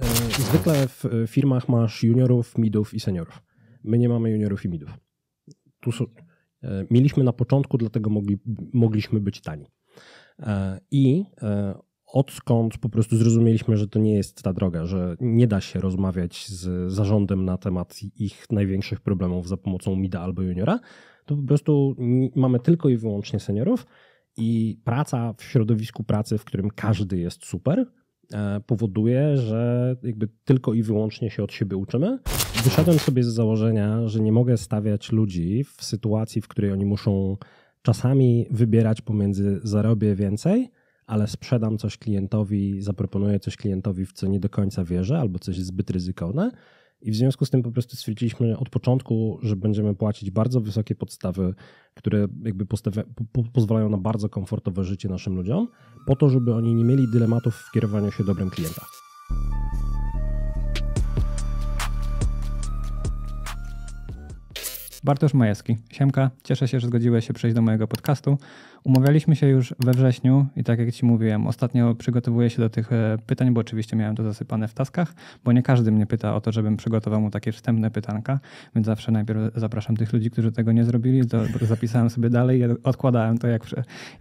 E, zwykle w e, firmach masz juniorów, midów i seniorów. My nie mamy juniorów i midów. Tu są, e, mieliśmy na początku, dlatego mogli, mogliśmy być tani. I odskąd po prostu zrozumieliśmy, że to nie jest ta droga, że nie da się rozmawiać z zarządem na temat ich największych problemów za pomocą mida albo juniora, to po prostu mamy tylko i wyłącznie seniorów i praca w środowisku pracy, w którym każdy jest super – E, powoduje, że jakby tylko i wyłącznie się od siebie uczymy. Wyszedłem sobie z założenia, że nie mogę stawiać ludzi w sytuacji, w której oni muszą czasami wybierać pomiędzy zarobię więcej, ale sprzedam coś klientowi, zaproponuję coś klientowi, w co nie do końca wierzę, albo coś zbyt ryzykowne, i w związku z tym po prostu stwierdziliśmy od początku, że będziemy płacić bardzo wysokie podstawy, które jakby pozwalają na bardzo komfortowe życie naszym ludziom, po to, żeby oni nie mieli dylematów w kierowaniu się dobrem klienta. Bartosz Majewski. Siemka, cieszę się, że zgodziłeś się przejść do mojego podcastu. Umawialiśmy się już we wrześniu i tak jak Ci mówiłem, ostatnio przygotowuję się do tych e, pytań, bo oczywiście miałem to zasypane w taskach, bo nie każdy mnie pyta o to, żebym przygotował mu takie wstępne pytanka, więc zawsze najpierw zapraszam tych ludzi, którzy tego nie zrobili, to zapisałem sobie dalej, odkładałem to, jak,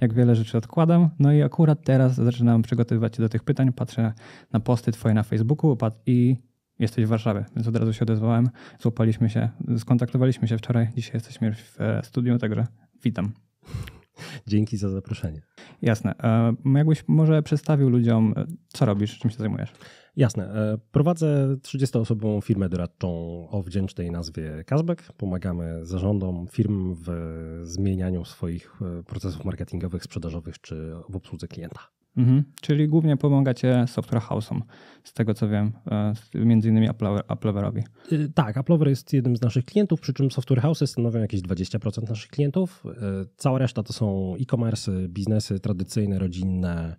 jak wiele rzeczy odkładam. No i akurat teraz zaczynam przygotowywać się do tych pytań, patrzę na posty Twoje na Facebooku i jesteś w Warszawie, więc od razu się odezwałem, złapaliśmy się, skontaktowaliśmy się wczoraj, dzisiaj jesteśmy w e, studiu, także witam. Dzięki za zaproszenie. Jasne. E, jakbyś może przedstawił ludziom, e, co robisz, czym się zajmujesz? Jasne. Prowadzę 30-osobową firmę doradczą o wdzięcznej nazwie Kazbek. Pomagamy zarządom firm w zmienianiu swoich procesów marketingowych, sprzedażowych czy w obsłudze klienta. Mhm. Czyli głównie pomagacie software house'om, z tego co wiem, e, między innymi Applever, y, Tak, Applever jest jednym z naszych klientów, przy czym software house'y stanowią jakieś 20% naszych klientów. Y, cała reszta to są e-commerce, biznesy tradycyjne, rodzinne,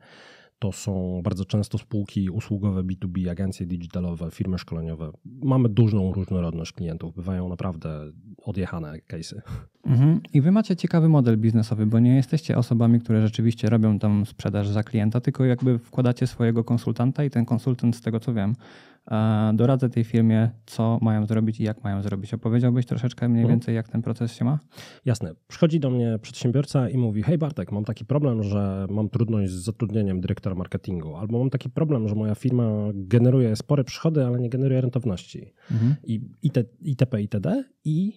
to są bardzo często spółki usługowe B2B, agencje digitalowe, firmy szkoleniowe. Mamy dużą różnorodność klientów, bywają naprawdę odjechane case'y. Mhm. I wy macie ciekawy model biznesowy, bo nie jesteście osobami, które rzeczywiście robią tam sprzedaż za klienta, tylko jakby wkładacie swojego konsultanta i ten konsultant, z tego co wiem, E, doradzę tej firmie, co mają zrobić i jak mają zrobić. Opowiedziałbyś troszeczkę mniej mhm. więcej, jak ten proces się ma? Jasne. Przychodzi do mnie przedsiębiorca i mówi: Hej Bartek, mam taki problem, że mam trudność z zatrudnieniem dyrektora marketingu, albo mam taki problem, że moja firma generuje spore przychody, ale nie generuje rentowności. Mhm. I, itp., itd. I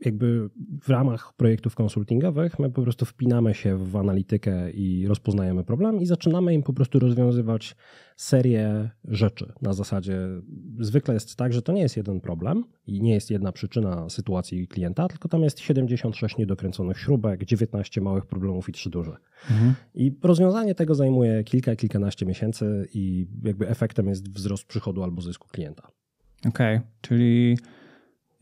jakby w ramach projektów konsultingowych my po prostu wpinamy się w analitykę i rozpoznajemy problem i zaczynamy im po prostu rozwiązywać serię rzeczy. Na zasadzie zwykle jest tak, że to nie jest jeden problem i nie jest jedna przyczyna sytuacji klienta, tylko tam jest 76 niedokręconych śrubek, 19 małych problemów i 3 duże. Mhm. I rozwiązanie tego zajmuje kilka, kilkanaście miesięcy i jakby efektem jest wzrost przychodu albo zysku klienta. Okej, okay, czyli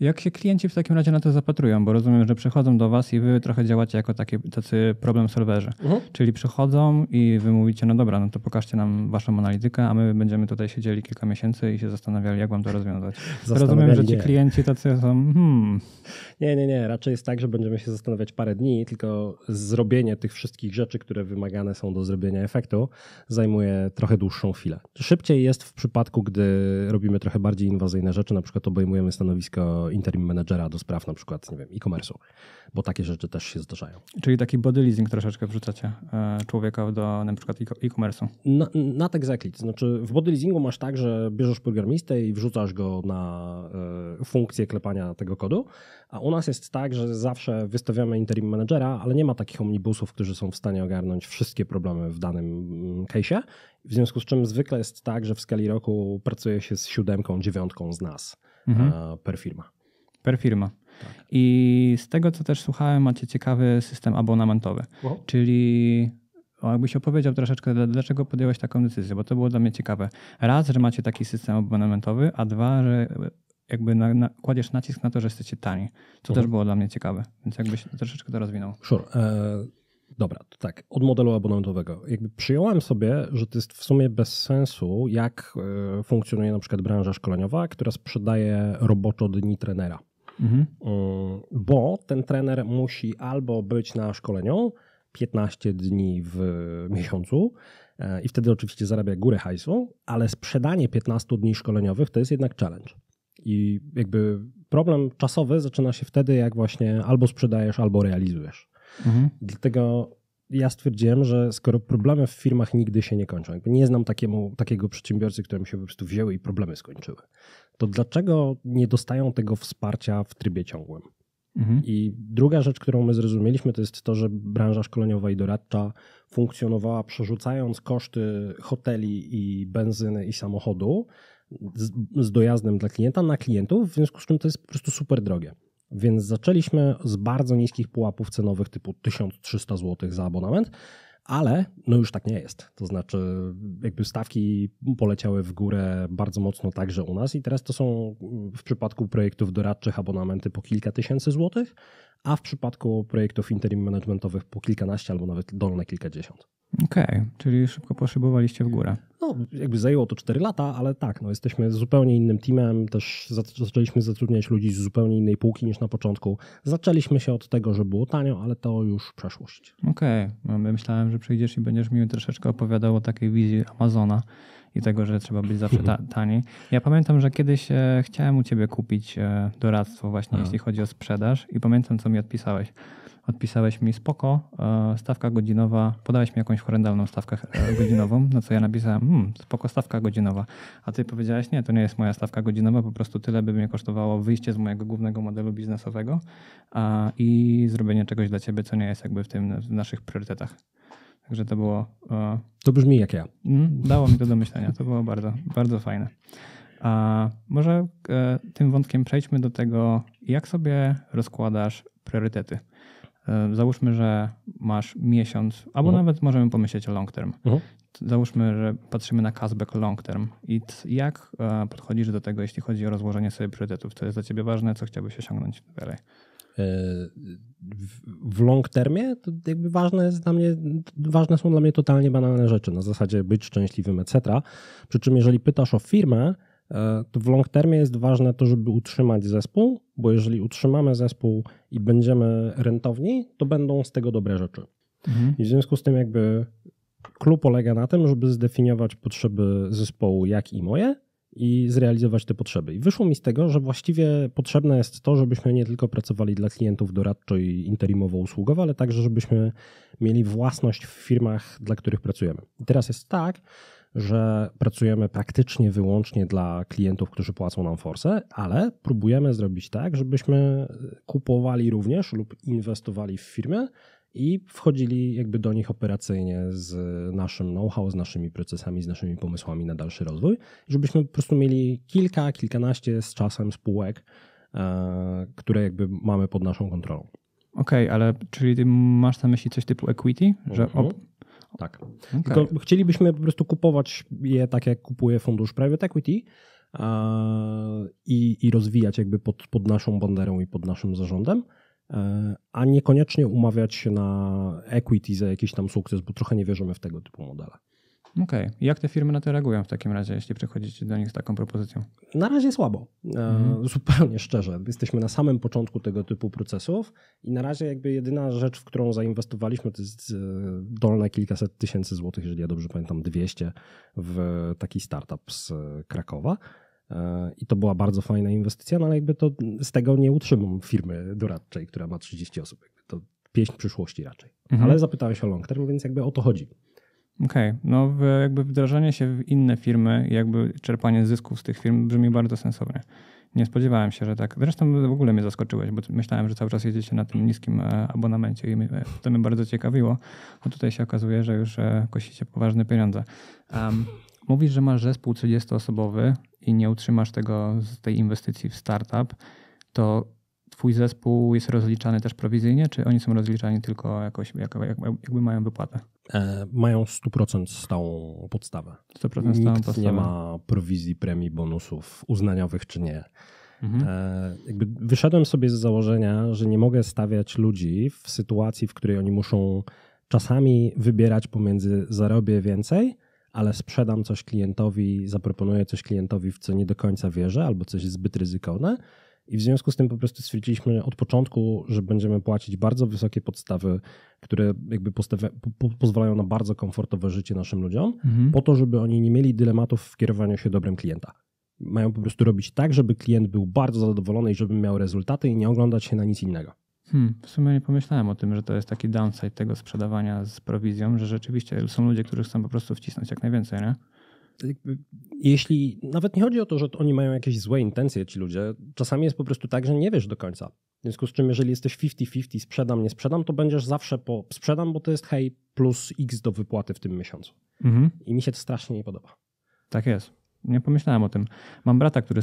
jak się klienci w takim razie na to zapatrują? Bo rozumiem, że przychodzą do Was i Wy trochę działacie jako takie, tacy problem solwerzy. Mhm. Czyli przychodzą i Wy mówicie, no dobra, no to pokażcie nam Waszą analitykę, a my będziemy tutaj siedzieli kilka miesięcy i się zastanawiali, jak Wam to rozwiązać. Rozumiem, że ci nie. klienci tacy są, hmm. Nie, nie, nie. Raczej jest tak, że będziemy się zastanawiać parę dni, tylko zrobienie tych wszystkich rzeczy, które wymagane są do zrobienia efektu, zajmuje trochę dłuższą chwilę. Szybciej jest w przypadku, gdy robimy trochę bardziej inwazyjne rzeczy, na przykład obejmujemy stanowisko interim managera do spraw na przykład, nie wiem, e-commerce'u, bo takie rzeczy też się zdarzają. Czyli taki body leasing troszeczkę wrzucacie e, człowieka do na przykład e-commerce'u? Na, tak exactly. To znaczy w body leasingu masz tak, że bierzesz programistę i wrzucasz go na e, funkcję klepania tego kodu, a u nas jest tak, że zawsze wystawiamy interim managera, ale nie ma takich omnibusów, którzy są w stanie ogarnąć wszystkie problemy w danym mm, case'ie, w związku z czym zwykle jest tak, że w skali roku pracuje się z siódemką, dziewiątką z nas mhm. E, per firma. Per firma. Tak. I z tego, co też słuchałem, macie ciekawy system abonamentowy. Wow. Czyli jakbyś opowiedział troszeczkę, dlaczego podjąłeś taką decyzję, bo to było dla mnie ciekawe. Raz, że macie taki system abonamentowy, a dwa, że e, jakby na, na, kładziesz nacisk na to, że jesteście tani. To mhm. też było dla mnie ciekawe, więc jakbyś troszeczkę to rozwinął. Sure. E, dobra, to tak, od modelu abonamentowego. Jakby przyjąłem sobie, że to jest w sumie bez sensu, jak e, funkcjonuje na przykład branża szkoleniowa, która sprzedaje roboczo dni trenera. Mhm. E, bo ten trener musi albo być na szkoleniu 15 dni w miesiącu e, i wtedy oczywiście zarabia górę hajsu, ale sprzedanie 15 dni szkoleniowych to jest jednak challenge. I jakby problem czasowy zaczyna się wtedy, jak właśnie albo sprzedajesz, albo realizujesz. Mhm. Dlatego ja stwierdziłem, że skoro problemy w firmach nigdy się nie kończą, nie znam takiemu, takiego przedsiębiorcy, któremu się po prostu wzięły i problemy skończyły to dlaczego nie dostają tego wsparcia w trybie ciągłym? Mhm. I druga rzecz, którą my zrozumieliśmy, to jest to, że branża szkoleniowa i doradcza funkcjonowała przerzucając koszty hoteli i benzyny i samochodu z, z dojazdem dla klienta na klientów, w związku z czym to jest po prostu super drogie. Więc zaczęliśmy z bardzo niskich pułapów cenowych typu 1300 zł za abonament ale no już tak nie jest. To znaczy, jakby stawki poleciały w górę bardzo mocno także u nas i teraz to są w przypadku projektów doradczych abonamenty po kilka tysięcy złotych, a w przypadku projektów interim managementowych po kilkanaście albo nawet dolne kilkadziesiąt. Okej, okay, czyli szybko poszybowaliście w górę. No, jakby zajęło to 4 lata, ale tak, no jesteśmy zupełnie innym teamem, też zaczęliśmy zatrudniać ludzi z zupełnie innej półki niż na początku. Zaczęliśmy się od tego, że było tanio, ale to już przeszłość. Okej, okay. No, myślałem, że przyjdziesz i będziesz mi troszeczkę opowiadał o takiej wizji Amazona i tego, że trzeba być zawsze ta taniej. Ja pamiętam, że kiedyś e, chciałem u ciebie kupić e, doradztwo właśnie, A. jeśli chodzi o sprzedaż i pamiętam, co mi mi odpisałeś. Odpisałeś mi spoko, e, stawka godzinowa, podałeś mi jakąś horrendalną stawkę e, godzinową, no co ja napisałem, hmm, spoko, stawka godzinowa. A ty powiedziałeś, nie, to nie jest moja stawka godzinowa, po prostu tyle by mnie kosztowało wyjście z mojego głównego modelu biznesowego a, i zrobienie czegoś dla ciebie, co nie jest jakby w tym w naszych priorytetach. Także to było. E, to brzmi jak ja. Mm, dało mi to do myślenia. To było bardzo, bardzo fajne. A może e, tym wątkiem przejdźmy do tego, jak sobie rozkładasz priorytety. E, załóżmy, że masz miesiąc, albo mhm. nawet możemy pomyśleć o long term. Mhm. Załóżmy, że patrzymy na cashback long term. I jak e, podchodzisz do tego, jeśli chodzi o rozłożenie sobie priorytetów? Co jest dla ciebie ważne, co chciałbyś osiągnąć dalej? w long termie, to jakby ważne jest dla mnie, ważne są dla mnie totalnie banalne rzeczy, na zasadzie być szczęśliwym, etc. Przy czym jeżeli pytasz o firmę, E, to w long termie jest ważne to, żeby utrzymać zespół, bo jeżeli utrzymamy zespół i będziemy rentowni, to będą z tego dobre rzeczy. Mhm. I w związku z tym jakby klub polega na tym, żeby zdefiniować potrzeby zespołu jak i moje i zrealizować te potrzeby. I wyszło mi z tego, że właściwie potrzebne jest to, żebyśmy nie tylko pracowali dla klientów doradczo i interimowo-usługowo, ale także żebyśmy mieli własność w firmach, dla których pracujemy. I teraz jest tak, że pracujemy praktycznie wyłącznie dla klientów, którzy płacą nam forsę, ale próbujemy zrobić tak, żebyśmy kupowali również lub inwestowali w firmy i wchodzili jakby do nich operacyjnie z naszym know-how, z naszymi procesami, z naszymi pomysłami na dalszy rozwój, żebyśmy po prostu mieli kilka, kilkanaście z czasem spółek, e, które jakby mamy pod naszą kontrolą. Okej, okay, ale czyli masz na myśli coś typu equity? Że mhm. Tak. Okay. chcielibyśmy po prostu kupować je tak, jak kupuje fundusz private equity i, i rozwijać jakby pod, pod naszą banderą i pod naszym zarządem, e, a niekoniecznie umawiać się na equity za jakiś tam sukces, bo trochę nie wierzymy w tego typu modele. Okej. Okay. Jak te firmy na to reagują w takim razie, jeśli przychodzicie do nich z taką propozycją? Na razie słabo. E, mhm. Zupełnie szczerze. Jesteśmy na samym początku tego typu procesów i na razie jakby jedyna rzecz, w którą zainwestowaliśmy, to jest e, dolne kilkaset tysięcy złotych, jeżeli ja dobrze pamiętam, 200 w taki startup z e, Krakowa. I to była bardzo fajna inwestycja, no ale jakby to z tego nie utrzymam firmy doradczej, która ma 30 osób. to pieśń przyszłości raczej. Mhm. Ale zapytałem się o long term, więc jakby o to chodzi. Okej, okay. no jakby wdrażanie się w inne firmy, jakby czerpanie zysków z tych firm brzmi bardzo sensownie. Nie spodziewałem się, że tak. Zresztą w ogóle mnie zaskoczyłeś, bo myślałem, że cały czas jedziecie na tym niskim e, abonamencie i e, to mnie bardzo ciekawiło, a tutaj się okazuje, że już e, kosicie poważne pieniądze. Um, mówisz, że masz zespół 30-osobowy i nie utrzymasz tego z tej inwestycji w startup, to twój zespół jest rozliczany też prowizyjnie, czy oni są rozliczani tylko jakoś, jakby, jakby mają wypłatę? E, mają 100% stałą podstawę. 100% stałą Nikt podstawę. nie ma prowizji, premii, bonusów uznaniowych czy nie. Mhm. E, jakby wyszedłem sobie z założenia, że nie mogę stawiać ludzi w sytuacji, w której oni muszą czasami wybierać pomiędzy zarobię więcej, ale sprzedam coś klientowi, zaproponuję coś klientowi, w co nie do końca wierzę, albo coś zbyt ryzykowne, i w związku z tym po prostu stwierdziliśmy od początku, że będziemy płacić bardzo wysokie podstawy, które jakby postawia, po, pozwalają na bardzo komfortowe życie naszym ludziom, mhm. po to, żeby oni nie mieli dylematów w kierowaniu się dobrem klienta. Mają po prostu robić tak, żeby klient był bardzo zadowolony i żeby miał rezultaty i nie oglądać się na nic innego. Hmm, w sumie nie pomyślałem o tym, że to jest taki downside tego sprzedawania z prowizją, że rzeczywiście są ludzie, którzy chcą po prostu wcisnąć jak najwięcej, nie? jeśli nawet nie chodzi o to, że oni mają jakieś złe intencje, ci ludzie, czasami jest po prostu tak, że nie wiesz do końca. W związku z czym, jeżeli jesteś 50-50, sprzedam, nie sprzedam, to będziesz zawsze po sprzedam, bo to jest hej, plus x do wypłaty w tym miesiącu. Mhm. I mi się to strasznie nie podoba. Tak jest. Nie pomyślałem o tym. Mam brata, który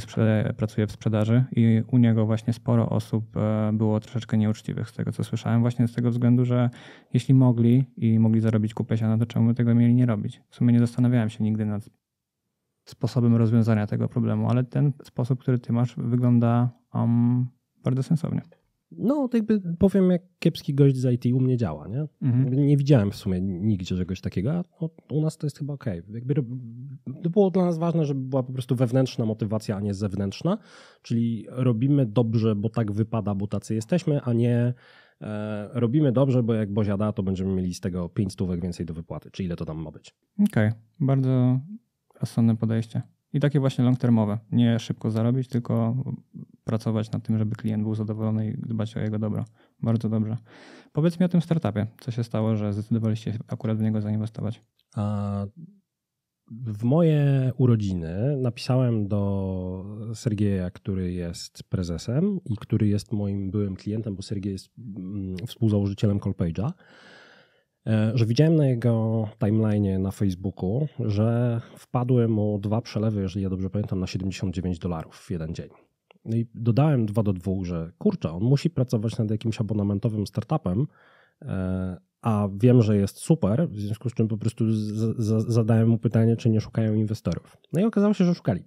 pracuje w sprzedaży i u niego właśnie sporo osób e, było troszeczkę nieuczciwych z tego, co słyszałem, właśnie z tego względu, że jeśli mogli i mogli zarobić kupę siana, no to czemu tego mieli nie robić? W sumie nie zastanawiałem się nigdy nad sposobem rozwiązania tego problemu, ale ten sposób, który ty masz, wygląda um, bardzo sensownie. No, to jakby powiem, jak kiepski gość z IT u mnie działa, nie? Mhm. Nie widziałem w sumie nigdzie czegoś takiego, a no, u nas to jest chyba okej. Okay. to było dla nas ważne, żeby była po prostu wewnętrzna motywacja, a nie zewnętrzna, czyli robimy dobrze, bo tak wypada, bo tacy jesteśmy, a nie e, robimy dobrze, bo jak Bozia da, to będziemy mieli z tego 5 stówek więcej do wypłaty, czy ile to tam ma być. Okej, okay. bardzo rozsądne podejście. I takie właśnie long termowe. Nie szybko zarobić, tylko pracować nad tym, żeby klient był zadowolony i dbać o jego dobro. Bardzo dobrze. Powiedz mi o tym startupie. Co się stało, że zdecydowaliście akurat w niego zainwestować? A w moje urodziny napisałem do Sergieja, który jest prezesem i który jest moim byłym klientem, bo Sergiej jest mm, współzałożycielem Colpage'a. E, że widziałem na jego timeline na Facebooku, że wpadły mu dwa przelewy, jeżeli ja dobrze pamiętam, na 79 dolarów w jeden dzień. No I dodałem dwa do dwóch, że kurczę, on musi pracować nad jakimś abonamentowym startupem, e, a wiem, że jest super, w związku z czym po prostu zadałem mu pytanie, czy nie szukają inwestorów. No i okazało się, że szukali.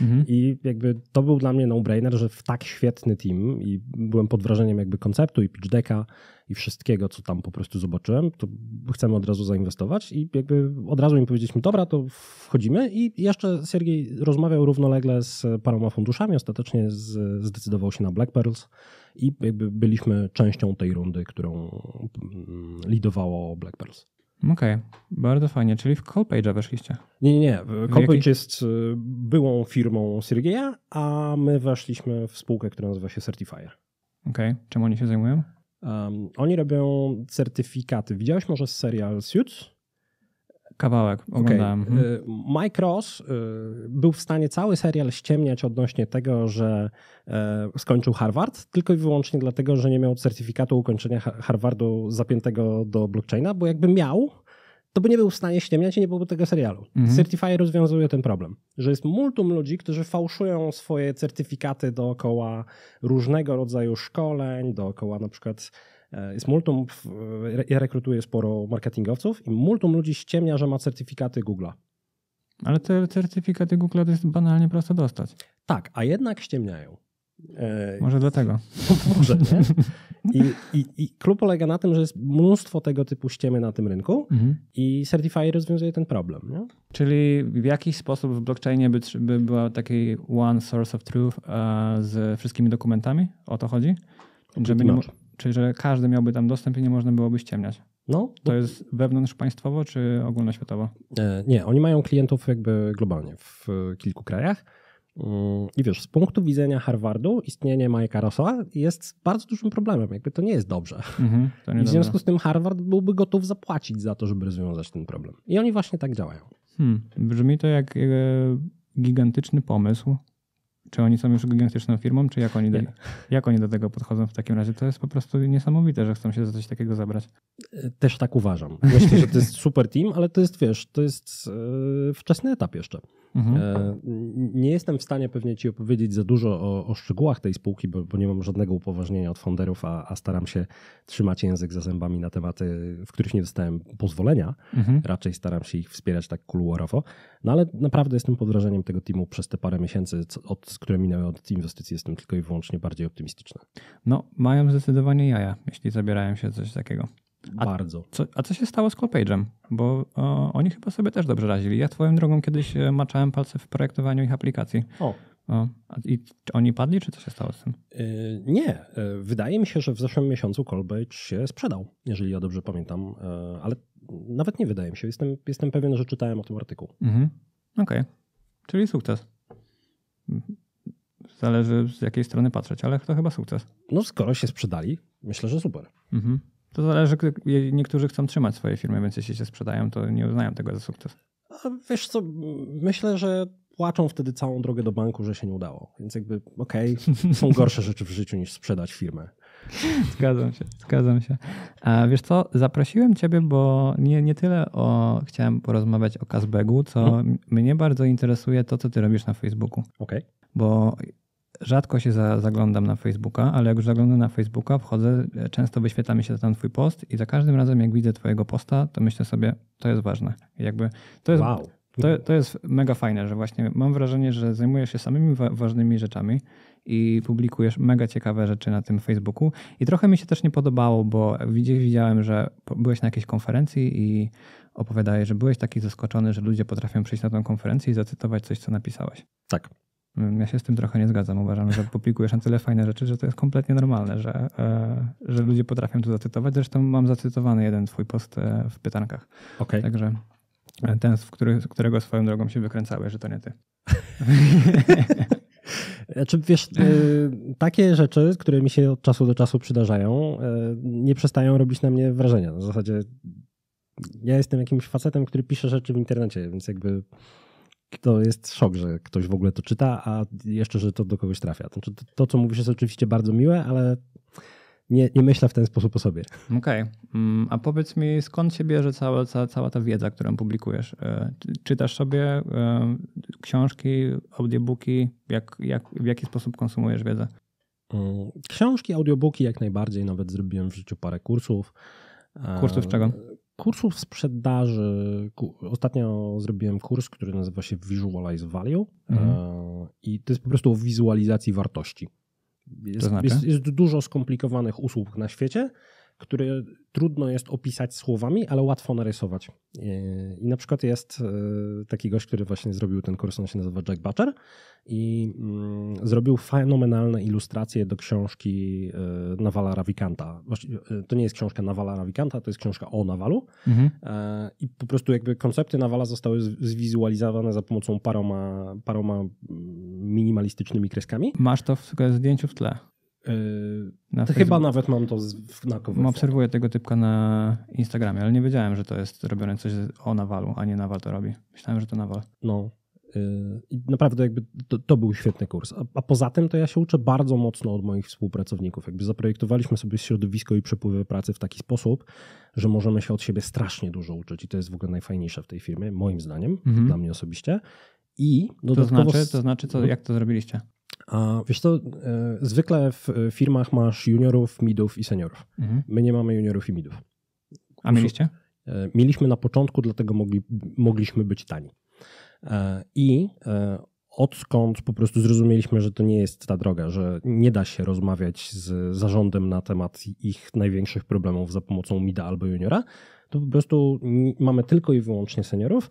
Mhm. I jakby to był dla mnie no-brainer, że w tak świetny team i byłem pod wrażeniem jakby konceptu i pitch decka i wszystkiego, co tam po prostu zobaczyłem, to chcemy od razu zainwestować i jakby od razu im powiedzieliśmy, dobra, to wchodzimy i jeszcze Sergiej rozmawiał równolegle z paroma funduszami, ostatecznie zdecydował się na Black Pearls i jakby byliśmy częścią tej rundy, którą mm, lidowało Black Pearls. Okej, okay. bardzo fajnie. Czyli w Callpage'a weszliście? Nie, nie, nie. Callpage jest y, byłą firmą Sergeja, a my weszliśmy w spółkę, która nazywa się Certifier. Okej, okay. czym oni się zajmują? Um, oni robią certyfikaty. Widziałeś może serial Suits? Kawałek oglądałem. Okay. Mhm. Mike Ross y, był w stanie cały serial ściemniać odnośnie tego, że e, skończył Harvard, tylko i wyłącznie dlatego, że nie miał certyfikatu ukończenia Harvardu zapiętego do blockchaina, bo jakby miał, to by nie był w stanie ściemniać i nie byłoby tego serialu. Mhm. Certify rozwiązuje ten problem, że jest multum ludzi, którzy fałszują swoje certyfikaty dookoła różnego rodzaju szkoleń, dookoła na przykład E, jest multum, ja rekrutuję sporo marketingowców i multum ludzi ściemnia, że ma certyfikaty Google'a. Ale te certyfikaty Google to jest banalnie prosto dostać. Tak, a jednak ściemniają. E, Może dlatego. Może. I, i, I, klub polega na tym, że jest mnóstwo tego typu ściemy na tym rynku mhm. i Certify rozwiązuje ten problem. Nie? Czyli w jakiś sposób w blockchainie by, by była taki one source of truth e, z wszystkimi dokumentami? O to chodzi? Żeby nie, Czyli, że każdy miałby tam dostęp i nie można byłoby ściemniać. No, to jest jest wewnątrzpaństwowo czy ogólnoświatowo? E, nie, oni mają klientów jakby globalnie w kilku krajach. Mm, I wiesz, z punktu widzenia Harvardu istnienie Majka Rosola jest bardzo dużym problemem. Jakby to nie jest dobrze. Mhm, nie I w dobra. związku z tym Harvard byłby gotów zapłacić za to, żeby rozwiązać ten problem. I oni właśnie tak działają. Hmm, brzmi to jak e, gigantyczny pomysł, czy oni są już gigantyczną firmą, czy jak oni, do, jak oni do tego podchodzą w takim razie? To jest po prostu niesamowite, że chcą się za coś takiego zabrać. E, też tak uważam. Myślę, że to jest super team, ale to jest, wiesz, to jest e, wczesny etap jeszcze. Mhm. E, nie jestem w stanie pewnie Ci opowiedzieć za dużo o, o szczegółach tej spółki, bo, bo, nie mam żadnego upoważnienia od fonderów, a, a, staram się trzymać język za zębami na tematy, w których nie dostałem pozwolenia. Mhm. Raczej staram się ich wspierać tak kuluarowo. No ale naprawdę jestem pod wrażeniem tego teamu przez te parę miesięcy, od, które minęły od inwestycji. Jestem tylko i wyłącznie bardziej optymistyczny. No, mają zdecydowanie jaja, jeśli zabierają się coś takiego. A Bardzo. Co, a co się stało z Callpage'em? Bo o, oni chyba sobie też dobrze radzili. Ja twoją drogą kiedyś e, maczałem palce w projektowaniu ich aplikacji. O. o I oni padli, czy co się stało z tym? Yy, nie. E, wydaje mi się, że w zeszłym miesiącu Callpage się sprzedał, jeżeli ja dobrze pamiętam. Yy, ale nawet nie wydaje mi się. Jestem, jestem pewien, że czytałem o tym artykuł. Mhm. Okej. Okay. Czyli sukces. Zależy z jakiej strony patrzeć, ale to chyba sukces. No skoro się sprzedali, myślę, że super. Mhm. To zależy, niektórzy chcą trzymać swoje firmy, więc jeśli się sprzedają, to nie uznają tego za sukces. A wiesz co, myślę, że płaczą wtedy całą drogę do banku, że się nie udało. Więc jakby okej, okay, są gorsze rzeczy w życiu niż sprzedać firmę. Zgadzam się, zgadzam się. A wiesz co, zaprosiłem ciebie, bo nie, nie tyle o, chciałem porozmawiać o Kazbegu, co hmm. mnie bardzo interesuje to, co ty robisz na Facebooku. Okej. Okay. Bo Rzadko się za, zaglądam na Facebooka, ale jak już zaglądam na Facebooka, wchodzę, e, często wyświetla mi się tam twój post i za każdym razem jak widzę twojego posta, to myślę sobie, to jest ważne. I jakby to jest, wow. to, to jest mega fajne, że właśnie mam wrażenie, że zajmujesz się samymi wa ważnymi rzeczami i publikujesz mega ciekawe rzeczy na tym Facebooku. I trochę mi się też nie podobało, bo widziałem, że byłeś na jakiejś konferencji i opowiadałeś, że byłeś taki zaskoczony, że ludzie potrafią przyjść na tą konferencję i zacytować coś, co napisałeś. Tak. Ja się z tym trochę nie zgadzam. Uważam, że publikujesz na tyle fajne rzeczy, że to jest kompletnie normalne, że, e, że ludzie potrafią to zacytować. Zresztą mam zacytowany jeden twój post e, w pytankach. Okay. Także ten, z którego swoją drogą się wykręcałeś, że to nie ty. Znaczy, wiesz, e, takie rzeczy, które mi się od czasu do czasu przydarzają, nie przestają robić na mnie wrażenia. W zasadzie ja jestem jakimś facetem, który pisze rzeczy w internecie, więc jakby to jest szok, że ktoś w ogóle to czyta, a jeszcze, że to do kogoś trafia. Znaczy, to, to co mówisz, jest oczywiście bardzo miłe, ale nie, nie myślę w ten sposób o sobie. Okej. Okay. Mm, a powiedz mi, skąd się bierze cała, cała, cała ta wiedza, którą publikujesz? E, czytasz sobie e, książki, audiobooki? Jak, jak, w jaki sposób konsumujesz wiedzę? Mm, książki, audiobooki jak najbardziej. Nawet zrobiłem w życiu parę kursów. E, kursów czego? kursów sprzedaży. Ostatnio zrobiłem kurs, który nazywa się Visualize Value mhm. E, i to jest po prostu o wizualizacji wartości. Jest, to znaczy? jest, jest dużo skomplikowanych usług na świecie, które trudno jest opisać słowami, ale łatwo narysować. E, I na przykład jest e, taki gość, który właśnie zrobił ten kurs, on się nazywa Jack Butcher i mm, zrobił fenomenalne ilustracje do książki e, Nawala Ravikanta. To nie jest książka Nawala Ravikanta, to jest książka o Nawalu mhm. i po prostu jakby koncepty Nawala zostały zwizualizowane za pomocą paroma, paroma mm, minimalistycznymi kreskami. Masz to w zdjęciu w tle. Yy, na chyba nawet mam to na cover no, Obserwuję tego typka na Instagramie, ale nie wiedziałem, że to jest robione coś o Nawalu, a nie Nawal to robi. Myślałem, że to Nawal. No. Yy, I naprawdę jakby to, to był świetny kurs. A, a, poza tym to ja się uczę bardzo mocno od moich współpracowników. Jakby zaprojektowaliśmy sobie środowisko i przepływy pracy w taki sposób, że możemy się od siebie strasznie dużo uczyć. I to jest w ogóle najfajniejsze w tej firmie, moim zdaniem, mhm. dla mnie osobiście. I to znaczy, to znaczy co, mhm. jak to zrobiliście? A wiesz to e, zwykle w e, firmach masz juniorów, midów i seniorów. Mhm. My nie mamy juniorów i midów. A mieliście? E, mieliśmy na początku, dlatego mogli, mogliśmy być tani. I odskąd po prostu zrozumieliśmy, że to nie jest ta droga, że nie da się rozmawiać z zarządem na temat ich największych problemów za pomocą mida albo juniora, to po prostu mamy tylko i wyłącznie seniorów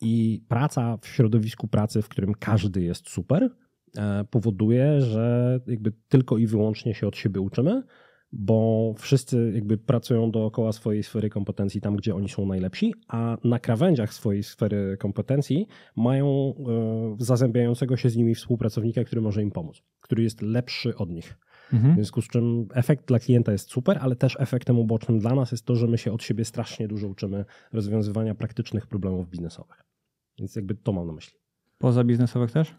i praca w środowisku pracy, w którym każdy jest super, E, powoduje, że jakby tylko i wyłącznie się od siebie uczymy, bo wszyscy jakby pracują dookoła swojej sfery kompetencji tam, gdzie oni są najlepsi, a na krawędziach swojej sfery kompetencji mają e, zazębiającego się z nimi współpracownika, który może im pomóc, który jest lepszy od nich. Mhm. W związku z czym efekt dla klienta jest super, ale też efektem ubocznym dla nas jest to, że my się od siebie strasznie dużo uczymy rozwiązywania praktycznych problemów biznesowych. Więc jakby to mam na myśli. Poza biznesowych też?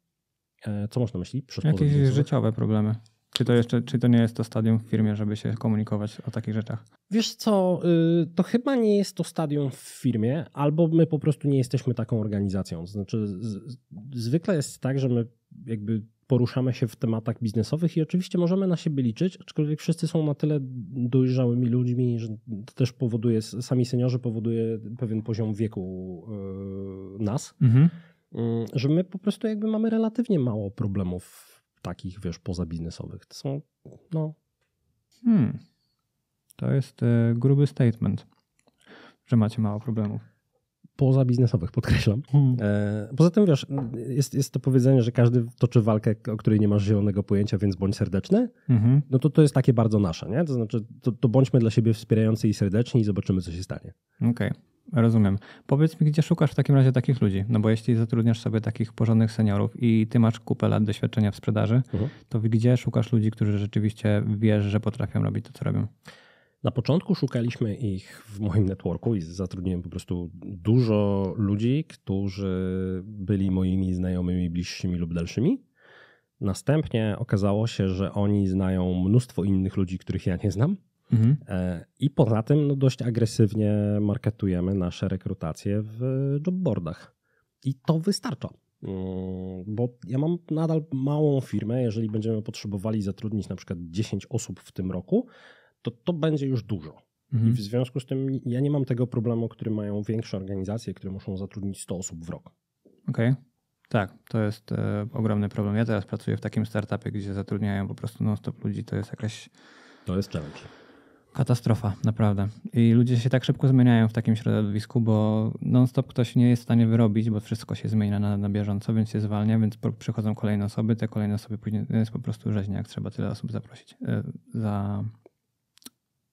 E, co można myśli? Jakieś życiowe problemy. Czy to, jeszcze, czy to nie jest to stadium w firmie, żeby się komunikować o takich rzeczach? Wiesz co, y, to chyba nie jest to stadium w firmie, albo my po prostu nie jesteśmy taką organizacją. Znaczy, z, zwykle jest tak, że my jakby poruszamy się w tematach biznesowych i oczywiście możemy na siebie liczyć, aczkolwiek wszyscy są na tyle dojrzałymi ludźmi, że to też powoduje, sami seniorzy powoduje pewien poziom wieku y, nas. Mhm Mm, że my po prostu jakby mamy relatywnie mało problemów takich, wiesz, pozabiznesowych. To są, no... Hmm. To jest e, gruby statement, że macie mało problemów poza biznesowych, podkreślam. Hmm. E, poza tym, wiesz, jest, jest to powiedzenie, że każdy toczy walkę, o której nie masz zielonego pojęcia, więc bądź serdeczny. Hmm. No to to jest takie bardzo nasze, nie? To znaczy, to, to bądźmy dla siebie wspierający i serdeczni i zobaczymy, co się stanie. Okej. Okay. Rozumiem. Powiedz mi, gdzie szukasz w takim razie takich ludzi? No bo jeśli zatrudniasz sobie takich porządnych seniorów i ty masz kupę lat doświadczenia w sprzedaży, mhm. to gdzie szukasz ludzi, którzy rzeczywiście wiesz, że potrafią robić to, co robią? Na początku szukaliśmy ich w moim networku i zatrudniłem po prostu dużo ludzi, którzy byli moimi znajomymi bliższymi lub dalszymi. Następnie okazało się, że oni znają mnóstwo innych ludzi, których ja nie znam Mhm. E, I poza tym no, dość agresywnie marketujemy nasze rekrutacje w jobboardach. I to wystarcza. Mm, bo ja mam nadal małą firmę, jeżeli będziemy potrzebowali zatrudnić na przykład 10 osób w tym roku, to to będzie już dużo. Mhm. I w związku z tym ja nie mam tego problemu, który mają większe organizacje, które muszą zatrudnić 100 osób w rok. Okej. Okay. Tak, to jest e, ogromny problem. Ja teraz pracuję w takim startupie, gdzie zatrudniają po prostu non-stop ludzi. To jest jakaś. To jest challenge. Katastrofa, naprawdę. I ludzie się tak szybko zmieniają w takim środowisku, bo non-stop ktoś nie jest w stanie wyrobić, bo wszystko się zmienia na, na bieżąco, więc się zwalnia, więc przychodzą kolejne osoby, te kolejne osoby później e, jest po prostu rzeźnia, jak trzeba tyle osób zaprosić, e, za,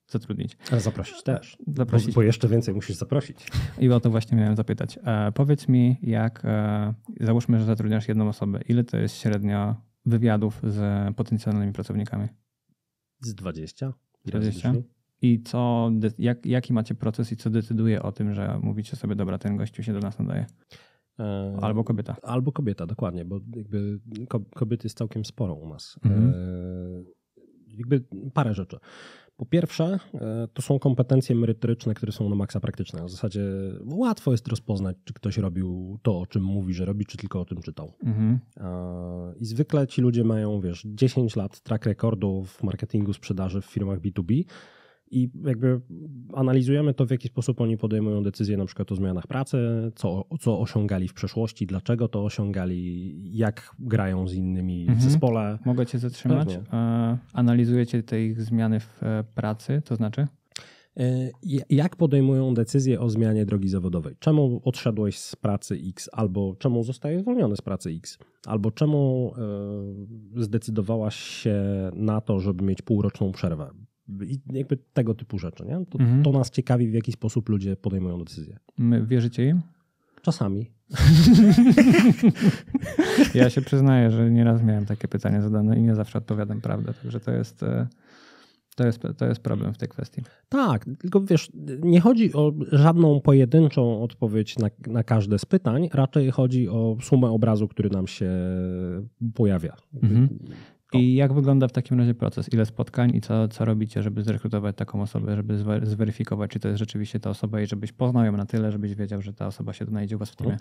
zatrudnić. Ale zaprosić też. E, zaprosić. Bo, bo, jeszcze więcej musisz zaprosić. I o to właśnie miałem zapytać. E, powiedz mi, jak, e, załóżmy, że zatrudniasz jedną osobę, ile to jest średnio wywiadów z potencjalnymi pracownikami? Z 20. 20. I co, jak, jaki macie proces i co decyduje o tym, że mówicie sobie, dobra, ten gościu się do nas nadaje? E, albo kobieta. Albo kobieta, dokładnie, bo jakby kobiety jest całkiem sporo u nas. Mhm. E, jakby parę rzeczy. Po pierwsze, e, to są kompetencje merytoryczne, które są na maksa praktyczne. W zasadzie łatwo jest rozpoznać, czy ktoś robił to, o czym mówi, że robi, czy tylko o czym czytał. Mhm. E, I zwykle ci ludzie mają, wiesz, 10 lat track recordu w marketingu sprzedaży w firmach B2B i jakby analizujemy to, w jaki sposób oni podejmują decyzje na przykład o zmianach pracy, co, co osiągali w przeszłości, dlaczego to osiągali, jak grają z innymi mhm. w zespole. Mogę cię zatrzymać? Pewnie. E, analizujecie te ich zmiany w e, pracy, to znaczy? E, jak podejmują decyzję o zmianie drogi zawodowej? Czemu odszedłeś z pracy X, albo czemu zostajesz zwolniony z pracy X, albo czemu zdecydowałaś się na to, żeby mieć półroczną przerwę? I jakby tego typu rzeczy, nie? To, mhm. to nas ciekawi, w jaki sposób ludzie podejmują decyzje. My wierzycie im? Czasami. ja się przyznaję, że nieraz miałem takie pytanie zadane i nie zawsze odpowiadam prawdę, także to jest... E, to jest, to jest problem w tej kwestii. Tak, tylko wiesz, nie chodzi o żadną pojedynczą odpowiedź na, na każde z pytań, raczej chodzi o sumę obrazu, który nam się pojawia. Mhm. I jak wygląda w takim razie proces? Ile spotkań i co, co robicie, żeby zrekrutować taką osobę, żeby zweryfikować, czy to jest rzeczywiście ta osoba i żebyś poznał ją na tyle, żebyś wiedział, że ta osoba się odnajdzie u was w teamie?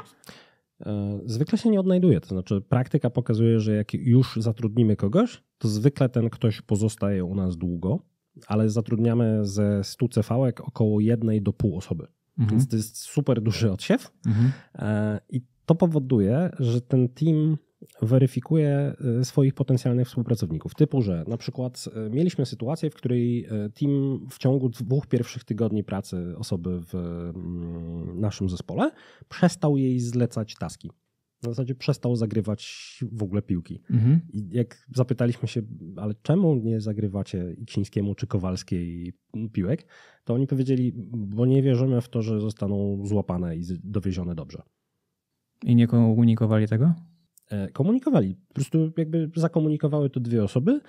E, zwykle się nie odnajduje. To znaczy, praktyka pokazuje, że jak już zatrudnimy kogoś, to zwykle ten ktoś pozostaje u nas długo, ale zatrudniamy ze 100 cv około jednej do pół osoby. Mhm. Więc to jest super duży odsiew. Mhm. E, I to powoduje, że ten team weryfikuje e, swoich potencjalnych współpracowników. Typu, że na przykład e, mieliśmy sytuację, w której e, team w ciągu dwóch pierwszych tygodni pracy osoby w mm, naszym zespole przestał jej zlecać taski. W zasadzie przestał zagrywać w ogóle piłki. Mhm. I jak zapytaliśmy się, ale czemu nie zagrywacie Ksińskiemu czy Kowalskiej piłek, to oni powiedzieli, bo nie wierzymy w to, że zostaną złapane i dowiezione dobrze. I nie komunikowali tego? E, komunikowali. Po prostu jakby zakomunikowały to dwie osoby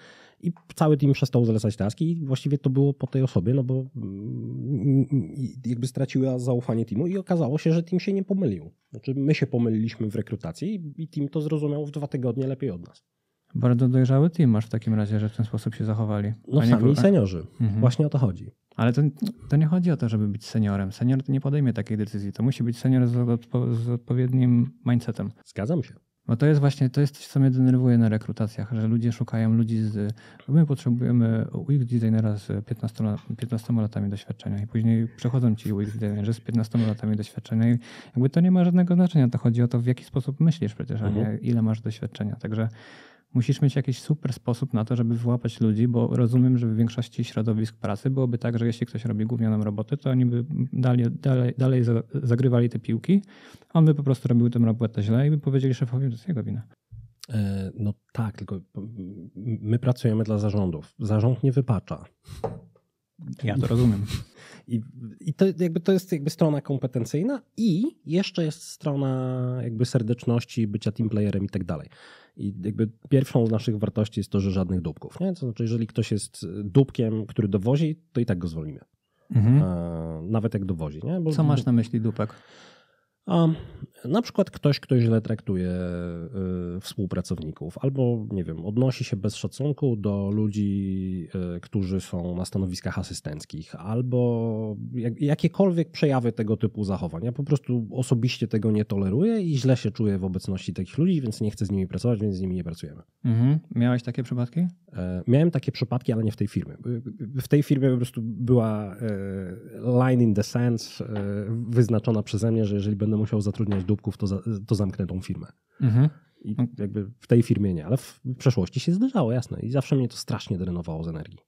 i cały team przestał zlecać taski i właściwie to było po tej osobie, no bo mm, jakby straciła zaufanie teamu i okazało się, że team się nie pomylił. Znaczy my się pomyliliśmy w rekrutacji i team to zrozumiał w dwa tygodnie lepiej od nas. Bardzo dojrzały team masz w takim razie, że w ten sposób się zachowali. No sami seniorzy. Mhm. Właśnie o to chodzi. Ale to, to, nie chodzi o to, żeby być seniorem. Senior nie podejmie takiej decyzji. To musi być senior z, odpo z odpowiednim mindsetem. Zgadzam się. Bo to jest właśnie, to jest coś, co mnie denerwuje na rekrutacjach, że ludzie szukają ludzi z, my potrzebujemy UX designera z 15, 15 latami doświadczenia i później przechodzą ci UX designerzy z 15 latami doświadczenia i jakby to nie ma żadnego znaczenia, to chodzi o to, w jaki sposób myślisz przecież, a nie mhm. ile masz doświadczenia. Także musisz mieć jakiś super sposób na to, żeby wyłapać ludzi, bo rozumiem, że w większości środowisk pracy byłoby tak, że jeśli ktoś robi gównianą robotę, to oni by dalej, dalej, dalej zagrywali te piłki, a on by po prostu robił tę robotę źle i by powiedzieli szefowi, że to jest jego wina. E, no tak, tylko my pracujemy dla zarządów. Zarząd nie wypacza. Ja to rozumiem. I, i to, jakby to jest jakby strona kompetencyjna i jeszcze jest strona jakby serdeczności, bycia playerem i tak dalej. I jakby pierwszą z naszych wartości jest to, że żadnych dupków. Nie? To znaczy, jeżeli ktoś jest dupkiem, który dowozi, to i tak go zwolnimy. Mhm. E, nawet jak dowozi. Nie? Bo, Co masz na myśli dupek? na przykład ktoś, kto źle traktuje y, współpracowników, albo nie wiem, odnosi się bez szacunku do ludzi, y, którzy są na stanowiskach asystenckich, albo jakiekolwiek przejawy tego typu zachowań. Ja po prostu osobiście tego nie toleruję i źle się czuję w obecności takich ludzi, więc nie chcę z nimi pracować, więc z nimi nie pracujemy. Mhm. Miałeś takie przypadki? E, miałem takie przypadki, ale nie w tej firmie. Y, w tej firmie po prostu była e, line in the sense e, wyznaczona przeze mnie, że jeżeli będę musiał zatrudniać dupków, to, za, to zamknę tą firmę. Mhm. I jakby w tej firmie nie, ale w przeszłości się zdarzało, jasne. I zawsze mnie to strasznie drenowało z energii.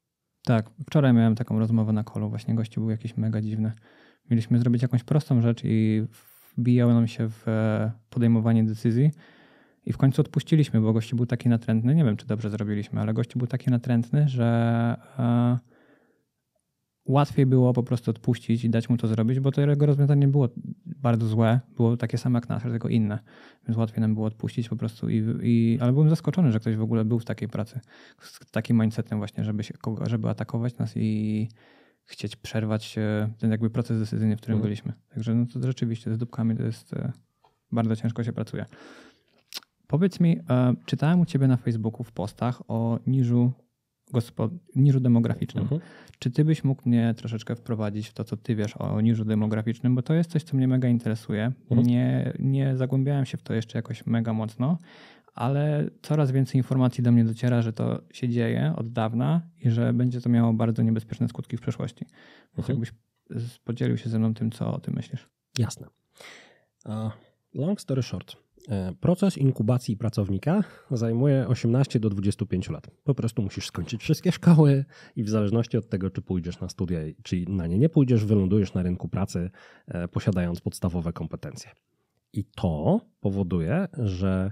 Tak, wczoraj miałem taką rozmowę na kolu, właśnie gości był jakiś mega dziwny. Mieliśmy zrobić jakąś prostą rzecz i wbijało nam się w e, podejmowanie decyzji i w końcu odpuściliśmy, bo gościu był taki natrętny, nie wiem czy dobrze zrobiliśmy, ale gościu był taki natrętny, że... E, łatwiej było po prostu odpuścić i dać mu to zrobić, bo to jego rozwiązanie było bardzo złe, było takie samo jak nasze, tylko inne. Więc łatwiej nam było odpuścić po prostu. I, i, ale byłem zaskoczony, że ktoś w ogóle był w takiej pracy, z takim mindsetem właśnie, żeby, się, żeby atakować nas i chcieć przerwać e, ten jakby proces decyzyjny, w którym mhm. byliśmy. Także no to rzeczywiście z dupkami to jest e, bardzo ciężko się pracuje. Powiedz mi, e, czytałem u ciebie na Facebooku w postach o niżu niżu demograficznym. Mhm. Czy ty byś mógł mnie troszeczkę wprowadzić w to, co ty wiesz o niżu demograficznym, bo to jest coś, co mnie mega interesuje. Mhm. Nie, nie zagłębiałem się w to jeszcze jakoś mega mocno, ale coraz więcej informacji do mnie dociera, że to się dzieje od dawna i że będzie to miało bardzo niebezpieczne skutki w przyszłości. Więc mhm. jakbyś podzielił się ze mną tym, co o tym myślisz. Jasne. Uh, long story short E, proces inkubacji pracownika zajmuje 18 do 25 lat. Po prostu musisz skończyć wszystkie szkoły i w zależności od tego, czy pójdziesz na studia, czy na nie nie pójdziesz, wylądujesz na rynku pracy, e, posiadając podstawowe kompetencje. I to powoduje, że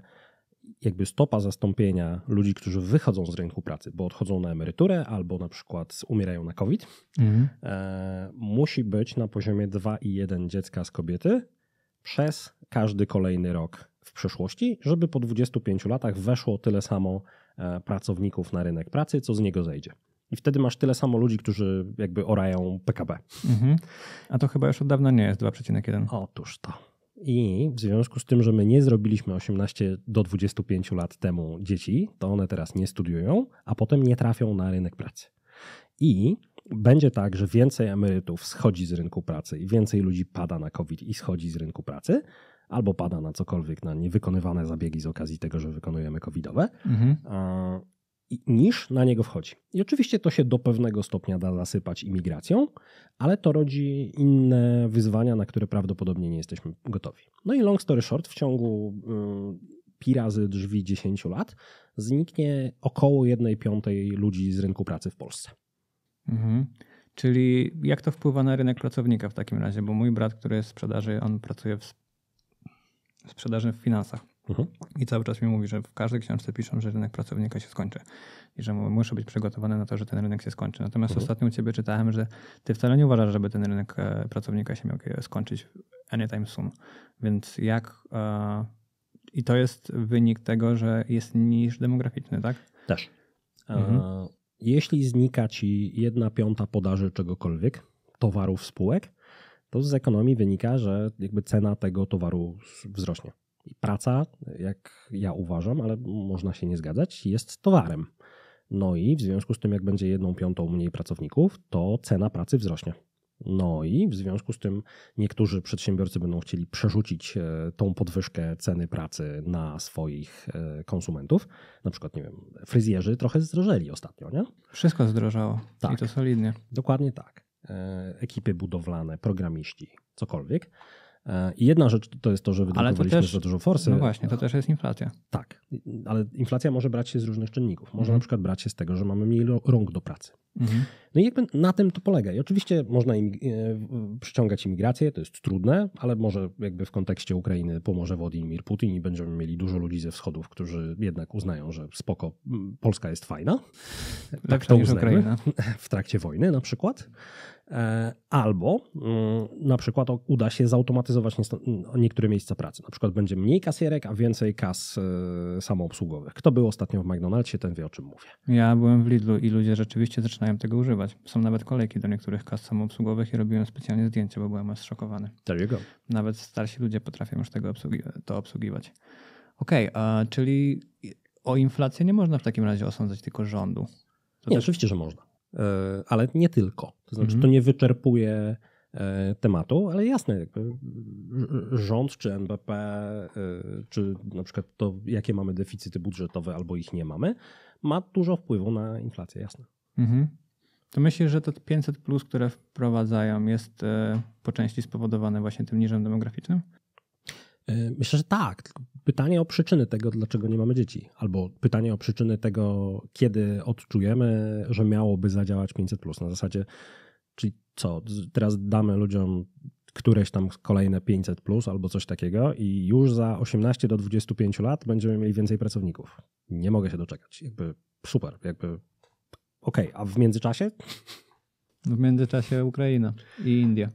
jakby stopa zastąpienia ludzi, którzy wychodzą z rynku pracy, bo odchodzą na emeryturę albo na przykład umierają na COVID, mhm. e, musi być na poziomie 2,1 dziecka z kobiety przez każdy kolejny rok w przyszłości, żeby po 25 latach weszło tyle samo e, pracowników na rynek pracy, co z niego zejdzie. I wtedy masz tyle samo ludzi, którzy jakby orają PKB. Mhm. A to chyba już od dawna nie jest 2,1. Otóż to. I w związku z tym, że my nie zrobiliśmy 18 do 25 lat temu dzieci, to one teraz nie studiują, a potem nie trafią na rynek pracy. I będzie tak, że więcej emerytów schodzi z rynku pracy i więcej ludzi pada na COVID i schodzi z rynku pracy, albo pada na cokolwiek, na niewykonywane zabiegi z okazji tego, że wykonujemy covidowe, mhm. a, niż na niego wchodzi. I oczywiście to się do pewnego stopnia da zasypać imigracją, ale to rodzi inne wyzwania, na które prawdopodobnie nie jesteśmy gotowi. No i long story short, w ciągu yy, pi razy drzwi 10 lat zniknie około 1 piątej ludzi z rynku pracy w Polsce. Mhm. Czyli jak to wpływa na rynek pracownika w takim razie? Bo mój brat, który jest w sprzedaży, on pracuje w sprzedaży w finansach. Mhm. I cały czas mi mówi, że w każdej książce piszą, że rynek pracownika się skończy i że muszę być przygotowany na to, że ten rynek się skończy. Natomiast mhm. ostatnio u ciebie czytałem, że ty wcale nie uważasz, żeby ten rynek e, pracownika się miał e, skończyć anytime soon. Więc jak. E, I to jest wynik tego, że jest niż demograficzny, tak? Też. Mhm. Jeśli znika ci jedna piąta podaży czegokolwiek, towarów, spółek, to z ekonomii wynika, że jakby cena tego towaru wzrośnie. I praca, jak ja uważam, ale można się nie zgadzać, jest towarem. No i w związku z tym, jak będzie jedną piątą mniej pracowników, to cena pracy wzrośnie. No i w związku z tym niektórzy przedsiębiorcy będą chcieli przerzucić e, tą podwyżkę ceny pracy na swoich e, konsumentów. Na przykład, nie wiem, fryzjerzy trochę zdrożeli ostatnio, nie? Wszystko zdrożało. Tak. I to solidnie. Dokładnie tak. E, ekipy budowlane, programiści, cokolwiek, i jedna rzecz to jest to, że wydrukowaliśmy za dużo forsy. No właśnie, to też jest inflacja. Tak, ale inflacja może brać się z różnych czynników. Może mhm. na przykład brać się z tego, że mamy mniej rąk do pracy. Mhm. No i jakby na tym to polega. I oczywiście można im, e, przyciągać imigrację, to jest trudne, ale może jakby w kontekście Ukrainy pomoże Władimir Putin i będziemy mieli dużo ludzi ze wschodów, którzy jednak uznają, że spoko, Polska jest fajna. Tak Lepsza tak to uznajmy. Ukraina. W trakcie wojny na przykład. E, albo mm, na przykład uda się zautomatyzować mm, niektóre miejsca pracy. Na przykład będzie mniej kasjerek, a więcej kas e, samoobsługowych. Kto był ostatnio w McDonald'sie, ten wie o czym mówię. Ja byłem w Lidlu i ludzie rzeczywiście zaczynają tego używać. Są nawet kolejki do niektórych kas samoobsługowych i robiłem specjalnie zdjęcie, bo byłem zszokowany. There you go. Nawet starsi ludzie potrafią już tego obsługi to obsługiwać. Okej, okay, czyli o inflację nie można w takim razie osądzać tylko rządu. To nie, też... oczywiście, że można. E, ale nie tylko. To znaczy, mhm. to nie wyczerpuje e, tematu, ale jasne, rząd czy NBP, e, czy na przykład to, jakie mamy deficyty budżetowe albo ich nie mamy, ma dużo wpływu na inflację, jasne. Mhm. To myślę, że to 500 plus, które wprowadzają, jest po części spowodowane właśnie tym niżem demograficznym? Myślę, że tak pytanie o przyczyny tego, dlaczego nie mamy dzieci, albo pytanie o przyczyny tego, kiedy odczujemy, że miałoby zadziałać 500. plus. Na zasadzie, czyli co, teraz damy ludziom któreś tam kolejne 500 plus albo coś takiego i już za 18 do 25 lat będziemy mieli więcej pracowników. Nie mogę się doczekać. Jakby super, jakby okej, okay. a w międzyczasie? W międzyczasie Ukraina i India.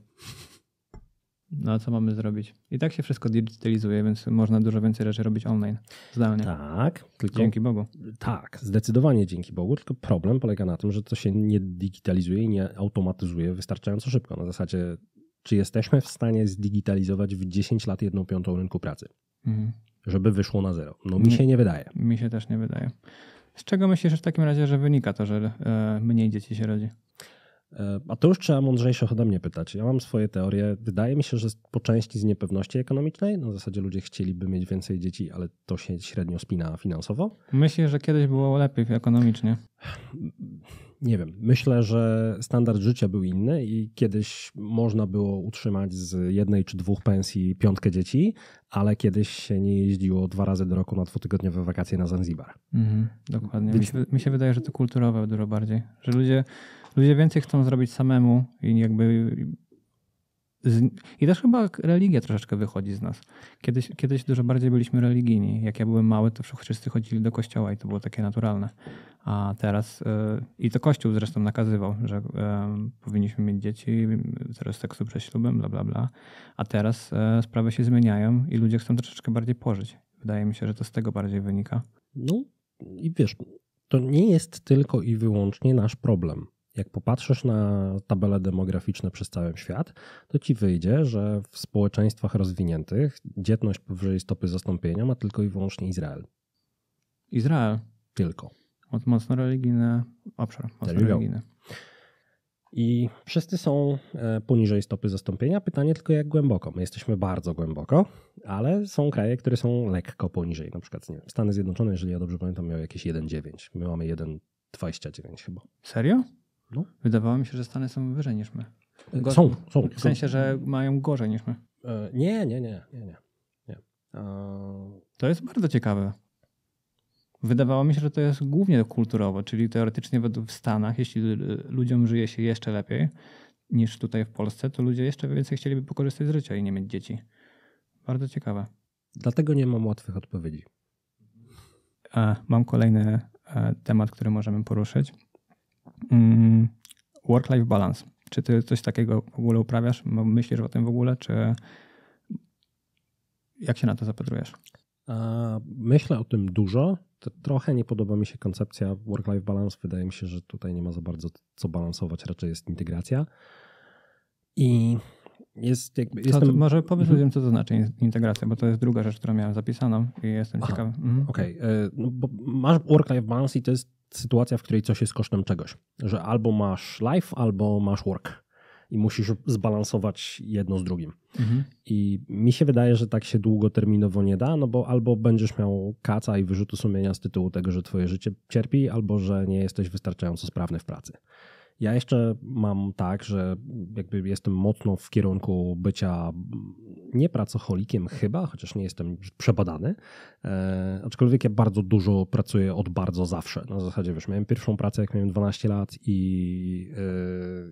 No a co mamy zrobić? I tak się wszystko digitalizuje, więc można dużo więcej rzeczy robić online, zdalnie. Tak, tylko. Dzięki Bogu. Tak, zdecydowanie dzięki Bogu, tylko problem polega na tym, że to się nie digitalizuje i nie automatyzuje wystarczająco szybko. Na zasadzie, czy jesteśmy w stanie zdigitalizować w 10 lat jedną piątą rynku pracy, mhm. żeby wyszło na zero? No mi nie, się nie wydaje. Mi się też nie wydaje. Z czego myślisz w takim razie, że wynika to, że e, mniej dzieci się rodzi? E, a to już trzeba mądrzejszych ode mnie pytać. Ja mam swoje teorie. Wydaje mi się, że po części z niepewności ekonomicznej, no w zasadzie ludzie chcieliby mieć więcej dzieci, ale to się średnio spina finansowo. Myślę, że kiedyś było lepiej ekonomicznie. nie wiem, myślę, że standard życia był inny i kiedyś można było utrzymać z jednej czy dwóch pensji piątkę dzieci, ale kiedyś się nie jeździło dwa razy do roku na dwutygodniowe wakacje na Zanzibar. Mhm, dokładnie. Mi się, mi się wydaje, że to kulturowe dużo bardziej, że ludzie, ludzie więcej chcą zrobić samemu i jakby z... I też chyba religia troszeczkę wychodzi z nas. Kiedyś, kiedyś dużo bardziej byliśmy religijni. Jak ja byłem mały, to wszyscy chodzili do kościoła i to było takie naturalne. A teraz, yy, i to kościół zresztą nakazywał, że yy, powinniśmy mieć dzieci, zresztą seksu przed ślubem, bla, bla, bla. A teraz yy, sprawy się zmieniają i ludzie chcą troszeczkę bardziej pożyć. Wydaje mi się, że to z tego bardziej wynika. No i wiesz, to nie jest tylko i wyłącznie nasz problem. Jak popatrzysz na tabele demograficzne przez cały świat, to ci wyjdzie, że w społeczeństwach rozwiniętych dzietność powyżej stopy zastąpienia ma tylko i wyłącznie Izrael. Izrael? Tylko. Od mocno religijny obszar, mocno religijny. I wszyscy są e, poniżej stopy zastąpienia. Pytanie tylko jak głęboko. My jesteśmy bardzo głęboko, ale są kraje, które są lekko poniżej. Na przykład nie wiem, Stany Zjednoczone, jeżeli ja dobrze pamiętam, miały jakieś 1,9. My mamy 1,29 chyba. Serio? No. Wydawało mi się, że Stany są wyżej niż my. Gorzej. Są, są. W sensie, że mają gorzej niż my. Nie, nie, nie, nie, nie. nie. To jest bardzo ciekawe. Wydawało mi się, że to jest głównie kulturowo, czyli teoretycznie w Stanach, jeśli ludziom żyje się jeszcze lepiej niż tutaj w Polsce, to ludzie jeszcze więcej chcieliby pokorzystać z życia i nie mieć dzieci. Bardzo ciekawe. Dlatego nie mam łatwych odpowiedzi. Mam kolejny temat, który możemy poruszyć. Mm, work-life balance. Czy ty coś takiego w ogóle uprawiasz? Myślisz o tym w ogóle? Czy jak się na to zapatrujesz? Myślę o tym dużo. Trochę nie podoba mi się koncepcja work-life balance. Wydaje mi się, że tutaj nie ma za bardzo co balansować, raczej jest integracja. I jest jakby. Jestem... To, może powiedz mhm. ludziom, co to znaczy integracja, bo to jest druga rzecz, którą miałem zapisaną i jestem Aha, ciekawy. Mhm. Okej, okay. E, no, bo masz work-life balance i to jest sytuacja, w której coś jest kosztem czegoś, że albo masz life, albo masz work i musisz zbalansować jedno z drugim. Mhm. I mi się wydaje, że tak się długoterminowo nie da, no bo albo będziesz miał kaca i wyrzutu sumienia z tytułu tego, że twoje życie cierpi, albo że nie jesteś wystarczająco sprawny w pracy. Ja jeszcze mam tak, że jakby jestem mocno w kierunku bycia nie pracocholikiem chyba, chociaż nie jestem przebadany, e, aczkolwiek ja bardzo dużo pracuję od bardzo zawsze. Na zasadzie, wiesz, miałem pierwszą pracę, jak miałem 12 lat i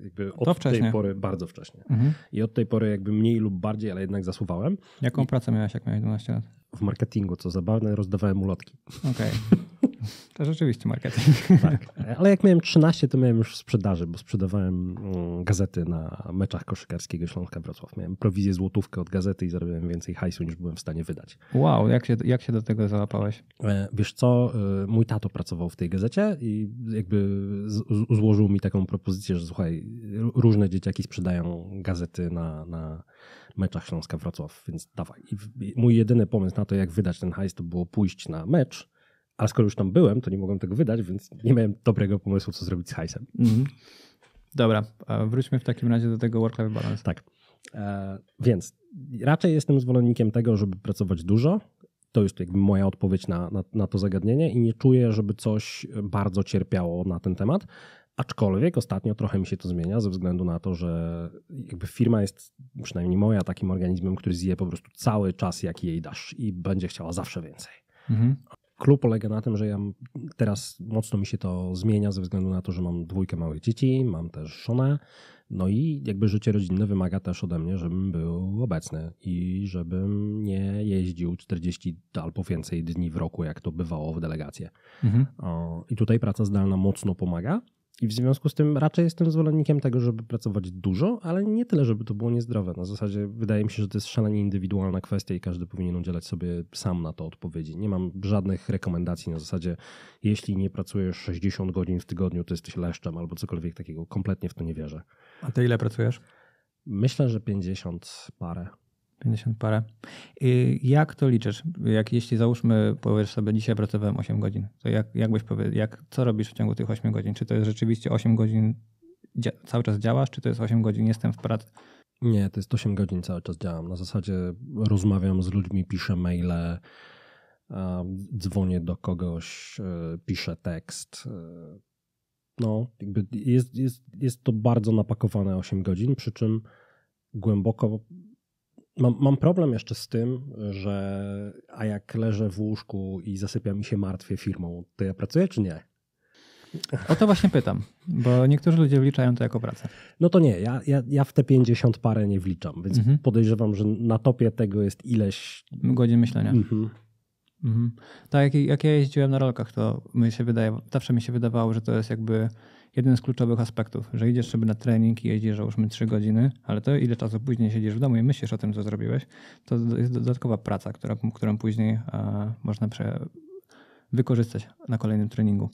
e, jakby od tej pory bardzo wcześnie. Mhm. I od tej pory jakby mniej lub bardziej, ale jednak zasuwałem. Jaką I... pracę miałeś, jak miałeś 12 lat? W marketingu, co zabawne, rozdawałem ulotki. Okej. Okay. To rzeczywiście marketing. Tak. Ale jak miałem 13, to miałem już sprzedaży, bo sprzedawałem mm, gazety na meczach koszykarskiego Śląska Wrocław. Miałem prowizję złotówkę od gazety i zarobiłem więcej hajsu niż byłem w stanie wydać. Wow, jak się, jak się do tego załapałeś? E, wiesz co, e, mój tato pracował w tej gazecie i jakby złożył mi taką propozycję, że słuchaj, różne dzieciaki sprzedają gazety na, na meczach Śląska Wrocław, więc dawaj. I mój jedyny pomysł na to, jak wydać ten hajs, to było pójść na mecz a skoro już tam byłem, to nie mogłem tego wydać, więc nie miałem dobrego pomysłu, co zrobić z hajsem. Mhm. Dobra, wróćmy w takim razie do tego work-life balance. Tak. E, więc raczej jestem zwolennikiem tego, żeby pracować dużo. To jest jakby moja odpowiedź na, na, na to zagadnienie i nie czuję, żeby coś bardzo cierpiało na ten temat. Aczkolwiek ostatnio trochę mi się to zmienia ze względu na to, że jakby firma jest przynajmniej moja takim organizmem, który zje po prostu cały czas, jaki jej dasz i będzie chciała zawsze więcej. Mhm klub polega na tym, że ja teraz mocno mi się to zmienia ze względu na to, że mam dwójkę małych dzieci, mam też Szona, no i jakby życie rodzinne wymaga też ode mnie, żebym był obecny i żebym nie jeździł 40 albo więcej dni w roku, jak to bywało w delegacje. Mhm. I tutaj praca zdalna mocno pomaga. I w związku z tym raczej jestem zwolennikiem tego, żeby pracować dużo, ale nie tyle, żeby to było niezdrowe. Na zasadzie wydaje mi się, że to jest szalenie indywidualna kwestia i każdy powinien udzielać sobie sam na to odpowiedzi. Nie mam żadnych rekomendacji na zasadzie, jeśli nie pracujesz 60 godzin w tygodniu, to jesteś leszczem albo cokolwiek takiego. Kompletnie w to nie wierzę. A ty ile pracujesz? Myślę, że 50 parę. 50 parę. Jak to liczysz? Jak, jeśli załóżmy, powiesz sobie, dzisiaj pracowałem 8 godzin, to jak, jak byś powiedział, jak, co robisz w ciągu tych 8 godzin? Czy to jest rzeczywiście 8 godzin cały czas działasz, czy to jest 8 godzin jestem w pracy? Nie, to jest 8 godzin cały czas działam. Na zasadzie rozmawiam z ludźmi, piszę maile, dzwonię do kogoś, e, piszę tekst. E, no, jakby jest, jest, jest to bardzo napakowane 8 godzin, przy czym głęboko Mam, mam, problem jeszcze z tym, że a jak leżę w łóżku i zasypiam, mi się martwię firmą, to ja pracuję czy nie? O to właśnie pytam, bo niektórzy ludzie wliczają to jako pracę. No to nie, ja, ja, ja w te 50 parę nie wliczam, więc mhm. podejrzewam, że na topie tego jest ileś... Godzin myślenia. Mhm. Mhm. Tak, jak, jak ja jeździłem na rolkach, to mi się wydaje, zawsze mi się wydawało, że to jest jakby jeden z kluczowych aspektów, że idziesz sobie na trening i jeździsz załóżmy 3 godziny, ale to ile czasu później siedzisz w domu i myślisz o tym, co zrobiłeś, to jest dodatkowa praca, która, którą później a, e, można prze, wykorzystać na kolejnym treningu.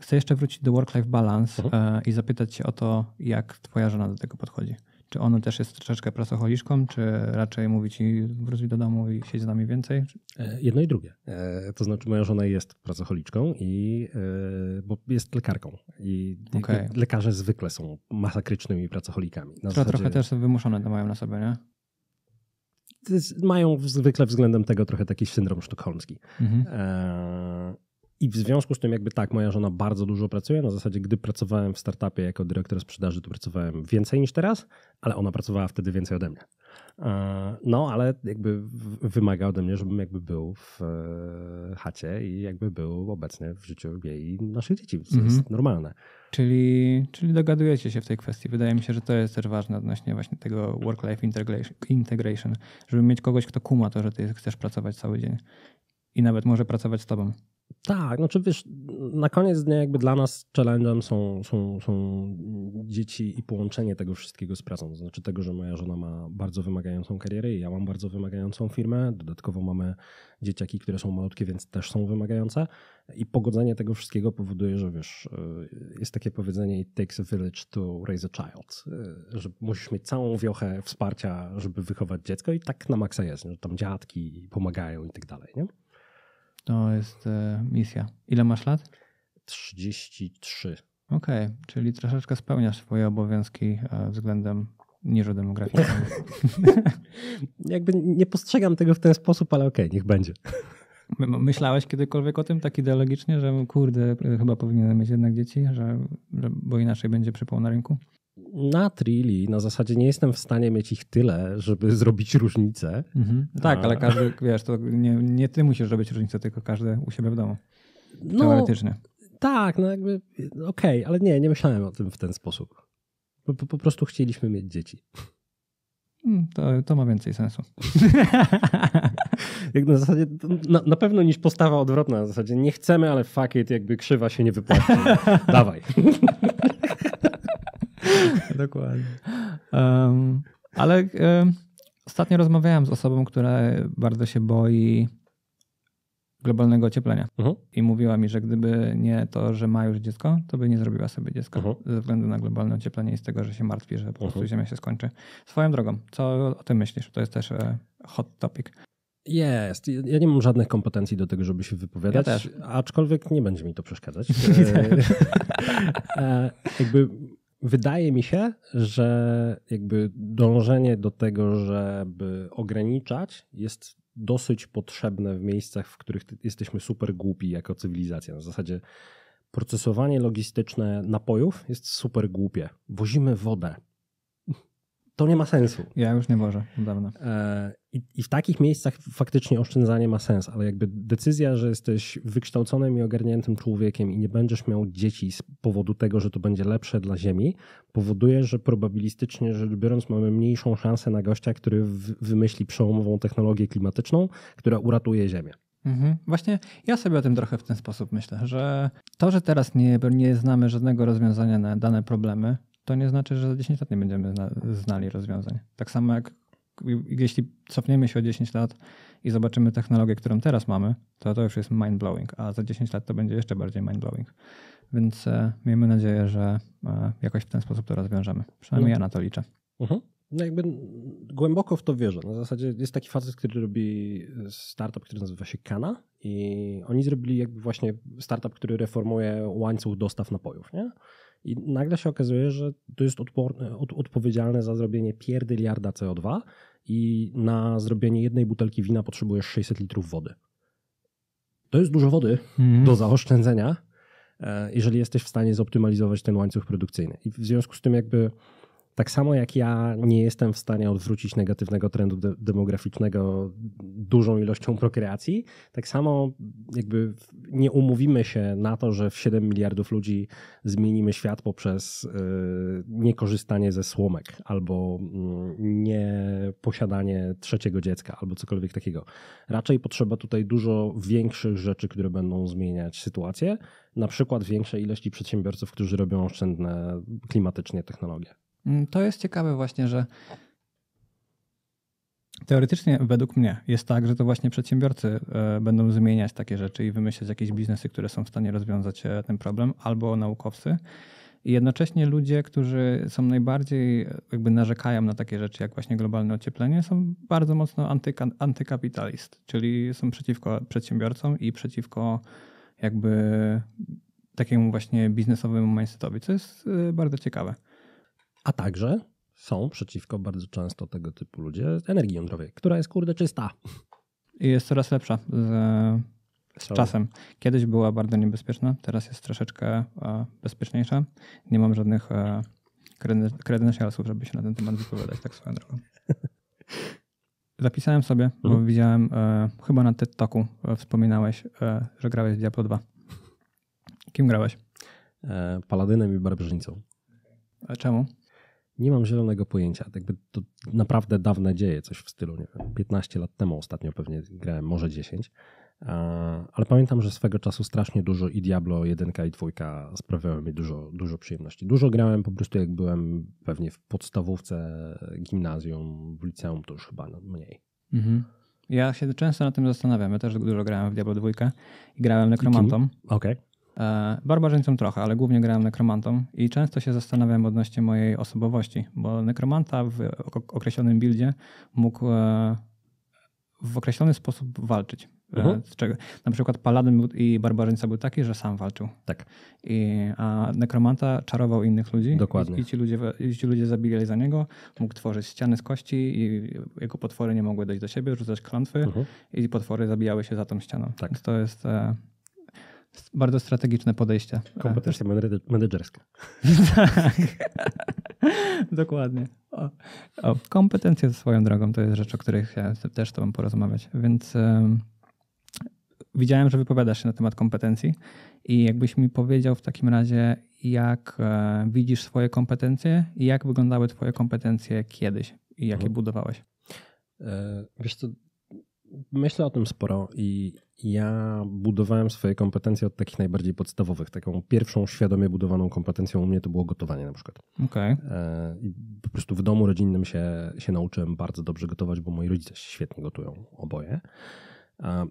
Chcę jeszcze wrócić do work-life balance mhm. E, i zapytać się o to, jak twoja żona do tego podchodzi. Czy ono też jest troszeczkę pracocholiczką, czy raczej mówi ci wróć do domu i siedź z nami więcej? E, jedno i drugie. E, to znaczy moja żona jest pracocholiczką i e, bo jest lekarką i okay. lekarze zwykle są masakrycznymi pracocholikami. Na zasadzie... Trochę też wymuszone to mają na sobie, nie? Mają zwykle względem tego trochę taki syndrom sztokholmski. Mhm. E i w związku z tym, jakby tak, moja żona bardzo dużo pracuje. Na zasadzie, gdy pracowałem w startupie jako dyrektor sprzedaży, to pracowałem więcej niż teraz, ale ona pracowała wtedy więcej ode mnie. E, no, ale jakby wymaga ode mnie, żebym jakby był w e, chacie i jakby był obecny w życiu jej i naszych dzieci, co mhm. jest normalne. Czyli, czyli dogadujecie się w tej kwestii. Wydaje mi się, że to jest też ważne odnośnie właśnie tego work-life integration, żeby mieć kogoś, kto kuma to, że ty chcesz pracować cały dzień i nawet może pracować z tobą. Tak, no czy wiesz, na koniec dnia jakby dla nas challenge'em są, są, są dzieci i połączenie tego wszystkiego z pracą. To znaczy tego, że moja żona ma bardzo wymagającą karierę i ja mam bardzo wymagającą firmę. Dodatkowo mamy dzieciaki, które są malutkie, więc też są wymagające. I pogodzenie tego wszystkiego powoduje, że wiesz, y, jest takie powiedzenie it takes a village to raise a child. Y, że musisz mieć całą wiochę wsparcia, żeby wychować dziecko i tak na maksa jest, że tam dziadki pomagają i tak dalej, nie? To jest e, misja. Ile masz lat? 33. Okej, okay, czyli troszeczkę spełniasz swoje obowiązki e, względem niżu demograficznego. Jakby nie postrzegam tego w ten sposób, ale okej, okay, niech będzie. Myślałeś kiedykolwiek o tym tak ideologicznie, że kurde, e, chyba powinienem mieć jednak dzieci, że, że bo inaczej będzie przypał na rynku? na trili na zasadzie nie jestem w stanie mieć ich tyle, żeby zrobić różnicę. Mhm. Tak, A... ale każdy, wiesz, to nie, nie ty musisz robić różnicę, tylko każdy u siebie w domu. No, Teoretycznie. Tak, no jakby okej, okay, ale nie, nie myślałem o tym w ten sposób. Po, po, po prostu chcieliśmy mieć dzieci. Mm, to, to ma więcej sensu. Jak na, zasadzie, na, na, pewno niż postawa odwrotna na zasadzie nie chcemy, ale fuck it, jakby krzywa się nie wypłaca. Dawaj. Dokładnie. Um, ale um, ostatnio rozmawiałem z osobą, która bardzo się boi globalnego ocieplenia. Uh mhm. -huh. I mówiła mi, że gdyby nie to, że ma już dziecko, to by nie zrobiła sobie dziecka uh mhm. -huh. ze względu na globalne ocieplenie i z tego, że się martwi, że po prostu uh mhm. -huh. Ziemia się skończy. Swoją drogą, co o tym myślisz? To jest też e, hot topic. Jest. Ja nie mam żadnych kompetencji do tego, żeby się wypowiadać, ja aczkolwiek nie będzie mi to przeszkadzać. E, e, jakby Wydaje mi się, że jakby dążenie do tego, żeby ograniczać, jest dosyć potrzebne w miejscach, w których jesteśmy super głupi jako cywilizacja. Na zasadzie procesowanie logistyczne napojów jest super głupie. Wozimy wodę to nie ma sensu. Ja już nie może od dawna. E, I, I, w takich miejscach faktycznie oszczędzanie ma sens, ale jakby decyzja, że jesteś wykształconym i ogarniętym człowiekiem i nie będziesz miał dzieci z powodu tego, że to będzie lepsze dla Ziemi, powoduje, że probabilistycznie rzecz biorąc mamy mniejszą szansę na gościa, który wymyśli przełomową technologię klimatyczną, która uratuje Ziemię. Mhm. Właśnie ja sobie o tym trochę w ten sposób myślę, że to, że teraz nie, nie znamy żadnego rozwiązania na dane problemy, to nie znaczy, że za 10 lat nie będziemy znali rozwiązań. Tak samo jak jeśli cofniemy się o 10 lat i zobaczymy technologię, którą teraz mamy, to to już jest mind blowing, a za 10 lat to będzie jeszcze bardziej mind blowing. Więc e, miejmy nadzieję, że e, jakoś w ten sposób to rozwiążemy. Przynajmniej mhm. ja na to liczę. Mhm. No jakby głęboko w to wierzę. Na zasadzie jest taki facet, który robi startup, który nazywa się Kana i oni zrobili jakby właśnie startup, który reformuje łańcuch dostaw napojów, nie? I nagle się okazuje, że to jest odporne, od, odpowiedzialne za zrobienie pierdyliarda CO2 i na zrobienie jednej butelki wina potrzebujesz 600 litrów wody. To jest dużo wody mm. do zaoszczędzenia, e, jeżeli jesteś w stanie zoptymalizować ten łańcuch produkcyjny. I w związku z tym jakby tak samo jak ja nie jestem w stanie odwrócić negatywnego trendu de demograficznego dużą ilością prokreacji, tak samo jakby nie umówimy się na to, że w 7 miliardów ludzi zmienimy świat poprzez yy, niekorzystanie ze słomek albo yy, nieposiadanie trzeciego dziecka albo cokolwiek takiego. Raczej potrzeba tutaj dużo większych rzeczy, które będą zmieniać sytuację, na przykład większej ilości przedsiębiorców, którzy robią oszczędne klimatycznie technologie. Mm, to jest ciekawe właśnie, że Teoretycznie, według mnie, jest tak, że to właśnie przedsiębiorcy e, będą zmieniać takie rzeczy i wymyślać jakieś biznesy, które są w stanie rozwiązać e, ten problem, albo naukowcy. I jednocześnie ludzie, którzy są najbardziej, jakby narzekają na takie rzeczy jak właśnie globalne ocieplenie, są bardzo mocno antyka, antykapitalist, czyli są przeciwko przedsiębiorcom i przeciwko jakby takiemu właśnie biznesowemu mindsetowi, co jest e, bardzo ciekawe a także są przeciwko bardzo często tego typu ludzie energii jądrowej, która jest kurde czysta. I jest coraz lepsza z, z czasem. Kiedyś była bardzo niebezpieczna, teraz jest troszeczkę e, bezpieczniejsza. Nie mam żadnych e, kredensialsów, żeby się na ten temat wypowiadać, tak swoją drogą. Zapisałem sobie, bo mhm. widziałem, e, chyba na TikToku e, wspominałeś, e, że grałeś w Diablo 2. Kim grałeś? E, paladynem i barbarzyńcą. A czemu? Nie mam zielonego pojęcia. Jakby to naprawdę dawne dzieje, coś w stylu, nie wiem, 15 lat temu ostatnio pewnie grałem, może 10. Ale pamiętam, że swego czasu strasznie dużo i Diablo 1 i 2 sprawiały mi dużo, dużo przyjemności. Dużo grałem po prostu jak byłem pewnie w podstawówce, gimnazjum, w liceum to już chyba mniej. Mhm. Ja się często na tym zastanawiam. Ja też dużo grałem w Diablo 2 i grałem Nekromantą. Okej. Okay. E, Barbarzyńcą trochę, ale głównie grałem nekromantą i często się zastanawiam odnośnie mojej osobowości, bo nekromanta w określonym buildzie mógł e, w określony sposób walczyć. E, mhm. Czego, na przykład paladyn i barbarzyńca był taki, że sam walczył. Tak. I, a nekromanta czarował innych ludzi. Dokładnie. I, ci, ludzie, ci ludzie zabijali za niego. Mógł tworzyć ściany z kości i jego potwory nie mogły dojść do siebie, rzucać klątwy mhm. i potwory zabijały się za tą ścianą. Tak. Więc to jest bardzo strategiczne podejście. Kompetencje menedżerskie. tak. tak. Dokładnie. O, o, kompetencje swoją drogą to jest rzecz, o których ja też z Tobą porozmawiać. Więc um, widziałem, że wypowiadasz się na temat kompetencji i jakbyś mi powiedział w takim razie, jak e, widzisz swoje kompetencje i jak wyglądały Twoje kompetencje kiedyś i jakie mhm. budowałeś. E, wiesz to Myślę o tym sporo i ja budowałem swoje kompetencje od takich najbardziej podstawowych. Taką pierwszą świadomie budowaną kompetencją u mnie to było gotowanie na przykład. Okay. E, I po prostu w domu rodzinnym się, się nauczyłem bardzo dobrze gotować, bo moi rodzice świetnie gotują oboje.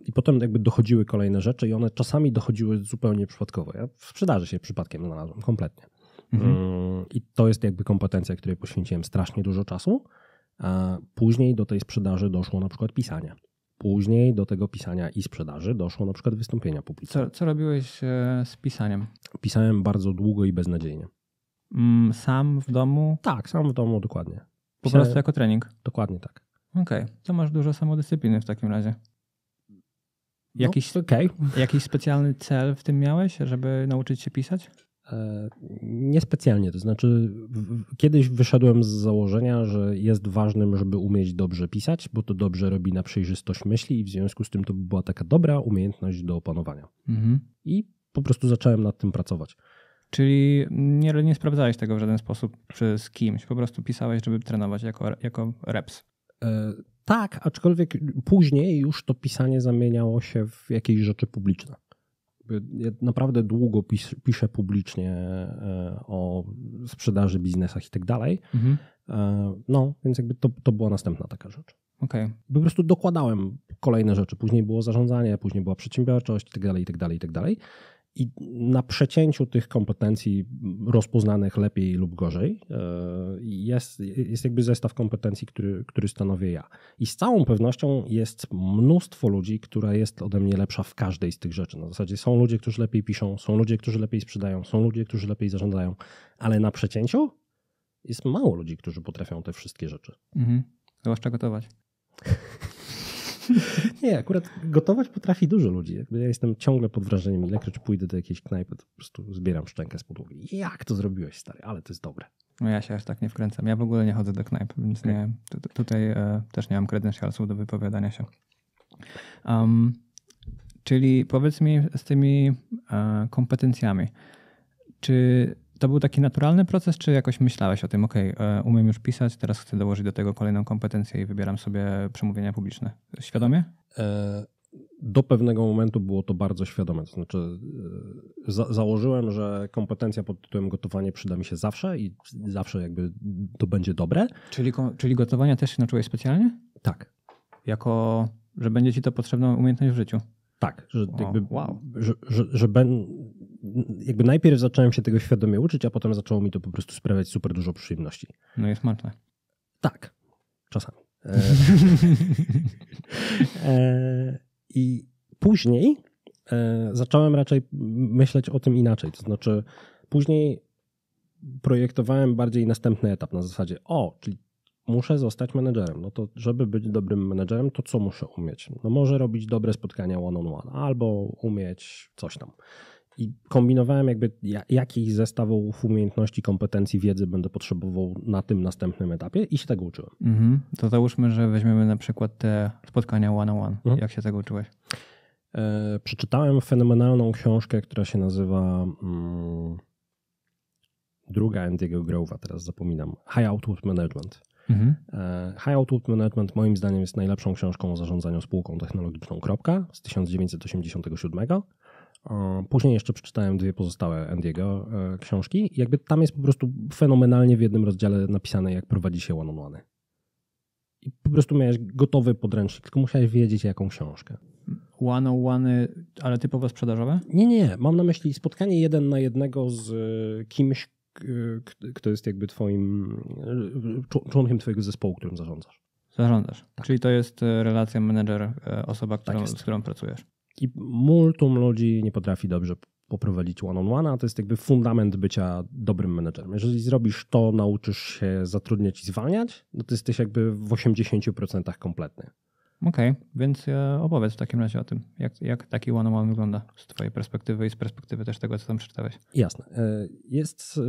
I potem jakby dochodziły kolejne rzeczy i one czasami dochodziły zupełnie przypadkowo. Ja w sprzedaży się przypadkiem znalazłem kompletnie. Mhm. Mm, I to jest jakby kompetencja, której poświęciłem strasznie dużo czasu. A później do tej sprzedaży doszło na przykład pisanie. Później do tego pisania i sprzedaży doszło na przykład wystąpienia publiczne. Co, co robiłeś e, z pisaniem? Pisałem bardzo długo i beznadziejnie. Mm, sam w domu? Tak, sam w domu, dokładnie. Pisałem... Po prostu jako trening? Dokładnie tak. Okej, okay. to masz dużo samodyscypliny w takim razie. No, jakiś, no, okay. jakiś specjalny cel w tym miałeś, żeby nauczyć się pisać? E, niespecjalnie, to znaczy kiedyś wyszedłem z założenia, że jest ważnym, żeby umieć dobrze pisać, bo to dobrze robi na przejrzystość myśli i w związku z tym to była taka dobra umiejętność do opanowania. Mhm. I po prostu zacząłem nad tym pracować. Czyli nie, nie sprawdzałeś tego w żaden sposób przez z kimś, po prostu pisałeś, żeby trenować jako, jako reps. E, tak, aczkolwiek później już to pisanie zamieniało się w jakieś rzeczy publiczne ja naprawdę długo pis, piszę publicznie e, o sprzedaży, biznesach i tak dalej. Mhm. E, no, więc jakby to, to była następna taka rzecz. Okay. Po prostu dokładałem kolejne rzeczy. Później było zarządzanie, później była przedsiębiorczość i tak dalej, i tak dalej, i tak dalej. I na przecięciu tych kompetencji rozpoznanych lepiej lub gorzej e, jest, jest jakby zestaw kompetencji, który, który stanowię ja. I z całą pewnością jest mnóstwo ludzi, która jest ode mnie lepsza w każdej z tych rzeczy. Na zasadzie są ludzie, którzy lepiej piszą, są ludzie, którzy lepiej sprzedają, są ludzie, którzy lepiej zarządzają, ale na przecięciu jest mało ludzi, którzy potrafią te wszystkie rzeczy. Mhm. Zwłaszcza gotować. Nie, akurat gotować potrafi dużo ludzi. Jakby ja jestem ciągle pod wrażeniem, ilekroć pójdę do jakiejś knajpy, to po prostu zbieram szczękę z podłogi. Jak to zrobiłeś, stary? Ale to jest dobre. No ja się aż tak nie wkręcam. Ja w ogóle nie chodzę do knajp, więc okay. Hmm. nie, tutaj e, też nie mam kredensialsów do wypowiadania się. Um, czyli powiedz mi z tymi e, kompetencjami, czy to był taki naturalny proces, czy jakoś myślałeś o tym, ok, e, umiem już pisać, teraz chcę dołożyć do tego kolejną kompetencję i wybieram sobie przemówienia publiczne? Świadomie? E, do pewnego momentu było to bardzo świadome. To znaczy, e, za założyłem, że kompetencja pod tytułem gotowanie przyda mi się zawsze i zawsze jakby to będzie dobre. Czyli, czyli gotowania też się nauczyłeś specjalnie? Tak. Jako, że będzie ci to potrzebna umiejętność w życiu? Tak, że, wow. jakby, wow. że, że, że ben, jakby najpierw zacząłem się tego świadomie uczyć, a potem zaczęło mi to po prostu sprawiać super dużo przyjemności. No jest smaczne. Tak, czasami. E, e, I później e, zacząłem raczej myśleć o tym inaczej. To znaczy, później projektowałem bardziej następny etap na zasadzie, o, czyli muszę zostać menedżerem. No to, żeby być dobrym menedżerem, to co muszę umieć? No może robić dobre spotkania one on one, albo umieć coś tam. I kombinowałem jakby jakich zestawu umiejętności, kompetencji, wiedzy będę potrzebował na tym następnym etapie i się tego uczyłem. Mhm. To załóżmy, że weźmiemy na przykład te spotkania one-on-one. Mhm. Jak się tego uczyłeś? E, przeczytałem fenomenalną książkę, która się nazywa hmm, druga Andy'ego Grove'a, teraz zapominam, High Output Management. Mhm. E, High Output Management moim zdaniem jest najlepszą książką o zarządzaniu spółką technologiczną. Kropka, z 1987. Później jeszcze przeczytałem dwie pozostałe Andiego e, książki. Jakby tam jest po prostu fenomenalnie w jednym rozdziale napisane, jak prowadzi się one on one. I po prostu miałeś gotowy podręcznik, tylko musiałeś wiedzieć, jaką książkę. One on one, ale typowo sprzedażowe? Nie, nie. Mam na myśli spotkanie jeden na jednego z e, kimś, e, kto jest jakby twoim członkiem twojego zespołu, którym zarządzasz. Zarządzasz. Tak. Czyli to jest relacja menedżer, osoba, którą, tak z którą pracujesz. I multum ludzi nie potrafi dobrze poprowadzić one-on-one, a to jest jakby fundament bycia dobrym menedżerem. Jeżeli zrobisz to, nauczysz się zatrudniać i zwalniać, no to jesteś jakby w 80% kompletny. Okej, okay, więc e, opowiedz w takim razie o tym, jak, jak taki one-on-one wygląda z Twojej perspektywy i z perspektywy też tego, co tam przeczytałeś. Jasne. E, jest,